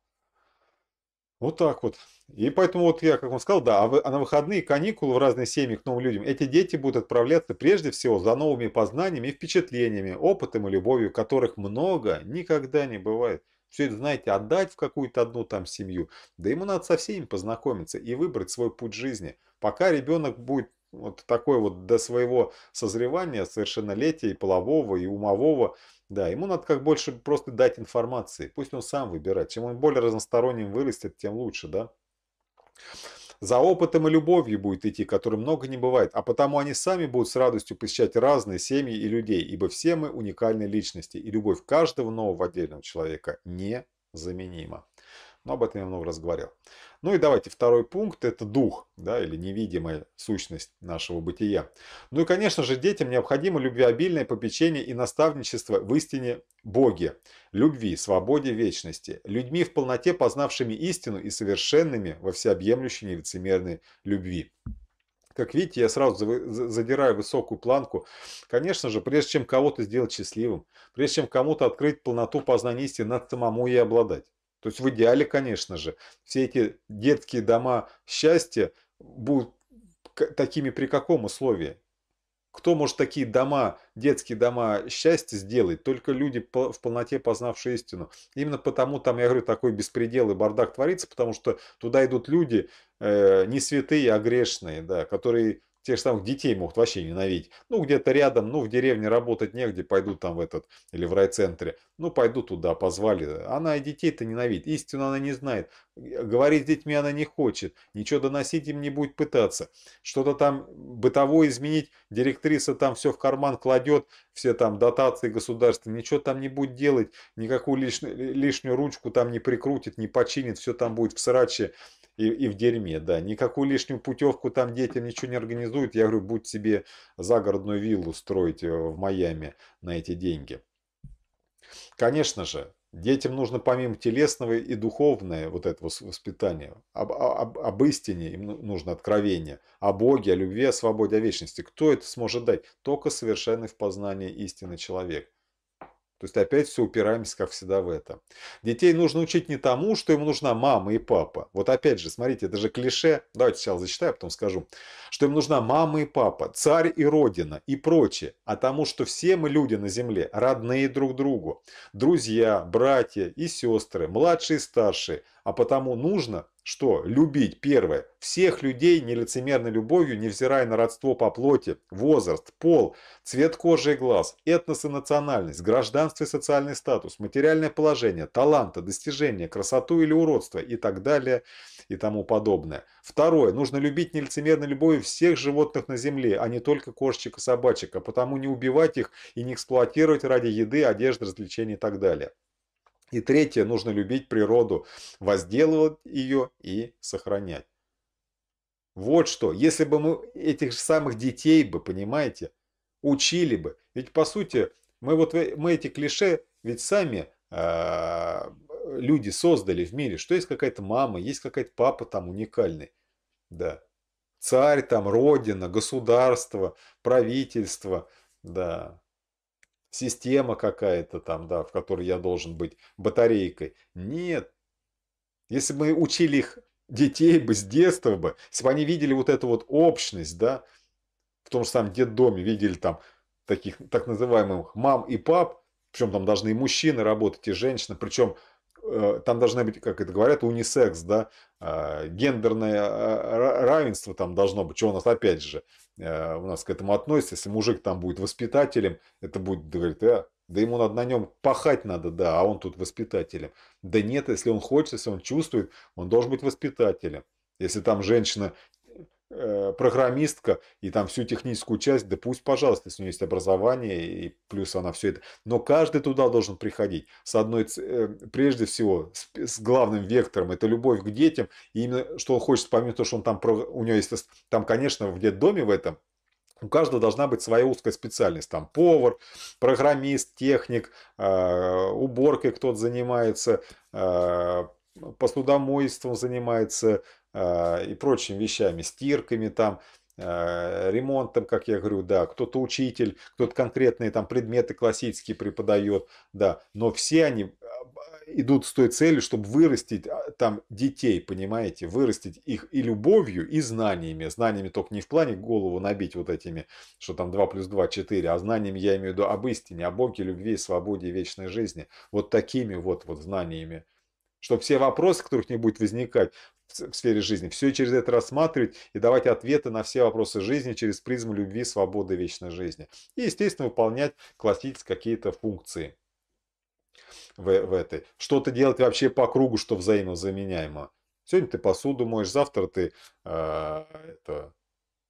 Вот так вот. И поэтому вот я, как вам сказал, да, а, а на выходные каникулы в разные семьи к новым людям, эти дети будут отправляться прежде всего за новыми познаниями и впечатлениями, опытом и любовью, которых много никогда не бывает. Все это, знаете, отдать в какую-то одну там семью. Да ему надо со всеми познакомиться и выбрать свой путь жизни. Пока ребенок будет вот такой вот до своего созревания, совершеннолетия и полового, и умового, да, ему надо как больше просто дать информации. Пусть он сам выбирает. Чем он более разносторонним вырастет, тем лучше, да? За опытом и любовью будет идти, которой много не бывает, а потому они сами будут с радостью посещать разные семьи и людей, ибо все мы уникальные личности, и любовь каждого нового отдельного человека незаменима. Но об этом я много раз говорил. Ну и давайте второй пункт – это дух, да, или невидимая сущность нашего бытия. Ну и, конечно же, детям необходимо любвеобильное попечение и наставничество в истине Боге, любви, свободе, вечности, людьми в полноте познавшими истину и совершенными во всеобъемлющей нелицемерной любви. Как видите, я сразу задираю высокую планку. Конечно же, прежде чем кого-то сделать счастливым, прежде чем кому-то открыть полноту познания истины, надо самому ей обладать. То есть в идеале, конечно же, все эти детские дома счастья будут такими при каком условии? Кто может такие дома, детские дома счастья сделать? Только люди, в полноте познавшие истину. Именно потому там, я говорю, такой беспредел и бардак творится, потому что туда идут люди э, не святые, а грешные, да, которые тех же самых детей могут вообще ненавидеть. Ну, где-то рядом, ну, в деревне работать негде, пойдут там в этот, или в райцентре. Ну, пойду туда, позвали. Она и детей-то ненавидит. Истину она не знает. Э, говорить с детьми она не хочет. Ничего доносить им не будет пытаться. Что-то там бытовое изменить. Директриса там все в карман кладет, все там дотации государства. Ничего там не будет делать. Никакую лишнюю, лишнюю ручку там не прикрутит, не починит. Все там будет в сраче и, и в дерьме, да. Никакую лишнюю путевку там детям ничего не организуют. Я говорю, будь себе загородную виллу строить э, в Майами на эти деньги. Конечно же, детям нужно помимо телесного и духовное вот этого воспитания. Об, об, об истине им ну, нужно откровение. О Боге, о любви, о свободе, о вечности. Кто это сможет дать? Только совершенный в познании истины человек. То есть опять все упираемся, как всегда, в это. Детей нужно учить не тому, что им нужна мама и папа. Вот опять же, смотрите, это же клише. Давайте сначала зачитаю, а потом скажу. Что им нужна мама и папа, царь и родина и прочее. А тому, что все мы люди на земле, родные друг другу. Друзья, братья и сестры, младшие и старшие. А потому нужно, что любить, первое, всех людей нелицемерной любовью, невзирая на родство по плоти, возраст, пол, цвет кожи и глаз, этнос и национальность, гражданство и социальный статус, материальное положение, таланты, достижения, красоту или уродство и так далее и тому подобное. Второе, нужно любить нелицемерной любовью всех животных на земле, а не только кошечек и собачек, а потому не убивать их и не эксплуатировать ради еды, одежды, развлечений и так далее. И третье, нужно любить природу, возделывать ее и сохранять. Вот что, если бы мы этих же самых детей бы, понимаете, учили бы. Ведь по сути, мы вот мы эти клише ведь сами э, люди создали в мире, что есть какая-то мама, есть какая-то папа там уникальный. Да. Царь там, родина, государство, правительство, да система какая-то там, да, в которой я должен быть батарейкой. Нет. Если бы мы учили их детей бы с детства бы, если бы они видели вот эту вот общность, да, в том же самом детдоме видели там таких так называемых мам и пап, причем там должны и мужчины работать, и женщины, причем э, там должны быть, как это говорят, унисекс, да, а, гендерное а, равенство там должно быть, что у нас опять же Э, у нас к этому относится. Если мужик там будет воспитателем, это будет, говорит, а, да ему надо на нем пахать надо, да, а он тут воспитателем. Да нет, если он хочет, если он чувствует, он должен быть воспитателем. Если там женщина Э, программистка и там всю техническую часть, да пусть, пожалуйста, если у нее есть образование и плюс она все это. Но каждый туда должен приходить с одной, э, прежде всего, с, с главным вектором, это любовь к детям. И именно, что он хочет, помимо того, что он там, у него есть, там, конечно, в детдоме в этом, у каждого должна быть своя узкая специальность. Там повар, программист, техник, а, уборкой кто-то занимается, а, посудомойством занимается э, и прочими вещами, стирками там, э, ремонтом, как я говорю, да, кто-то учитель, кто-то конкретные там предметы классические преподает, да, но все они а, идут с той целью, чтобы вырастить там детей, понимаете, вырастить их и любовью, и знаниями. Знаниями только не в плане голову набить вот этими, что там 2 плюс 2, 4, а знаниями я имею в виду об истине, о Боге, любви, свободе вечной жизни. Вот такими вот, вот знаниями чтобы все вопросы, которых не будет возникать в сфере жизни, все через это рассматривать и давать ответы на все вопросы жизни через призму любви, свободы, вечной жизни. И, естественно, выполнять классические какие-то функции в, в этой. Что-то делать вообще по кругу, что взаимозаменяемо. Сегодня ты посуду моешь, завтра ты э, это,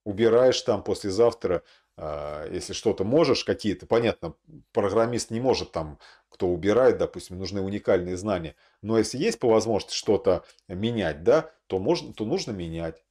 убираешь там, послезавтра а, если что-то можешь, какие-то, понятно, программист не может там, кто убирает, допустим, нужны уникальные знания. Но если есть по возможности что-то менять, да, то, можно, то нужно менять.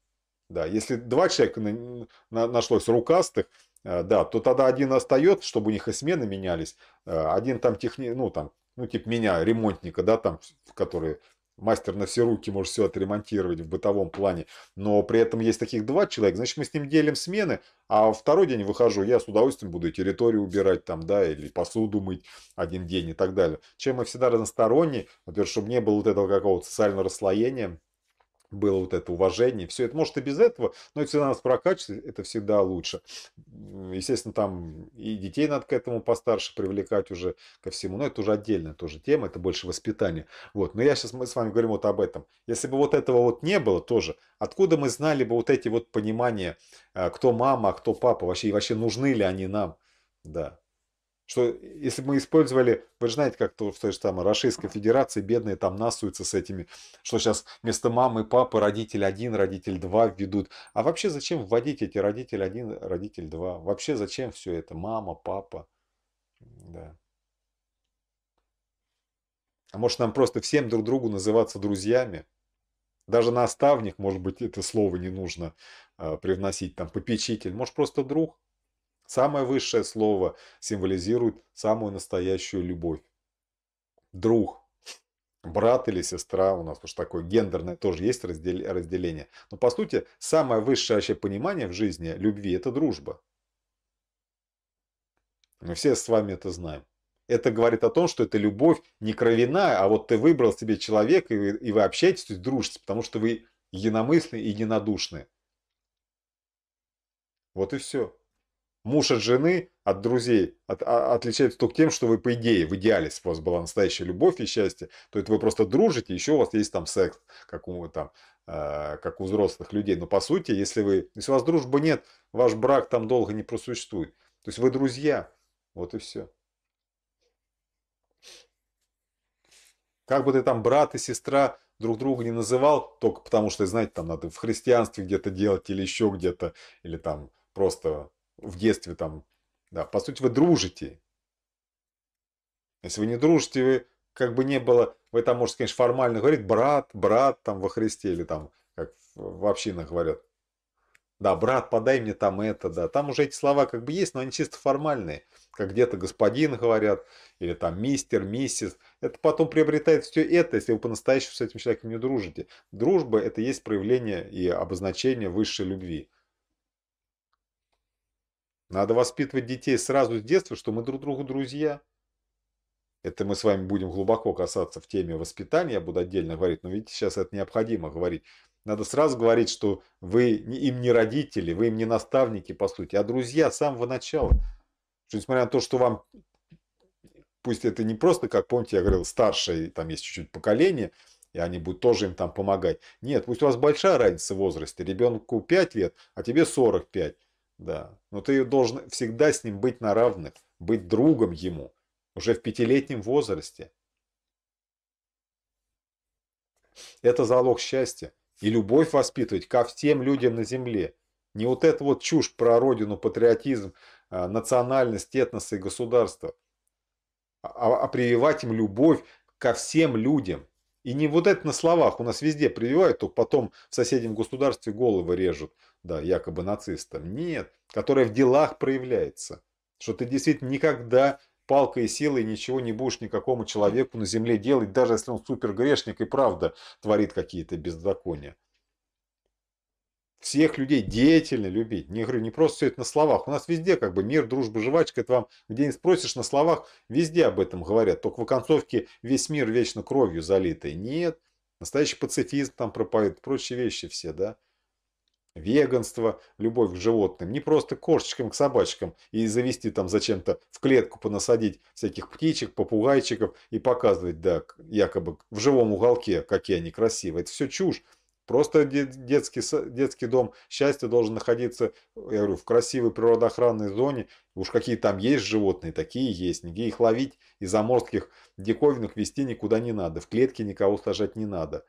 Да, если два человека на, на, нашлось рукастых, э, да, то тогда один остается, чтобы у них и смены менялись. Э, один там техни, ну там, ну типа меня, ремонтника, да, там, который мастер на все руки может все отремонтировать в бытовом плане, но при этом есть таких два человека, значит, мы с ним делим смены, а второй день выхожу, я с удовольствием буду территорию убирать там, да, или посуду мыть один день и так далее. Чем мы всегда разносторонние, во-первых, чтобы не было вот этого какого-то социального расслоения, было вот это уважение, все это может и без этого, но это всегда нас прокачивает, это всегда лучше. Естественно, там и детей надо к этому постарше привлекать уже ко всему, но это уже отдельная тоже тема, это больше воспитание. Вот. Но я сейчас мы с вами говорим вот об этом. Если бы вот этого вот не было тоже, откуда мы знали бы вот эти вот понимания, а, кто мама, а кто папа, вообще, и вообще нужны ли они нам? Да. Что если бы мы использовали, вы же знаете, как то, в той же там Российской Федерации бедные там насуются с этими, что сейчас вместо мамы, папы родитель один, родитель два введут. А вообще зачем вводить эти родитель один, родитель два? Вообще зачем все это? Мама, папа. Да. А может нам просто всем друг другу называться друзьями? Даже наставник, может быть, это слово не нужно э, привносить, там, попечитель. Может, просто друг? Самое высшее слово символизирует самую настоящую любовь. Друг, брат или сестра у нас, потому что такое гендерное тоже есть разделение. Но по сути, самое высшее вообще понимание в жизни любви – это дружба. Мы все с вами это знаем. Это говорит о том, что это любовь не кровяная, а вот ты выбрал себе человека, и вы, и вы общаетесь, то есть дружите, потому что вы единомысленны и единодушны. Вот и все. Муж от жены, от друзей от, а, отличается только тем, что вы, по идее, в идеале, если у вас была настоящая любовь и счастье, то это вы просто дружите, еще у вас есть там секс, как у, там, э, как у взрослых людей. Но по сути, если, вы, если у вас дружбы нет, ваш брак там долго не просуществует. То есть вы друзья, вот и все. Как бы ты там брат и сестра друг друга не называл, только потому что, знаете, там надо в христианстве где-то делать или еще где-то, или там просто в детстве там, да, по сути вы дружите. Если вы не дружите, вы как бы не было, вы там можете, конечно, формально говорить брат, брат там во Христе или там, как в общинах говорят. Да, брат, подай мне там это, да. Там уже эти слова как бы есть, но они чисто формальные. Как где-то господин говорят, или там мистер, миссис. Это потом приобретает все это, если вы по-настоящему с этим человеком не дружите. Дружба – это есть проявление и обозначение высшей любви. Надо воспитывать детей сразу с детства, что мы друг другу друзья. Это мы с вами будем глубоко касаться в теме воспитания, я буду отдельно говорить, но видите, сейчас это необходимо говорить. Надо сразу говорить, что вы им не родители, вы им не наставники, по сути, а друзья с самого начала. Что несмотря на то, что вам, пусть это не просто, как помните, я говорил, старшее, там есть чуть-чуть поколение, и они будут тоже им там помогать. Нет, пусть у вас большая разница в возрасте, ребенку 5 лет, а тебе 45. Да. Но ты должен всегда с ним быть на равных, быть другом ему, уже в пятилетнем возрасте. Это залог счастья. И любовь воспитывать ко всем людям на земле. Не вот это вот чушь про родину, патриотизм, а, национальность, этносы и государство. А, а, а прививать им любовь ко всем людям. И не вот это на словах, у нас везде прививают, только потом в соседнем государстве головы режут, да, якобы нацистам. Нет, которая в делах проявляется. Что ты действительно никогда палкой и силой ничего не будешь никакому человеку на земле делать, даже если он супергрешник и правда творит какие-то беззакония всех людей деятельно любить. Не, говорю, не просто все это на словах. У нас везде как бы мир, дружба, жвачка. Это вам где не спросишь, на словах везде об этом говорят. Только в оконцовке весь мир вечно кровью залитый. Нет. Настоящий пацифизм там проповедует. Прочие вещи все, да. Веганство, любовь к животным. Не просто к кошечкам, к собачкам. И завести там зачем-то в клетку понасадить всяких птичек, попугайчиков. И показывать, да, якобы в живом уголке, какие они красивые. Это все чушь просто детский, детский дом. Счастье должен находиться, я говорю, в красивой природоохранной зоне. Уж какие там есть животные, такие есть. Нигде их ловить и заморских диковинок вести никуда не надо. В клетке никого сажать не надо.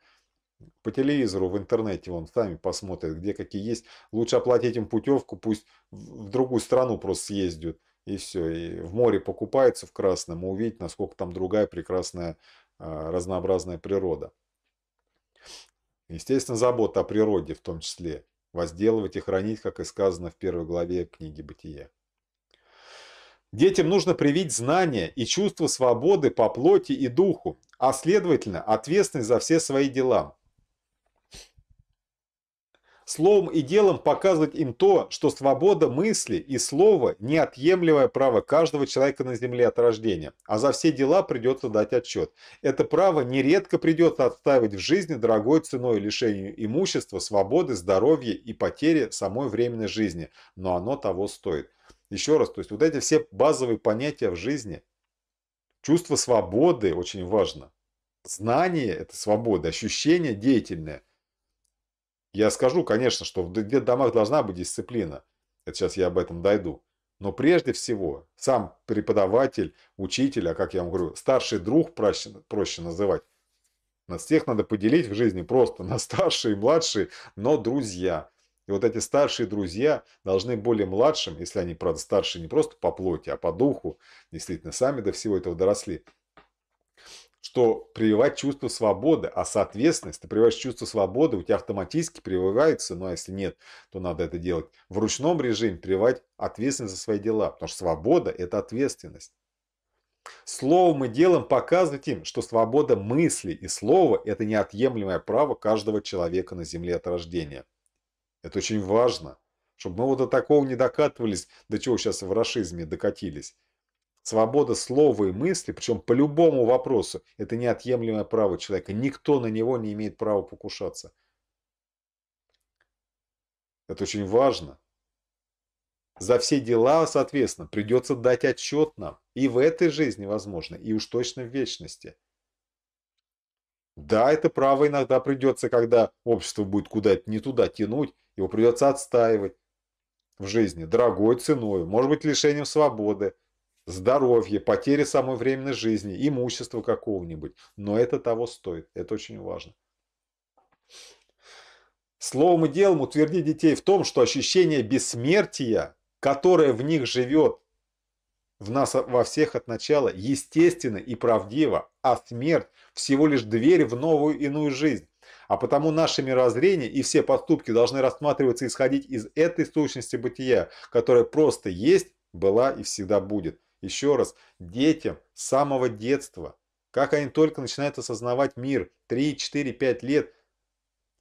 По телевизору, в интернете вон сами посмотрят, где какие есть. Лучше оплатить им путевку, пусть в другую страну просто съездят. И все. И в море покупается в красном, и увидеть, насколько там другая прекрасная а, разнообразная природа. Естественно, забота о природе в том числе, возделывать и хранить, как и сказано в первой главе книги «Бытие». Детям нужно привить знания и чувство свободы по плоти и духу, а следовательно, ответственность за все свои дела, словом и делом показывать им то, что свобода мысли и слова – неотъемлемое право каждого человека на земле от рождения, а за все дела придется дать отчет. Это право нередко придется отстаивать в жизни дорогой ценой лишению имущества, свободы, здоровья и потери самой временной жизни, но оно того стоит. Еще раз, то есть вот эти все базовые понятия в жизни, чувство свободы очень важно, знание – это свобода, ощущение деятельное – я скажу, конечно, что в детдомах должна быть дисциплина. Это сейчас я об этом дойду. Но прежде всего, сам преподаватель, учитель, а как я вам говорю, старший друг проще, проще называть. Нас всех надо поделить в жизни просто на старшие и младшие, но друзья. И вот эти старшие друзья должны более младшим, если они, правда, старшие не просто по плоти, а по духу, действительно, сами до всего этого доросли, что прививать чувство свободы, а соответственно, если ты прививаешь чувство свободы, у тебя автоматически прививается, ну а если нет, то надо это делать в ручном режиме, прививать ответственность за свои дела, потому что свобода – это ответственность. Словом и делом показывать им, что свобода мысли и слова – это неотъемлемое право каждого человека на земле от рождения. Это очень важно, чтобы мы вот до такого не докатывались, до чего сейчас в расизме докатились. Свобода слова и мысли, причем по любому вопросу, это неотъемлемое право человека. Никто на него не имеет права покушаться. Это очень важно. За все дела, соответственно, придется дать отчет нам. И в этой жизни, возможно, и уж точно в вечности. Да, это право иногда придется, когда общество будет куда-то не туда тянуть, его придется отстаивать в жизни, дорогой ценой, может быть, лишением свободы, здоровье, потери самой временной жизни, имущество какого-нибудь. Но это того стоит. Это очень важно. Словом и делом утверди детей в том, что ощущение бессмертия, которое в них живет, в нас во всех от начала, естественно и правдиво, а смерть всего лишь дверь в новую иную жизнь. А потому наше мирозрение и все поступки должны рассматриваться исходить из этой сущности бытия, которая просто есть, была и всегда будет. Еще раз, детям с самого детства, как они только начинают осознавать мир, 3, 4, 5 лет,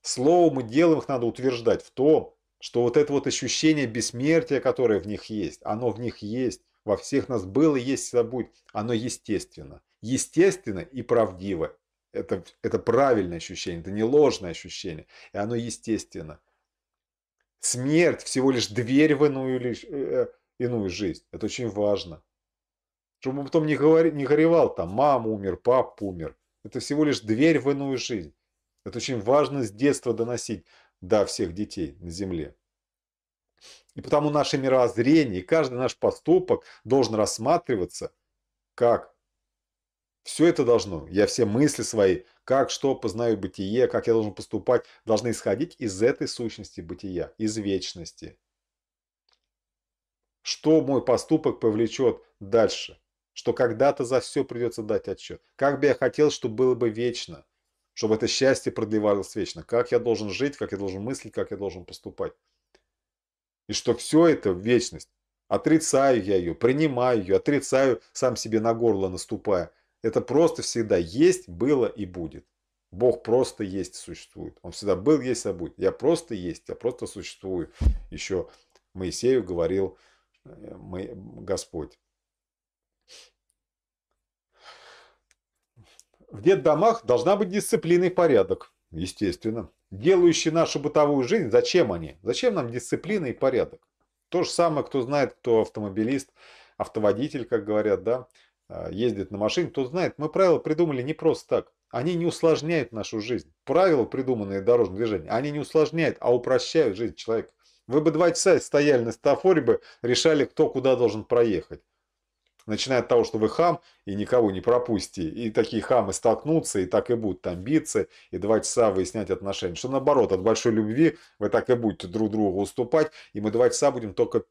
словом и делом их надо утверждать в том, что вот это вот ощущение бессмертия, которое в них есть, оно в них есть, во всех нас было, есть, всегда будет, оно естественно. Естественно и правдиво. Это, это правильное ощущение, это не ложное ощущение, и оно естественно. Смерть всего лишь дверь в иную, э, э, иную жизнь. Это очень важно. Чтобы он потом не, говори, не горевал, там, мама умер, папа умер. Это всего лишь дверь в иную жизнь. Это очень важно с детства доносить до всех детей на земле. И потому наше мировоззрение и каждый наш поступок должен рассматриваться как все это должно, я все мысли свои, как, что познаю бытие, как я должен поступать, должны исходить из этой сущности бытия, из вечности. Что мой поступок повлечет дальше? что когда-то за все придется дать отчет. Как бы я хотел, чтобы было бы вечно, чтобы это счастье продлевалось вечно. Как я должен жить, как я должен мыслить, как я должен поступать. И что все это вечность. Отрицаю я ее, принимаю ее, отрицаю, сам себе на горло наступая. Это просто всегда есть, было и будет. Бог просто есть существует. Он всегда был, есть, а будет. Я просто есть, я просто существую. Еще Моисею говорил э, Господь. В детдомах должна быть дисциплина и порядок, естественно. Делающие нашу бытовую жизнь, зачем они? Зачем нам дисциплина и порядок? То же самое, кто знает, кто автомобилист, автоводитель, как говорят, да, а, ездит на машине, тот знает, мы правила придумали не просто так. Они не усложняют нашу жизнь. Правила, придуманные дорожным движением, они не усложняют, а упрощают жизнь человека. Вы бы два часа стояли на стафоре бы, решали, кто куда должен проехать. Начиная от того, что вы хам и никого не пропусти. И такие хамы столкнутся, и так и будут там биться, и два часа выяснять отношения. Что наоборот, от большой любви вы так и будете друг другу уступать, и мы два часа будем только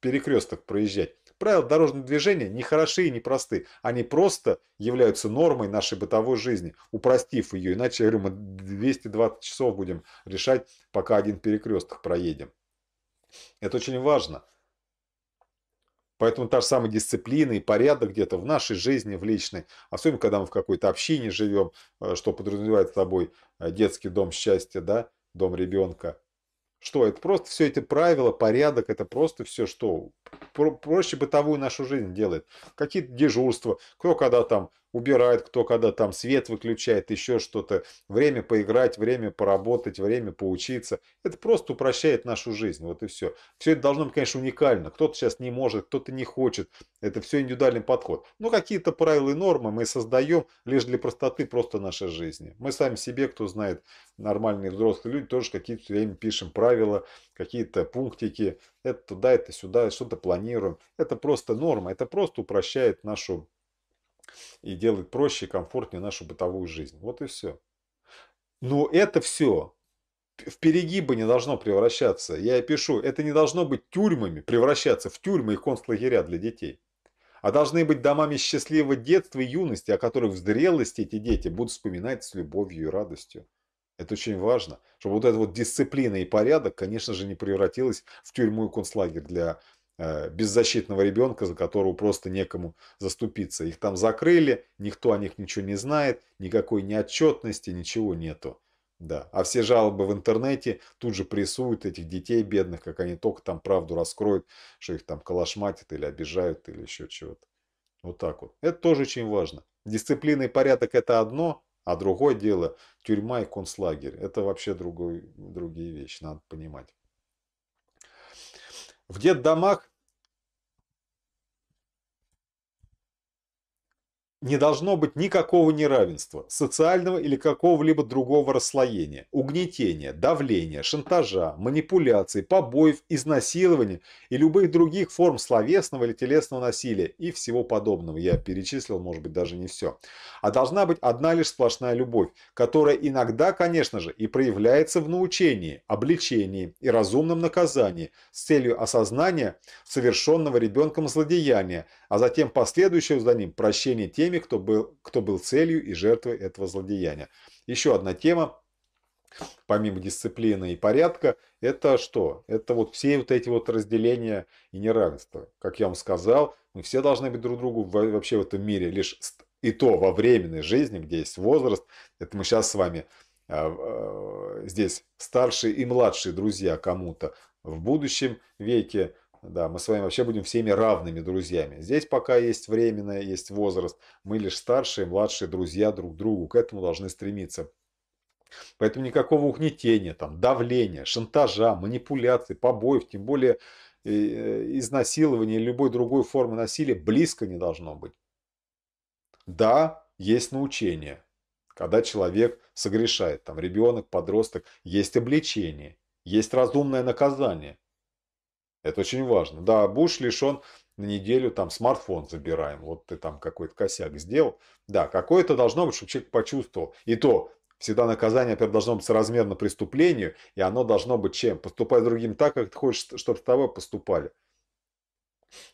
перекресток проезжать. Правила дорожного движения не хороши и не просты. Они просто являются нормой нашей бытовой жизни, упростив ее. Иначе, я говорю, мы 220 часов будем решать, пока один перекресток проедем. Это очень важно. Поэтому та же самая дисциплина и порядок где-то в нашей жизни, в личной, особенно когда мы в какой-то общине живем, э, что подразумевает собой э, детский дом счастья, да, дом ребенка. Что это? Просто все эти правила, порядок, это просто все, что проще бытовую нашу жизнь делает. Какие-то дежурства, кто когда там убирает, кто когда там свет выключает, еще что-то. Время поиграть, время поработать, время поучиться. Это просто упрощает нашу жизнь, вот и все. Все это должно быть, конечно, уникально. Кто-то сейчас не может, кто-то не хочет. Это все индивидуальный подход. Но какие-то правила и нормы мы создаем лишь для простоты просто нашей жизни. Мы сами себе, кто знает, нормальные взрослые люди, тоже какие-то время пишем правила, какие-то пунктики. Это туда, это сюда, что-то планируем. Это просто норма, это просто упрощает нашу и делает проще и комфортнее нашу бытовую жизнь. Вот и все. Но это все в перегибы не должно превращаться. Я и пишу, это не должно быть тюрьмами, превращаться в тюрьмы и концлагеря для детей. А должны быть домами счастливого детства и юности, о которых в зрелости эти дети будут вспоминать с любовью и радостью. Это очень важно, чтобы вот эта вот дисциплина и порядок, конечно же, не превратилась в тюрьму и концлагерь для Э, беззащитного ребенка, за которого просто некому заступиться. Их там закрыли, никто о них ничего не знает, никакой неотчетности, ничего нету. Да, а все жалобы в интернете тут же прессуют этих детей бедных, как они только там правду раскроют, что их там калашматят или обижают или еще чего-то. Вот так вот. Это тоже очень важно. Дисциплина и порядок это одно, а другое дело тюрьма и концлагерь. Это вообще другой, другие вещи, надо понимать. В детдомах не должно быть никакого неравенства, социального или какого-либо другого расслоения, угнетения, давления, шантажа, манипуляций, побоев, изнасилования и любых других форм словесного или телесного насилия и всего подобного. Я перечислил, может быть, даже не все. А должна быть одна лишь сплошная любовь, которая иногда, конечно же, и проявляется в научении, обличении и разумном наказании с целью осознания совершенного ребенком злодеяния, а затем последующего за ним прощения теми, теми, кто был, кто был целью и жертвой этого злодеяния. Еще одна тема, помимо дисциплины и порядка, это что? Это вот все вот эти вот разделения и неравенства. Как я вам сказал, мы все должны быть друг другу вообще в этом мире лишь и то во временной жизни, где есть возраст. Это мы сейчас с вами а, а, здесь старшие и младшие друзья кому-то в будущем веке да, мы с вами вообще будем всеми равными друзьями. Здесь пока есть временное, есть возраст. Мы лишь старшие, младшие друзья друг другу. К этому должны стремиться. Поэтому никакого угнетения, там, давления, шантажа, манипуляций, побоев, тем более э, изнасилования или любой другой формы насилия близко не должно быть. Да, есть научение, когда человек согрешает, там ребенок, подросток, есть обличение, есть разумное наказание. Это очень важно. Да, Буш лишен на неделю там смартфон забираем. Вот ты там какой-то косяк сделал. Да, какое-то должно быть, чтобы человек почувствовал. И то, всегда наказание опять должно быть соразмерно преступлению, и оно должно быть чем? Поступать другим так, как ты хочешь, чтобы с тобой поступали.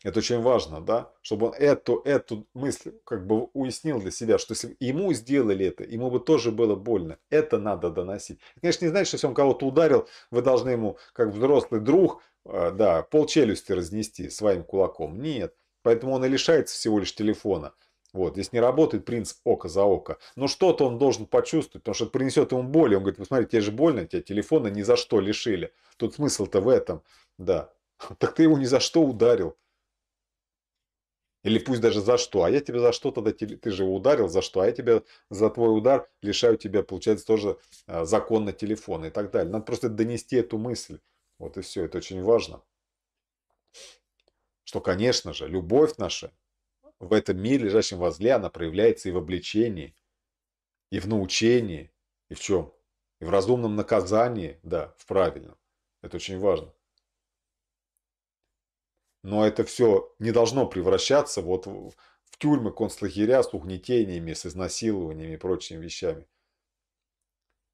Это очень важно, да, чтобы он эту, эту мысль как бы уяснил для себя, что если ему сделали это, ему бы тоже было больно. Это надо доносить. Это, конечно, не значит, что если он кого-то ударил, вы должны ему, как взрослый друг, э, да, пол челюсти разнести своим кулаком. Нет. Поэтому он и лишается всего лишь телефона. Вот, здесь не работает принцип око за око. Но что-то он должен почувствовать, потому что принесет ему боль. Он говорит, посмотри, тебе же больно, тебя телефона ни за что лишили. Тут смысл-то в этом, да. Так ты его ни за что ударил. Или пусть даже за что. А я тебя за что тогда, ты же ударил за что, а я тебя за твой удар лишаю тебя, получается, тоже а, законно телефона и так далее. Надо просто донести эту мысль. Вот и все, это очень важно. Что, конечно же, любовь наша в этом мире, лежащем возле, она проявляется и в обличении, и в научении, и в чем? И в разумном наказании, да, в правильном. Это очень важно но это все не должно превращаться вот в, тюрьмы, концлагеря с угнетениями, с изнасилованиями и прочими вещами.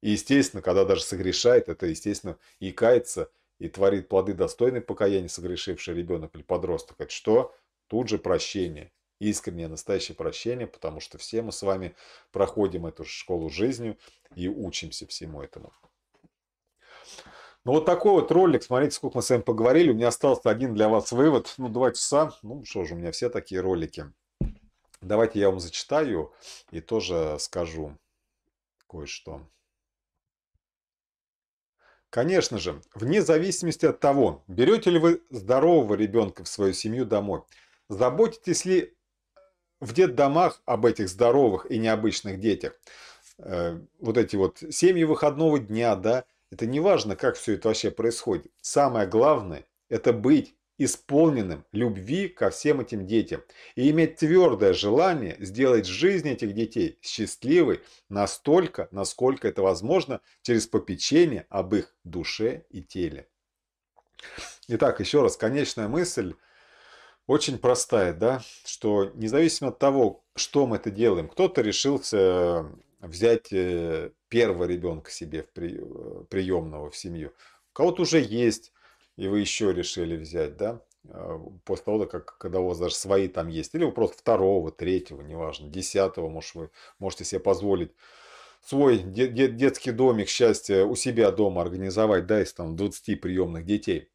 И естественно, когда даже согрешает, это естественно и кается, и творит плоды достойной покаяния согрешивший ребенок или подросток. Это что? Тут же прощение. Искреннее, настоящее прощение, потому что все мы с вами проходим эту школу жизнью и учимся всему этому. Ну, вот такой вот ролик. Смотрите, сколько мы с вами поговорили. У меня остался один для вас вывод. Ну, два часа. Ну, что же, у меня все такие ролики. Давайте я вам зачитаю и тоже скажу кое-что. Конечно же, вне зависимости от того, берете ли вы здорового ребенка в свою семью домой, заботитесь ли в детдомах об этих здоровых и необычных детях, э, вот эти вот семьи выходного дня, да, это не важно, как все это вообще происходит. Самое главное – это быть исполненным любви ко всем этим детям и иметь твердое желание сделать жизнь этих детей счастливой настолько, насколько это возможно через попечение об их душе и теле. Итак, еще раз, конечная мысль очень простая, да, что независимо от того, что мы это делаем, кто-то решился взять э, первого ребенка себе в приемного э, в семью. У кого-то уже есть, и вы еще решили взять, да, а, после того, как, когда у вас даже свои там есть, или вы просто второго, третьего, неважно, десятого, может, вы можете себе позволить свой детский домик счастья у себя дома организовать, да, из там 20 приемных детей.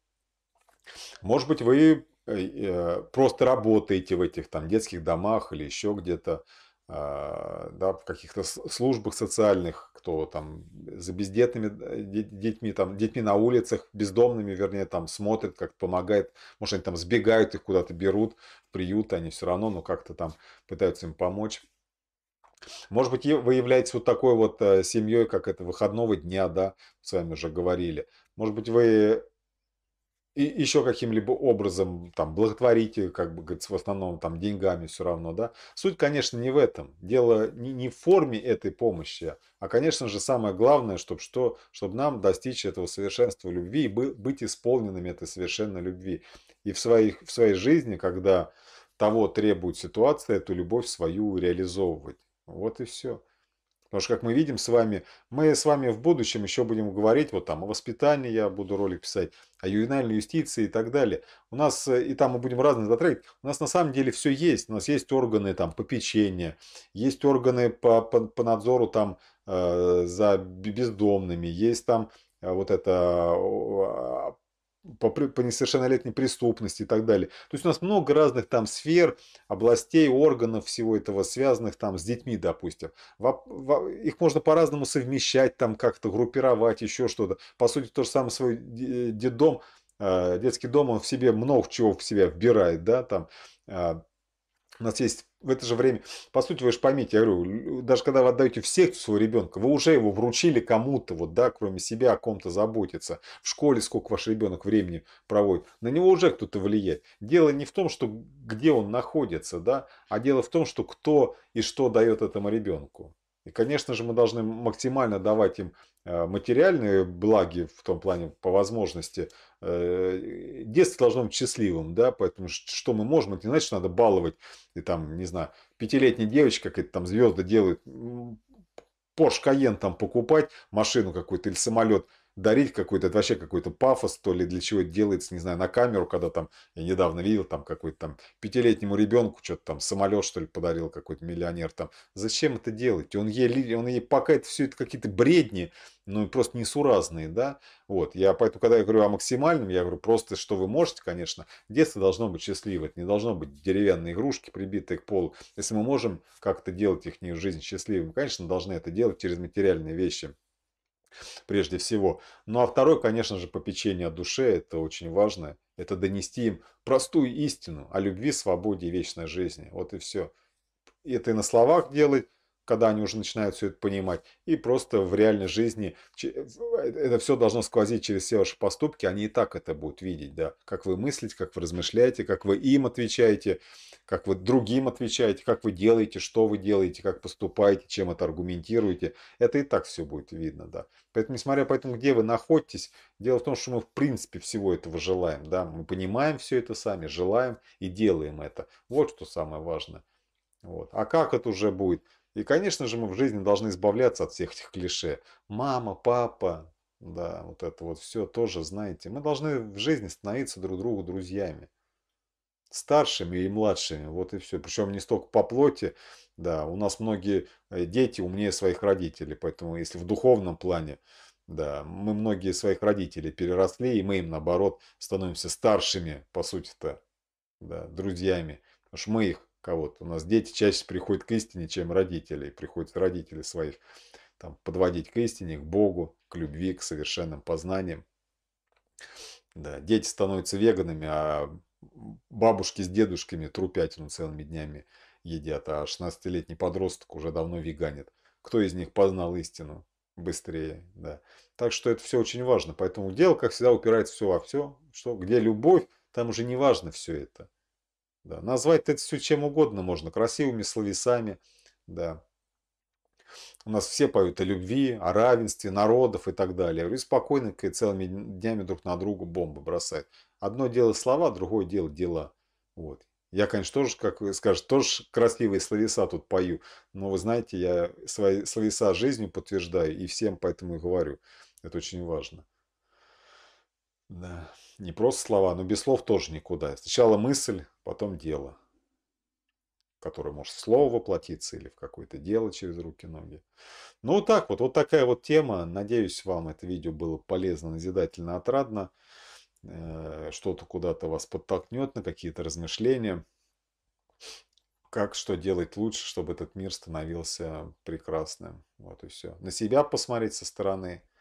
Может быть, вы э, просто работаете в этих там детских домах или еще где-то, а, да, в каких-то службах социальных, кто там за бездетными э, детьми, там, детьми на улицах, бездомными, вернее, там смотрит, как помогает, может, они там сбегают, их куда-то берут, в приют они все равно, но ну, как-то там пытаются им помочь. Может быть, вы являетесь вот такой вот э, семьей, как это выходного дня, да, с вами уже говорили. Может быть, вы и еще каким-либо образом там благотворите, как бы говорится, в основном там деньгами все равно, да. Суть, конечно, не в этом. Дело не, не в форме этой помощи, а, конечно же, самое главное, чтобы что, чтобы нам достичь этого совершенства любви и быть исполненными этой совершенной любви. И в своих в своей жизни, когда того требует ситуация, эту любовь свою реализовывать. Вот и все. Потому что, как мы видим с вами, мы с вами в будущем еще будем говорить, вот там о воспитании я буду ролик писать, о ювенальной юстиции и так далее. У нас, э, и там мы будем разные затрагивать, у нас на самом деле все есть. У нас есть органы там попечения, есть органы по, по, по надзору там э, за бездомными, есть там э, вот это по, по несовершеннолетней преступности и так далее. То есть у нас много разных там сфер, областей, органов всего этого, связанных там с детьми, допустим. Во, во, их можно по-разному совмещать, там как-то группировать, еще что-то. По сути, то же самое свой э, детдом, э, детский дом, он в себе много чего в себя вбирает, да, там. А. У нас есть в это же время, по сути, вы же поймите, я говорю, даже когда вы отдаете в секцию своего ребенка, вы уже его вручили кому-то, вот, да, кроме себя, о ком-то заботиться. В школе сколько ваш ребенок времени проводит, на него уже кто-то влияет. Дело не в том, что где он находится, да, а дело в том, что кто и что дает этому ребенку. И, конечно же, мы должны максимально давать им э, материальные благи в том плане по возможности. Э, детство должно быть счастливым, да, поэтому что мы можем, это не значит, что надо баловать. И там, не знаю, пятилетняя девочка, какая-то там звезды делает, Porsche Cayenne там покупать, машину какую-то или самолет – дарить какой-то, это вообще какой-то пафос, то ли для чего это делается, не знаю, на камеру, когда там, я недавно видел, там какой-то там пятилетнему ребенку что-то там самолет, что ли, подарил какой-то миллионер там. Зачем это делать? Он ей, он ей пока это все это какие-то бредни, ну, просто несуразные, да, вот, я поэтому, когда я говорю о максимальном, я говорю просто, что вы можете, конечно, детство должно быть счастливое, это не должно быть деревянные игрушки, прибитые к полу, если мы можем как-то делать их жизнь счастливой, мы, конечно, должны это делать через материальные вещи, прежде всего. Ну а второе, конечно же, попечение о душе, это очень важно. Это донести им простую истину о любви, свободе и вечной жизни. Вот и все. Это и на словах делать, когда они уже начинают все это понимать. И просто в реальной жизни э, э, это все должно сквозить через все ваши поступки. Они и так это будут видеть, да. Как вы мыслите, как вы размышляете, как вы им отвечаете, как вы другим отвечаете, как вы делаете, что вы делаете, как поступаете, чем это аргументируете. Это и так все будет видно, да. Поэтому, несмотря поэтому где вы находитесь, дело в том, что мы в принципе всего этого желаем, да. Мы понимаем все это сами, желаем и делаем это. Вот что самое важное. Вот. А как это уже будет? И, конечно же, мы в жизни должны избавляться от всех этих клише. Мама, папа, да, вот это вот все тоже, знаете. Мы должны в жизни становиться друг другу друзьями. Старшими и младшими, вот и все. Причем не столько по плоти, да, у нас многие э, дети умнее своих родителей, поэтому если в духовном плане, да, мы многие своих родителей переросли, и мы им, наоборот, становимся старшими, по сути-то, да, друзьями, потому что мы их кого-то. У нас дети чаще приходят к истине, чем родители. Приходят родители своих там, подводить к истине, к Богу, к любви, к совершенным познаниям. Да, дети становятся веганами, а бабушки с дедушками трупятину целыми днями едят, а 16-летний подросток уже давно веганит. Кто из них познал истину быстрее? Да. Так что это все очень важно. Поэтому дело, как всегда, упирается все во все. Что, где любовь, там уже не важно все это. Да. Назвать это все чем угодно можно, красивыми словесами. Да. У нас все поют о любви, о равенстве народов и так далее. И спокойно и целыми днями друг на друга бомбы бросают. Одно дело слова, другое дело дела. Вот. Я, конечно, тоже, как вы скажете, тоже красивые словеса тут пою. Но вы знаете, я свои словеса жизнью подтверждаю и всем поэтому и говорю. Это очень важно. Да. Не просто слова, но без слов тоже никуда. Сначала мысль, потом дело, которое может в слово воплотиться или в какое-то дело через руки, ноги. Ну, вот так вот. Вот такая вот тема. Надеюсь, вам это видео было полезно, назидательно, отрадно. Э, что-то куда-то вас подтолкнет на какие-то размышления. Как что делать лучше, чтобы этот мир становился прекрасным. Вот и все. На себя посмотреть со стороны –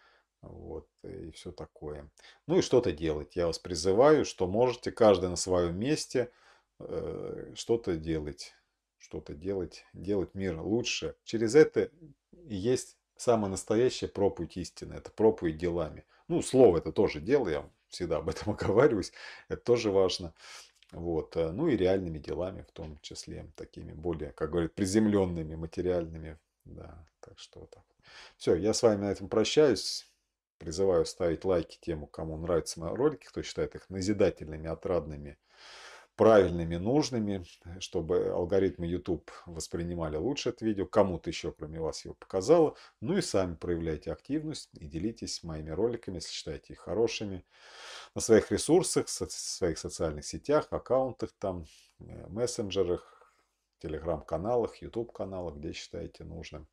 вот, э, и все такое. Ну и что-то делать. Я вас призываю, что можете, каждый на своем месте, э, что-то делать. Что-то делать, делать мир лучше. Через это есть самая настоящая проповедь истины. Это проповедь делами. Ну, слово это тоже дело, я всегда об этом оговариваюсь. Это тоже важно. Вот. Э, ну и реальными делами, в том числе такими более, как говорят, приземленными, материальными. Да, так что вот так. Все, я с вами на этом прощаюсь. Призываю ставить лайки тему кому нравятся мои ролики, кто считает их назидательными, отрадными, правильными, нужными, чтобы алгоритмы YouTube воспринимали лучше это видео, кому-то еще, кроме вас, его показало. Ну и сами проявляйте активность и делитесь моими роликами, если считаете их хорошими, на своих ресурсах, со своих социальных сетях, аккаунтах, там, э, мессенджерах, телеграм-каналах, YouTube-каналах, где считаете нужным.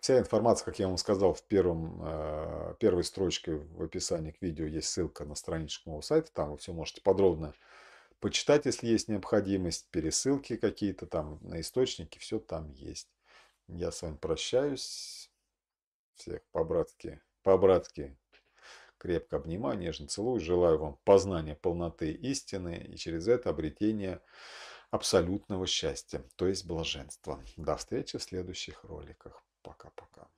Вся информация, как я вам сказал, в первом, э, первой строчке в описании к видео есть ссылка на страничку моего сайта. Там вы все можете подробно почитать, если есть необходимость. Пересылки какие-то там на источники, все там есть. Я с вами прощаюсь. Всех по-братски, по-братски крепко обнимаю, нежно целую. Желаю вам познания полноты истины и через это обретение абсолютного счастья, то есть блаженства. До встречи в следующих роликах. Пока-пока.